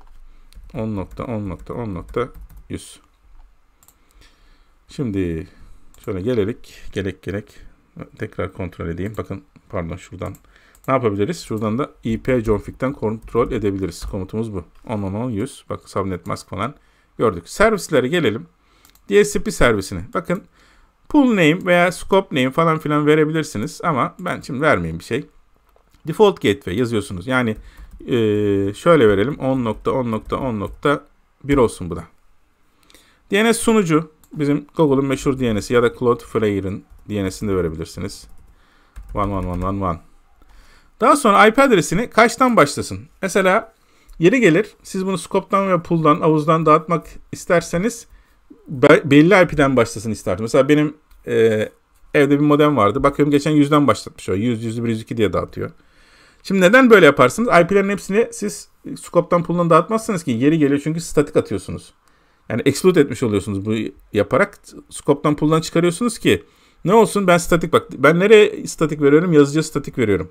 A: 10.10.10.100. Şimdi şöyle gelelim. Gerek gerek. Tekrar kontrol edeyim. Bakın pardon şuradan ne yapabiliriz? Şuradan da ip config'ten kontrol edebiliriz. Komutumuz bu. 10 10 10 100. Bak subnet mask falan gördük. Servislere gelelim. DSCP servisine. Bakın pool name veya scope name falan filan verebilirsiniz ama ben şimdi vermeyeyim bir şey. Default gateway yazıyorsunuz. Yani e, şöyle verelim 10.10.10.1 olsun bu da. DNS sunucu bizim Google'un meşhur DNS'i ya da Cloudflare'ın DNS'ini de verebilirsiniz. One one one one one. Daha sonra IP adresini kaçtan başlasın? Mesela yeri gelir siz bunu scope'dan veya pool'dan, avuzdan dağıtmak isterseniz be belli IP'den başlasın isterdim. Mesela benim e, evde bir modem vardı. Bakıyorum geçen 100'den başlatmış o. 100, 101, 102 diye dağıtıyor. Şimdi neden böyle yaparsınız? IP'lerin hepsini siz scope'dan pool'dan dağıtmazsınız ki yeri geliyor çünkü statik atıyorsunuz. Yani exploit etmiş oluyorsunuz bu yaparak. Scope'dan pool'dan çıkarıyorsunuz ki ne olsun ben statik bak. Ben nereye statik veriyorum? Yazıcıya statik veriyorum.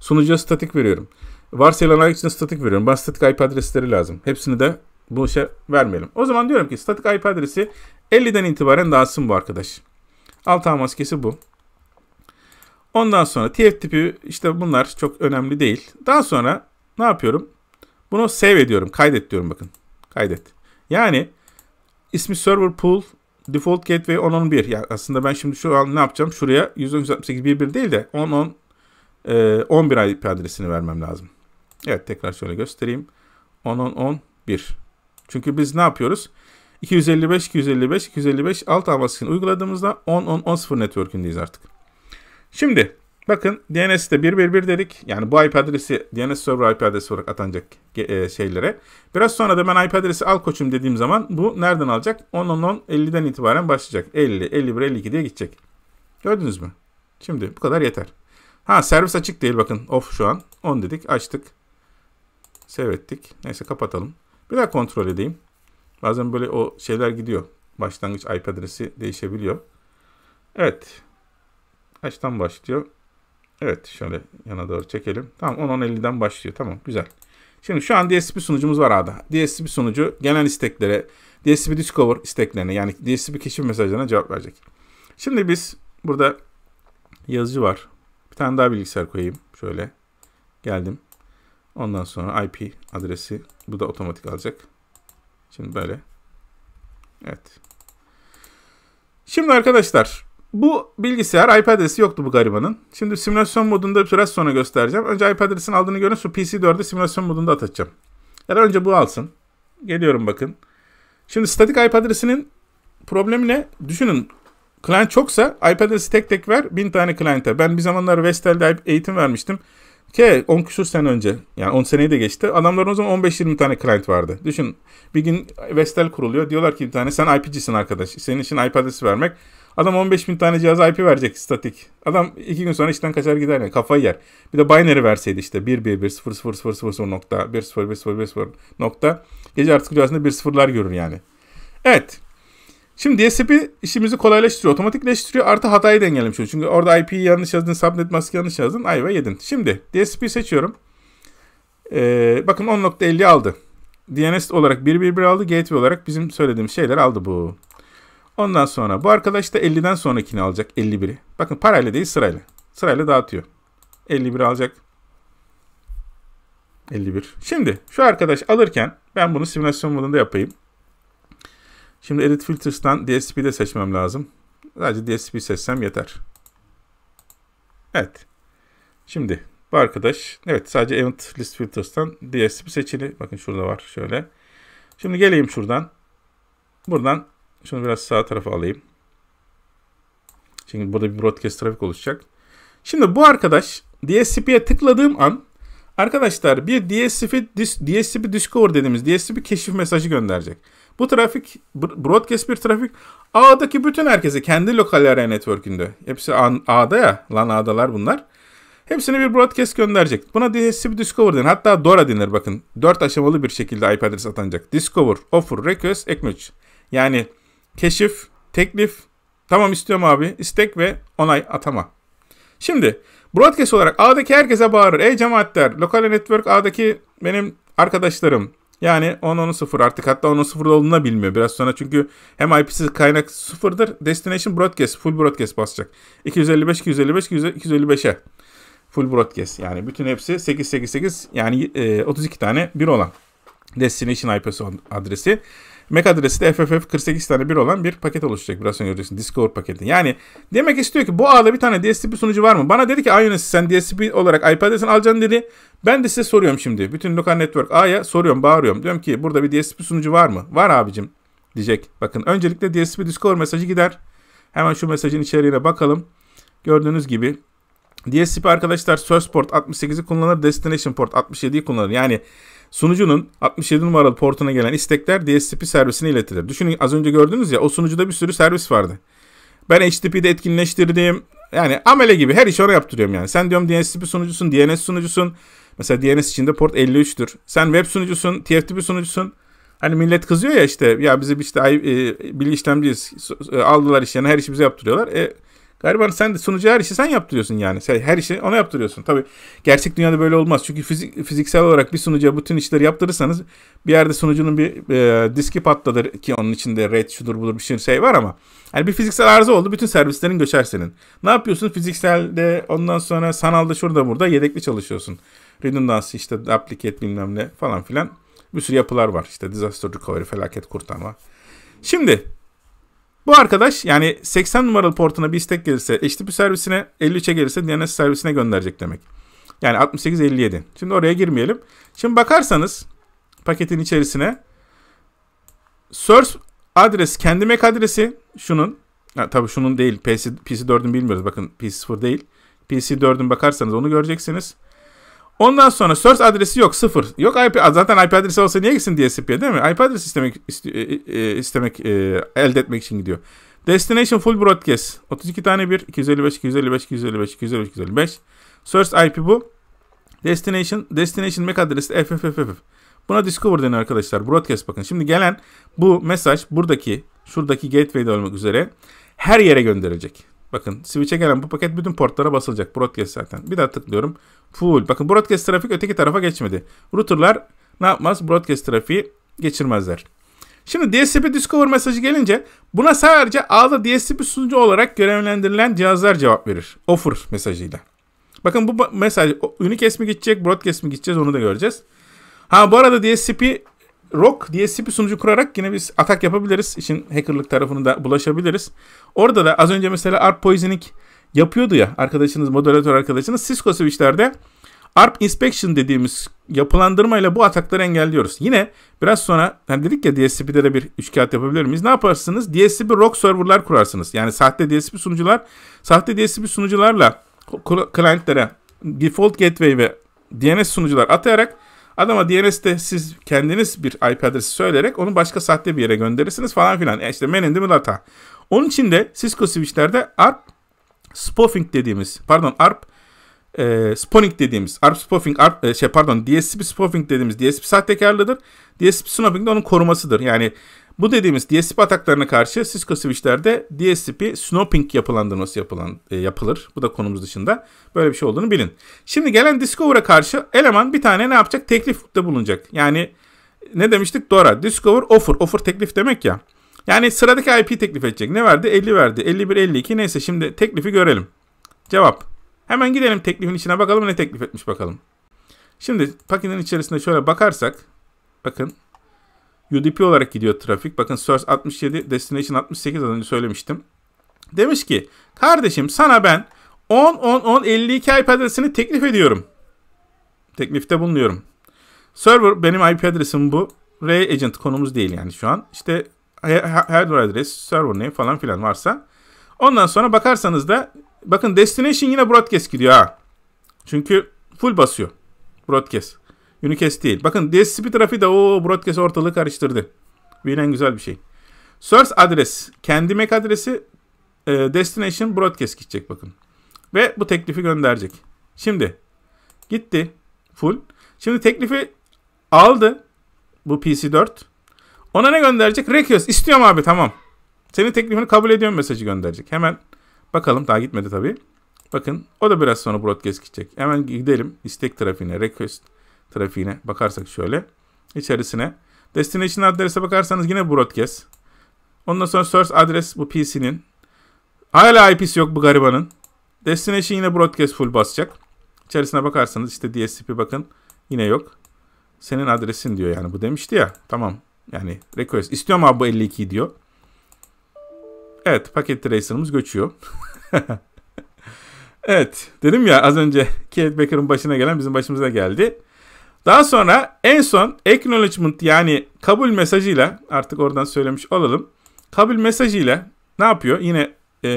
A: Sunucuya statik veriyorum. Varsayılan ayak için statik veriyorum. Bana statik IP adresleri lazım. Hepsini de bu işe vermeyelim. O zaman diyorum ki statik IP adresi 50'den itibaren dağıtsın bu arkadaş. Alt ağ maskesi bu. Ondan sonra TF tipi işte bunlar çok önemli değil. Daha sonra ne yapıyorum? Bunu save ediyorum. Kaydet diyorum bakın. Kaydet. Yani ismi server pool Default gateway 10 10 1. Yani aslında ben şimdi şu an ne yapacağım? Şuraya 168 11 değil de 10 10 e, 11 IP adresini vermem lazım. Evet tekrar şöyle göstereyim. 10 10 10 Çünkü biz ne yapıyoruz? 255 255 255 alt alması uyguladığımızda 10 10 10 0 network'ündeyiz artık. Şimdi Bakın DNS'de 111 dedik. Yani bu IP adresi DNS server IP adresi olarak atanacak e, şeylere. Biraz sonra da ben IP adresi al koçum dediğim zaman bu nereden alacak? 10 10 10 50'den itibaren başlayacak. 50, 51, 52 diye gidecek. Gördünüz mü? Şimdi bu kadar yeter. Ha servis açık değil bakın. of şu an. 10 dedik. Açtık. Seyrettik. Neyse kapatalım. Bir daha kontrol edeyim. Bazen böyle o şeyler gidiyor. Başlangıç IP adresi değişebiliyor. Evet. açtan başlıyor? Evet şöyle yana doğru çekelim. Tamam 10-50'den başlıyor. Tamam güzel. Şimdi şu an DSP sunucumuz var A'da. DSP sunucu genel isteklere, DSP Discover isteklerine yani DSP keşif mesajlarına cevap verecek. Şimdi biz burada yazıcı var. Bir tane daha bilgisayar koyayım. Şöyle geldim. Ondan sonra IP adresi. Bu da otomatik alacak. Şimdi böyle. Evet. Şimdi arkadaşlar bu bilgisayar iPad adresi yoktu bu garibanın. Şimdi simülasyon modunda biraz sonra göstereceğim. Önce iPad adresini aldığını görün. Şu PC4'ü simülasyon modunda atacağım. Ya önce bu alsın. Geliyorum bakın. Şimdi statik IP adresinin problemi ne? Düşünün client çoksa IP adresi tek tek ver bin tane client'e. Ben bir zamanlar Vestel'de eğitim vermiştim. ke 10 küsur sene önce yani 10 seneyi de geçti. Adamların o zaman 15-20 tane client vardı. Düşün bir gün Vestel kuruluyor. Diyorlar ki bir tane sen IP'cisin arkadaş. Senin için IP adresi vermek Adam 15 bin tane cihaz IP verecek statik. Adam iki gün sonra işten kaçar gider yani kafayı yer. Bir de binary verseydi işte 1 1 1 0 0 0 0 nokta 1 0 1 0 1 0 nokta. Gece artık rüyasında bir sıfırlar görür yani. Evet. Şimdi DSP işimizi kolaylaştırıyor, otomatikleştiriyor. Artı hatayı da engellemiş oluyor. Çünkü orada IP'yi yanlış yazdın, subnet maskı yanlış yazdın. Ayva yedin. Şimdi DSP seçiyorum. Ee, bakın 10.50 aldı. DNS olarak 1.1.1 aldı. Gateway olarak bizim söylediğim şeyler aldı bu. Ondan sonra bu arkadaş da 50'den sonrakini alacak 51'i. Bakın parayla değil sırayla. Sırayla dağıtıyor. 51 alacak. 51. Şimdi şu arkadaş alırken ben bunu simülasyon modunda yapayım. Şimdi Edit Filters'tan DSP'de seçmem lazım. Sadece DSP seçsem yeter. Evet. Şimdi bu arkadaş evet sadece Event List Filters'tan DSP seçili. Bakın şurada var şöyle. Şimdi geleyim şuradan. Buradan şunu biraz sağ tarafa alayım. çünkü burada bir broadcast trafik oluşacak. Şimdi bu arkadaş DSCP'ye tıkladığım an arkadaşlar bir DSCP DSP Discover dediğimiz DSP keşif mesajı gönderecek. Bu trafik broadcast bir trafik adaki bütün herkese kendi lokal area network'ünde. Hepsi ağda ya lan adalar bunlar. Hepsini bir broadcast gönderecek. Buna DSCP Discover denir. Hatta DORA denir bakın. Dört aşamalı bir şekilde IP adres atanacak. Discover, Offer, Request, Acknowledge. Yani keşif, teklif, tamam istiyorum abi, istek ve onay atama. Şimdi broadcast olarak ağdaki herkese bağırır. Ey cemaatler, lokal network ağdaki benim arkadaşlarım. Yani 10-10-0 artık hatta 10-0 olduğunu bilmiyor biraz sonra çünkü hem IP'si kaynak sıfırdır. Destination broadcast, full broadcast basacak. 255, 255, 255'e full broadcast. Yani bütün hepsi 888 yani e, 32 tane bir olan destination IP adresi. MAC adresi de FFF48 tane bir olan bir paket oluşacak. Biraz sonra göreceksin. Discover paketi. Yani demek istiyor ki bu ağda bir tane DSP sunucu var mı? Bana dedi ki Ionis sen DSP olarak IP adresini alacaksın dedi. Ben de size soruyorum şimdi. Bütün lokal network A'ya soruyorum, bağırıyorum. Diyorum ki burada bir DSP sunucu var mı? Var abicim diyecek. Bakın öncelikle DSP Discover mesajı gider. Hemen şu mesajın içeriğine bakalım. Gördüğünüz gibi DSP arkadaşlar source port 68'i kullanır, destination port 67'yi kullanır. Yani Sunucunun 67 numaralı portuna gelen istekler DSTP servisine iletilir. Düşünün az önce gördünüz ya o sunucuda bir sürü servis vardı. Ben HTTP'de etkinleştirdim. Yani amele gibi her işi ona yaptırıyorum yani. Sen diyorum DSTP sunucusun, DNS sunucusun. Mesela DNS içinde port 53'tür. Sen web sunucusun, TFTP sunucusun. Hani millet kızıyor ya işte ya bizi işte e, bilgi işlemciyiz. aldılar iş her işi bize yaptırıyorlar. E, Galiba sen de sunucu her işi sen yaptırıyorsun yani. Sen her işi ona yaptırıyorsun. Tabii gerçek dünyada böyle olmaz. Çünkü fizik, fiziksel olarak bir sunucuya bütün işleri yaptırırsanız bir yerde sunucunun bir e, diski patladır ki onun içinde red şudur budur bir şey, şey var ama. Yani bir fiziksel arıza oldu bütün servislerin göçer senin. Ne yapıyorsun fizikselde ondan sonra sanalda şurada burada yedekli çalışıyorsun. Redundancy işte duplicate bilmem ne falan filan. Bir sürü yapılar var işte disaster recovery felaket kurtarma. Şimdi bu arkadaş yani 80 numaralı portuna bir istek gelirse HTTP servisine 53'e gelirse DNS servisine gönderecek demek. Yani 68-57. Şimdi oraya girmeyelim. Şimdi bakarsanız paketin içerisine source adres kendi MAC e adresi şunun ha, tabii şunun değil PC, PC4'ün bilmiyoruz bakın PC0 değil. PC4'ün bakarsanız onu göreceksiniz. Ondan sonra source adresi yok sıfır. Yok IP zaten IP adresi olsa niye gitsin DSP'ye değil mi? IP adresi istemek e, e, istemek e, elde etmek için gidiyor. Destination full broadcast. 32 tane bir 255 255 255 255 255. Source IP bu. Destination destination MAC adresi FFFF. Buna discover deniyor arkadaşlar. Broadcast bakın. Şimdi gelen bu mesaj buradaki şuradaki gateway'de olmak üzere her yere gönderecek. Bakın switch'e gelen bu paket bütün portlara basılacak. Broadcast zaten. Bir daha tıklıyorum. Full. Bakın broadcast trafik öteki tarafa geçmedi. Router'lar ne yapmaz? Broadcast trafiği geçirmezler. Şimdi DSP Discover mesajı gelince buna sadece ağda DSP sunucu olarak görevlendirilen cihazlar cevap verir. Offer mesajıyla. Bakın bu mesaj Unicast mi gidecek, Broadcast mi gideceğiz onu da göreceğiz. Ha bu arada DSP Rock DSC sunucu kurarak yine biz atak yapabiliriz. İşin hackerlık tarafını da bulaşabiliriz. Orada da az önce mesela ARP Poisoning yapıyordu ya arkadaşınız, moderatör arkadaşınız Cisco switchlerde ARP Inspection dediğimiz yapılandırmayla bu atakları engelliyoruz. Yine biraz sonra hani dedik ya DSCP'de de bir üçkağıt yapabilir miyiz? Ne yaparsınız? DSCP rock serverlar kurarsınız. Yani sahte DSCP sunucular, sahte DSCP sunucularla klientlere default gateway ve DNS sunucular atayarak Adama DNS'te siz kendiniz bir IP adresi söyleyerek onu başka sahte bir yere gönderirsiniz falan filan. E işte man in the middle hata. Onun için de Cisco switchlerde ARP spoofing dediğimiz pardon ARP e, spoofing dediğimiz ARP spoofing ARP e, şey pardon DSP spoofing dediğimiz DSP sahtekarlığıdır. DSP snooping de onun korumasıdır. Yani bu dediğimiz DSP ataklarına karşı Cisco switchlerde DSP snooping yapılandırması yapılan, e, yapılır. Bu da konumuz dışında. Böyle bir şey olduğunu bilin. Şimdi gelen Discover'a karşı eleman bir tane ne yapacak? Teklifte bulunacak. Yani ne demiştik? Dora. Discover offer. Offer teklif demek ya. Yani sıradaki IP teklif edecek. Ne verdi? 50 verdi. 51, 52. Neyse şimdi teklifi görelim. Cevap. Hemen gidelim teklifin içine bakalım ne teklif etmiş bakalım. Şimdi paketin içerisinde şöyle bakarsak. Bakın UDP olarak gidiyor trafik. Bakın source 67, destination 68 az önce söylemiştim. Demiş ki kardeşim sana ben 10 10 10 52 IP adresini teklif ediyorum. Teklifte bulunuyorum. Server benim IP adresim bu. Ray agent konumuz değil yani şu an. İşte hardware adres, server name falan filan varsa. Ondan sonra bakarsanız da bakın destination yine broadcast gidiyor ha. Çünkü full basıyor broadcast. Unicast değil. Bakın DSCP trafiği de o broadcast ortalığı karıştırdı. Bilen güzel bir şey. Source adres. Kendi MAC e adresi e, destination broadcast gidecek bakın. Ve bu teklifi gönderecek. Şimdi gitti. Full. Şimdi teklifi aldı. Bu PC4. Ona ne gönderecek? Request. İstiyorum abi tamam. Senin teklifini kabul ediyorum mesajı gönderecek. Hemen bakalım. Daha gitmedi tabii. Bakın o da biraz sonra broadcast gidecek. Hemen gidelim. istek trafiğine. Request trafiğine bakarsak şöyle içerisine. Destination adrese bakarsanız yine broadcast. Ondan sonra source adres bu PC'nin. Hala IP'si yok bu garibanın. Destination yine broadcast full basacak. İçerisine bakarsanız işte DSCP bakın yine yok. Senin adresin diyor yani bu demişti ya. Tamam yani request. İstiyorum abi bu 52 diyor. Evet paket tracer'ımız göçüyor. evet dedim ya az önce Kate Baker'ın başına gelen bizim başımıza geldi. Daha sonra en son acknowledgement yani kabul mesajıyla artık oradan söylemiş olalım. Kabul mesajıyla ne yapıyor? Yine e,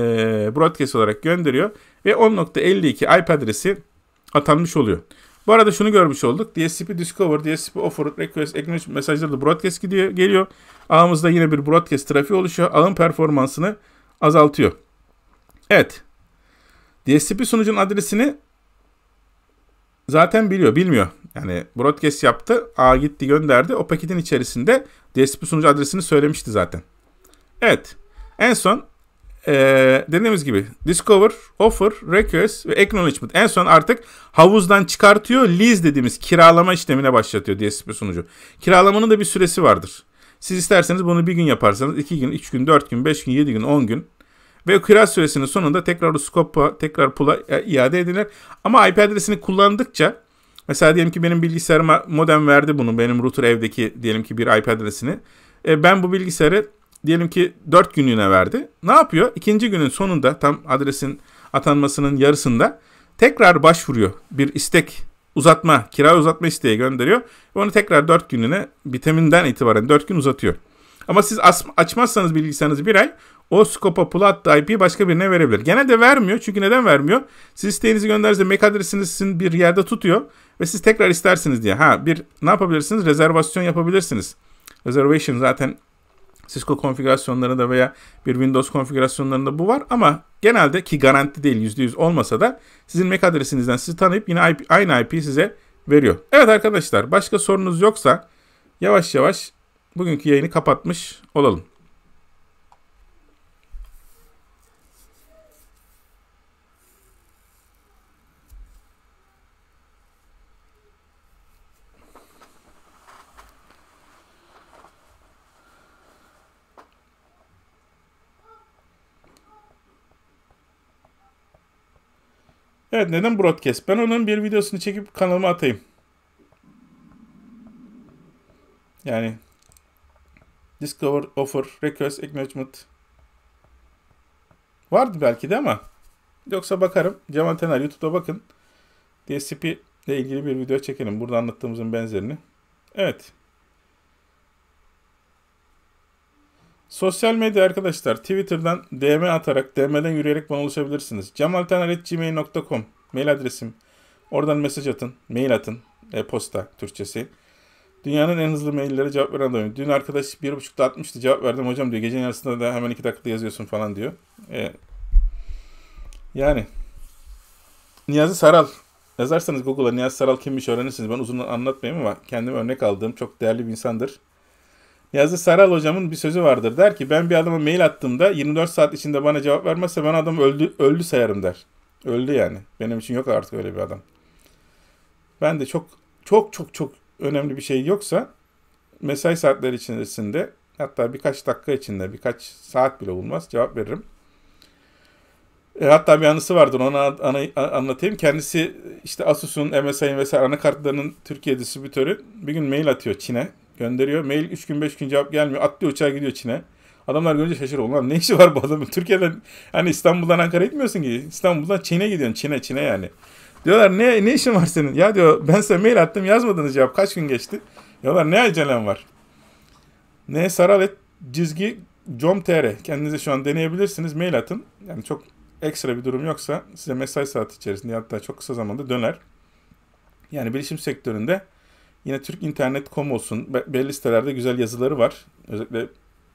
A: broadcast olarak gönderiyor ve 10.52 IP adresi atanmış oluyor. Bu arada şunu görmüş olduk. DSCP Discover, DSCP Offer, Request, Acknowledge mesajları da broadcast gidiyor, geliyor. Ağımızda yine bir broadcast trafiği oluşuyor. Ağın performansını azaltıyor. Evet. DSCP sunucunun adresini zaten biliyor, bilmiyor. Yani broadcast yaptı. A gitti gönderdi. O paketin içerisinde DSP sunucu adresini söylemişti zaten. Evet. En son ee, dediğimiz gibi discover, offer, request ve acknowledgement. En son artık havuzdan çıkartıyor. Lease dediğimiz kiralama işlemine başlatıyor DSP sunucu. Kiralamanın da bir süresi vardır. Siz isterseniz bunu bir gün yaparsanız 2 gün, 3 gün, 4 gün, 5 gün, 7 gün, 10 gün ve kira süresinin sonunda tekrar o scope'a, tekrar pula e, iade edilir. Ama IP adresini kullandıkça Mesela diyelim ki benim bilgisayarıma modem verdi bunu. Benim router evdeki diyelim ki bir IP adresini. E, ben bu bilgisayarı diyelim ki 4 günlüğüne verdi. Ne yapıyor? İkinci günün sonunda tam adresin atanmasının yarısında tekrar başvuruyor. Bir istek uzatma, kira uzatma isteği gönderiyor. Ve onu tekrar 4 günlüğüne biteminden itibaren 4 gün uzatıyor. Ama siz açmazsanız bilgisayarınızı bir ay o skopa Plat IP'yi başka birine verebilir. Genelde vermiyor. Çünkü neden vermiyor? Siz isteğinizi gönderdiğinizde MAC adresinizin bir yerde tutuyor ve siz tekrar istersiniz diye. Ha bir ne yapabilirsiniz? Rezervasyon yapabilirsiniz. Reservation zaten Cisco konfigürasyonlarında veya bir Windows konfigürasyonlarında bu var ama genelde ki garanti değil %100 olmasa da sizin MAC adresinizden sizi tanıyıp yine IP, aynı IP size veriyor. Evet arkadaşlar başka sorunuz yoksa yavaş yavaş bugünkü yayını kapatmış olalım. Evet neden broadcast? Ben onun bir videosunu çekip kanalıma atayım. Yani Discover, Offer, Request, Acknowledgement vardı belki de ama yoksa bakarım. Cemal Tener YouTube'da bakın. DSP ile ilgili bir video çekelim. Burada anlattığımızın benzerini. Evet. Sosyal medya arkadaşlar Twitter'dan DM atarak DM'den yürüyerek bana ulaşabilirsiniz. cemaltaner.gmail.com mail adresim. Oradan mesaj atın, mail atın. E-posta Türkçesi. Dünyanın en hızlı maillere cevap veren adamı. Dün arkadaş bir buçukta atmıştı cevap verdim hocam diyor. Gecenin yarısında da hemen iki dakikada yazıyorsun falan diyor. E, yani Niyazi Saral yazarsanız Google'a Niyazi Saral kimmiş öğrenirsiniz. Ben uzun anlatmayayım ama kendim örnek aldığım çok değerli bir insandır. Yazı Saral hocamın bir sözü vardır. Der ki ben bir adama mail attığımda 24 saat içinde bana cevap vermezse ben adam öldü, öldü sayarım der. Öldü yani. Benim için yok artık öyle bir adam. Ben de çok çok çok çok önemli bir şey yoksa mesai saatleri içerisinde hatta birkaç dakika içinde birkaç saat bile olmaz cevap veririm. E, hatta bir anısı vardır onu ana, anlatayım. Kendisi işte Asus'un, MSI'nin vesaire anakartlarının Türkiye distribütörü bir gün mail atıyor Çin'e gönderiyor. Mail 3 gün 5 gün cevap gelmiyor. atlı uçağa gidiyor Çin'e. Adamlar görünce şaşırıyor. Ulan ne işi var bu adamın? Türkiye'den hani İstanbul'dan Ankara gitmiyorsun ki. İstanbul'dan Çin'e gidiyorsun. Çin'e Çin'e yani. Diyorlar ne ne işin var senin? Ya diyor ben size mail attım yazmadınız cevap. Kaç gün geçti? Diyorlar ne acelem var? Ne saralet cizgi com.tr kendinize şu an deneyebilirsiniz. Mail atın. Yani çok ekstra bir durum yoksa size mesai saati içerisinde hatta çok kısa zamanda döner. Yani bilişim sektöründe Yine Türk İnternet.com olsun. Belli sitelerde güzel yazıları var. Özellikle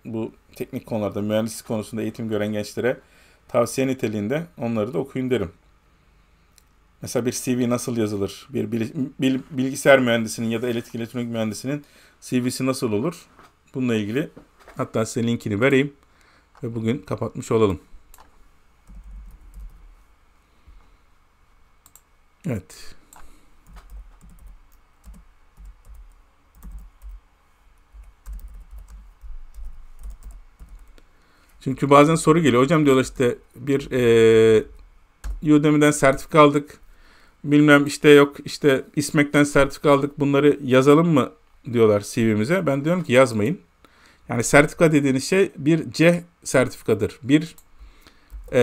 A: bu teknik konularda, mühendislik konusunda eğitim gören gençlere tavsiye niteliğinde onları da okuyun derim. Mesela bir CV nasıl yazılır? Bir bilgisayar mühendisinin ya da elektrik elektronik mühendisinin CV'si nasıl olur? Bununla ilgili hatta size linkini vereyim ve bugün kapatmış olalım. Evet. Çünkü bazen soru geliyor. Hocam diyorlar işte bir e, Udemy'den sertifika aldık. Bilmem işte yok işte İSMEK'ten sertifika aldık. Bunları yazalım mı diyorlar CV'mize. Ben diyorum ki yazmayın. Yani sertifika dediğiniz şey bir C sertifikadır. Bir e,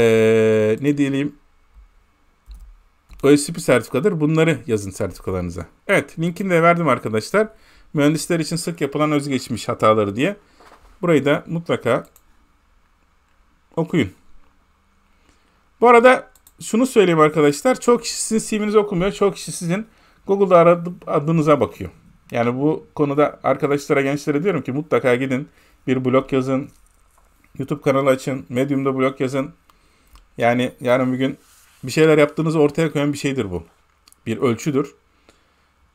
A: ne diyelim OSCP sertifikadır. Bunları yazın sertifikalarınıza. Evet linkini de verdim arkadaşlar. Mühendisler için sık yapılan özgeçmiş hataları diye. Burayı da mutlaka okuyun. Bu arada şunu söyleyeyim arkadaşlar. Çok kişi sizin CV'nizi okumuyor. Çok kişi sizin Google'da aradıp adınıza bakıyor. Yani bu konuda arkadaşlara, gençlere diyorum ki mutlaka gidin bir blog yazın. YouTube kanalı açın. Medium'da blog yazın. Yani yarın bir gün bir şeyler yaptığınızı ortaya koyan bir şeydir bu. Bir ölçüdür.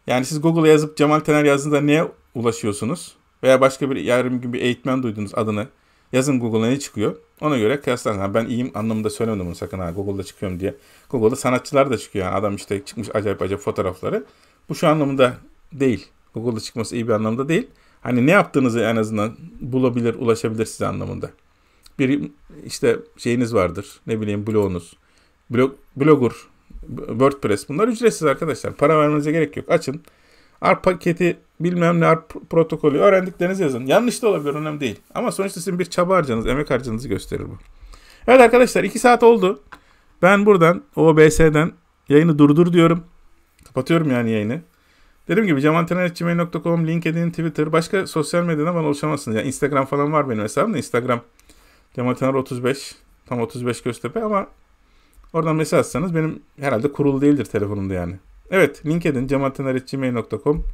A: Yani siz Google'a yazıp Cemal Tener yazdığında neye ulaşıyorsunuz? Veya başka bir yarım bir gün bir eğitmen duydunuz adını. Yazın Google'a ne çıkıyor? Ona göre kıyaslarsın Yani ben iyiyim anlamında söylemedim bunu sakın ha Google'da çıkıyorum diye. Google'da sanatçılar da çıkıyor yani adam işte çıkmış acayip acayip fotoğrafları. Bu şu anlamında değil. Google'da çıkması iyi bir anlamda değil. Hani ne yaptığınızı en azından bulabilir, ulaşabilir size anlamında. Bir işte şeyiniz vardır. Ne bileyim blogunuz. Blog, blogger, WordPress bunlar ücretsiz arkadaşlar. Para vermenize gerek yok. Açın. ARP paketi bilmem ne ARP protokolü öğrendiklerinizi yazın. Yanlış da olabilir önemli değil. Ama sonuçta sizin bir çaba harcanız, emek harcanızı gösterir bu. Evet arkadaşlar 2 saat oldu. Ben buradan OBS'den yayını durdur diyorum. Kapatıyorum yani yayını. Dediğim gibi camantener.gmail.com, LinkedIn, Twitter, başka sosyal medyadan bana ulaşamazsınız. Yani Instagram falan var benim hesabımda. Instagram camantener35, tam 35 Göztepe ama oradan mesaj atsanız benim herhalde kurul değildir telefonumda yani. Evet LinkedIn cemaltener.gmail.com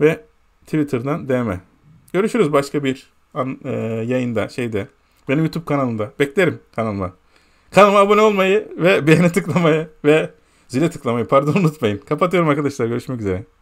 A: ve Twitter'dan DM. Görüşürüz başka bir an, e, yayında şeyde. Benim YouTube kanalımda. Beklerim kanalıma. Kanalıma abone olmayı ve beğeni tıklamayı ve zile tıklamayı pardon unutmayın. Kapatıyorum arkadaşlar. Görüşmek üzere.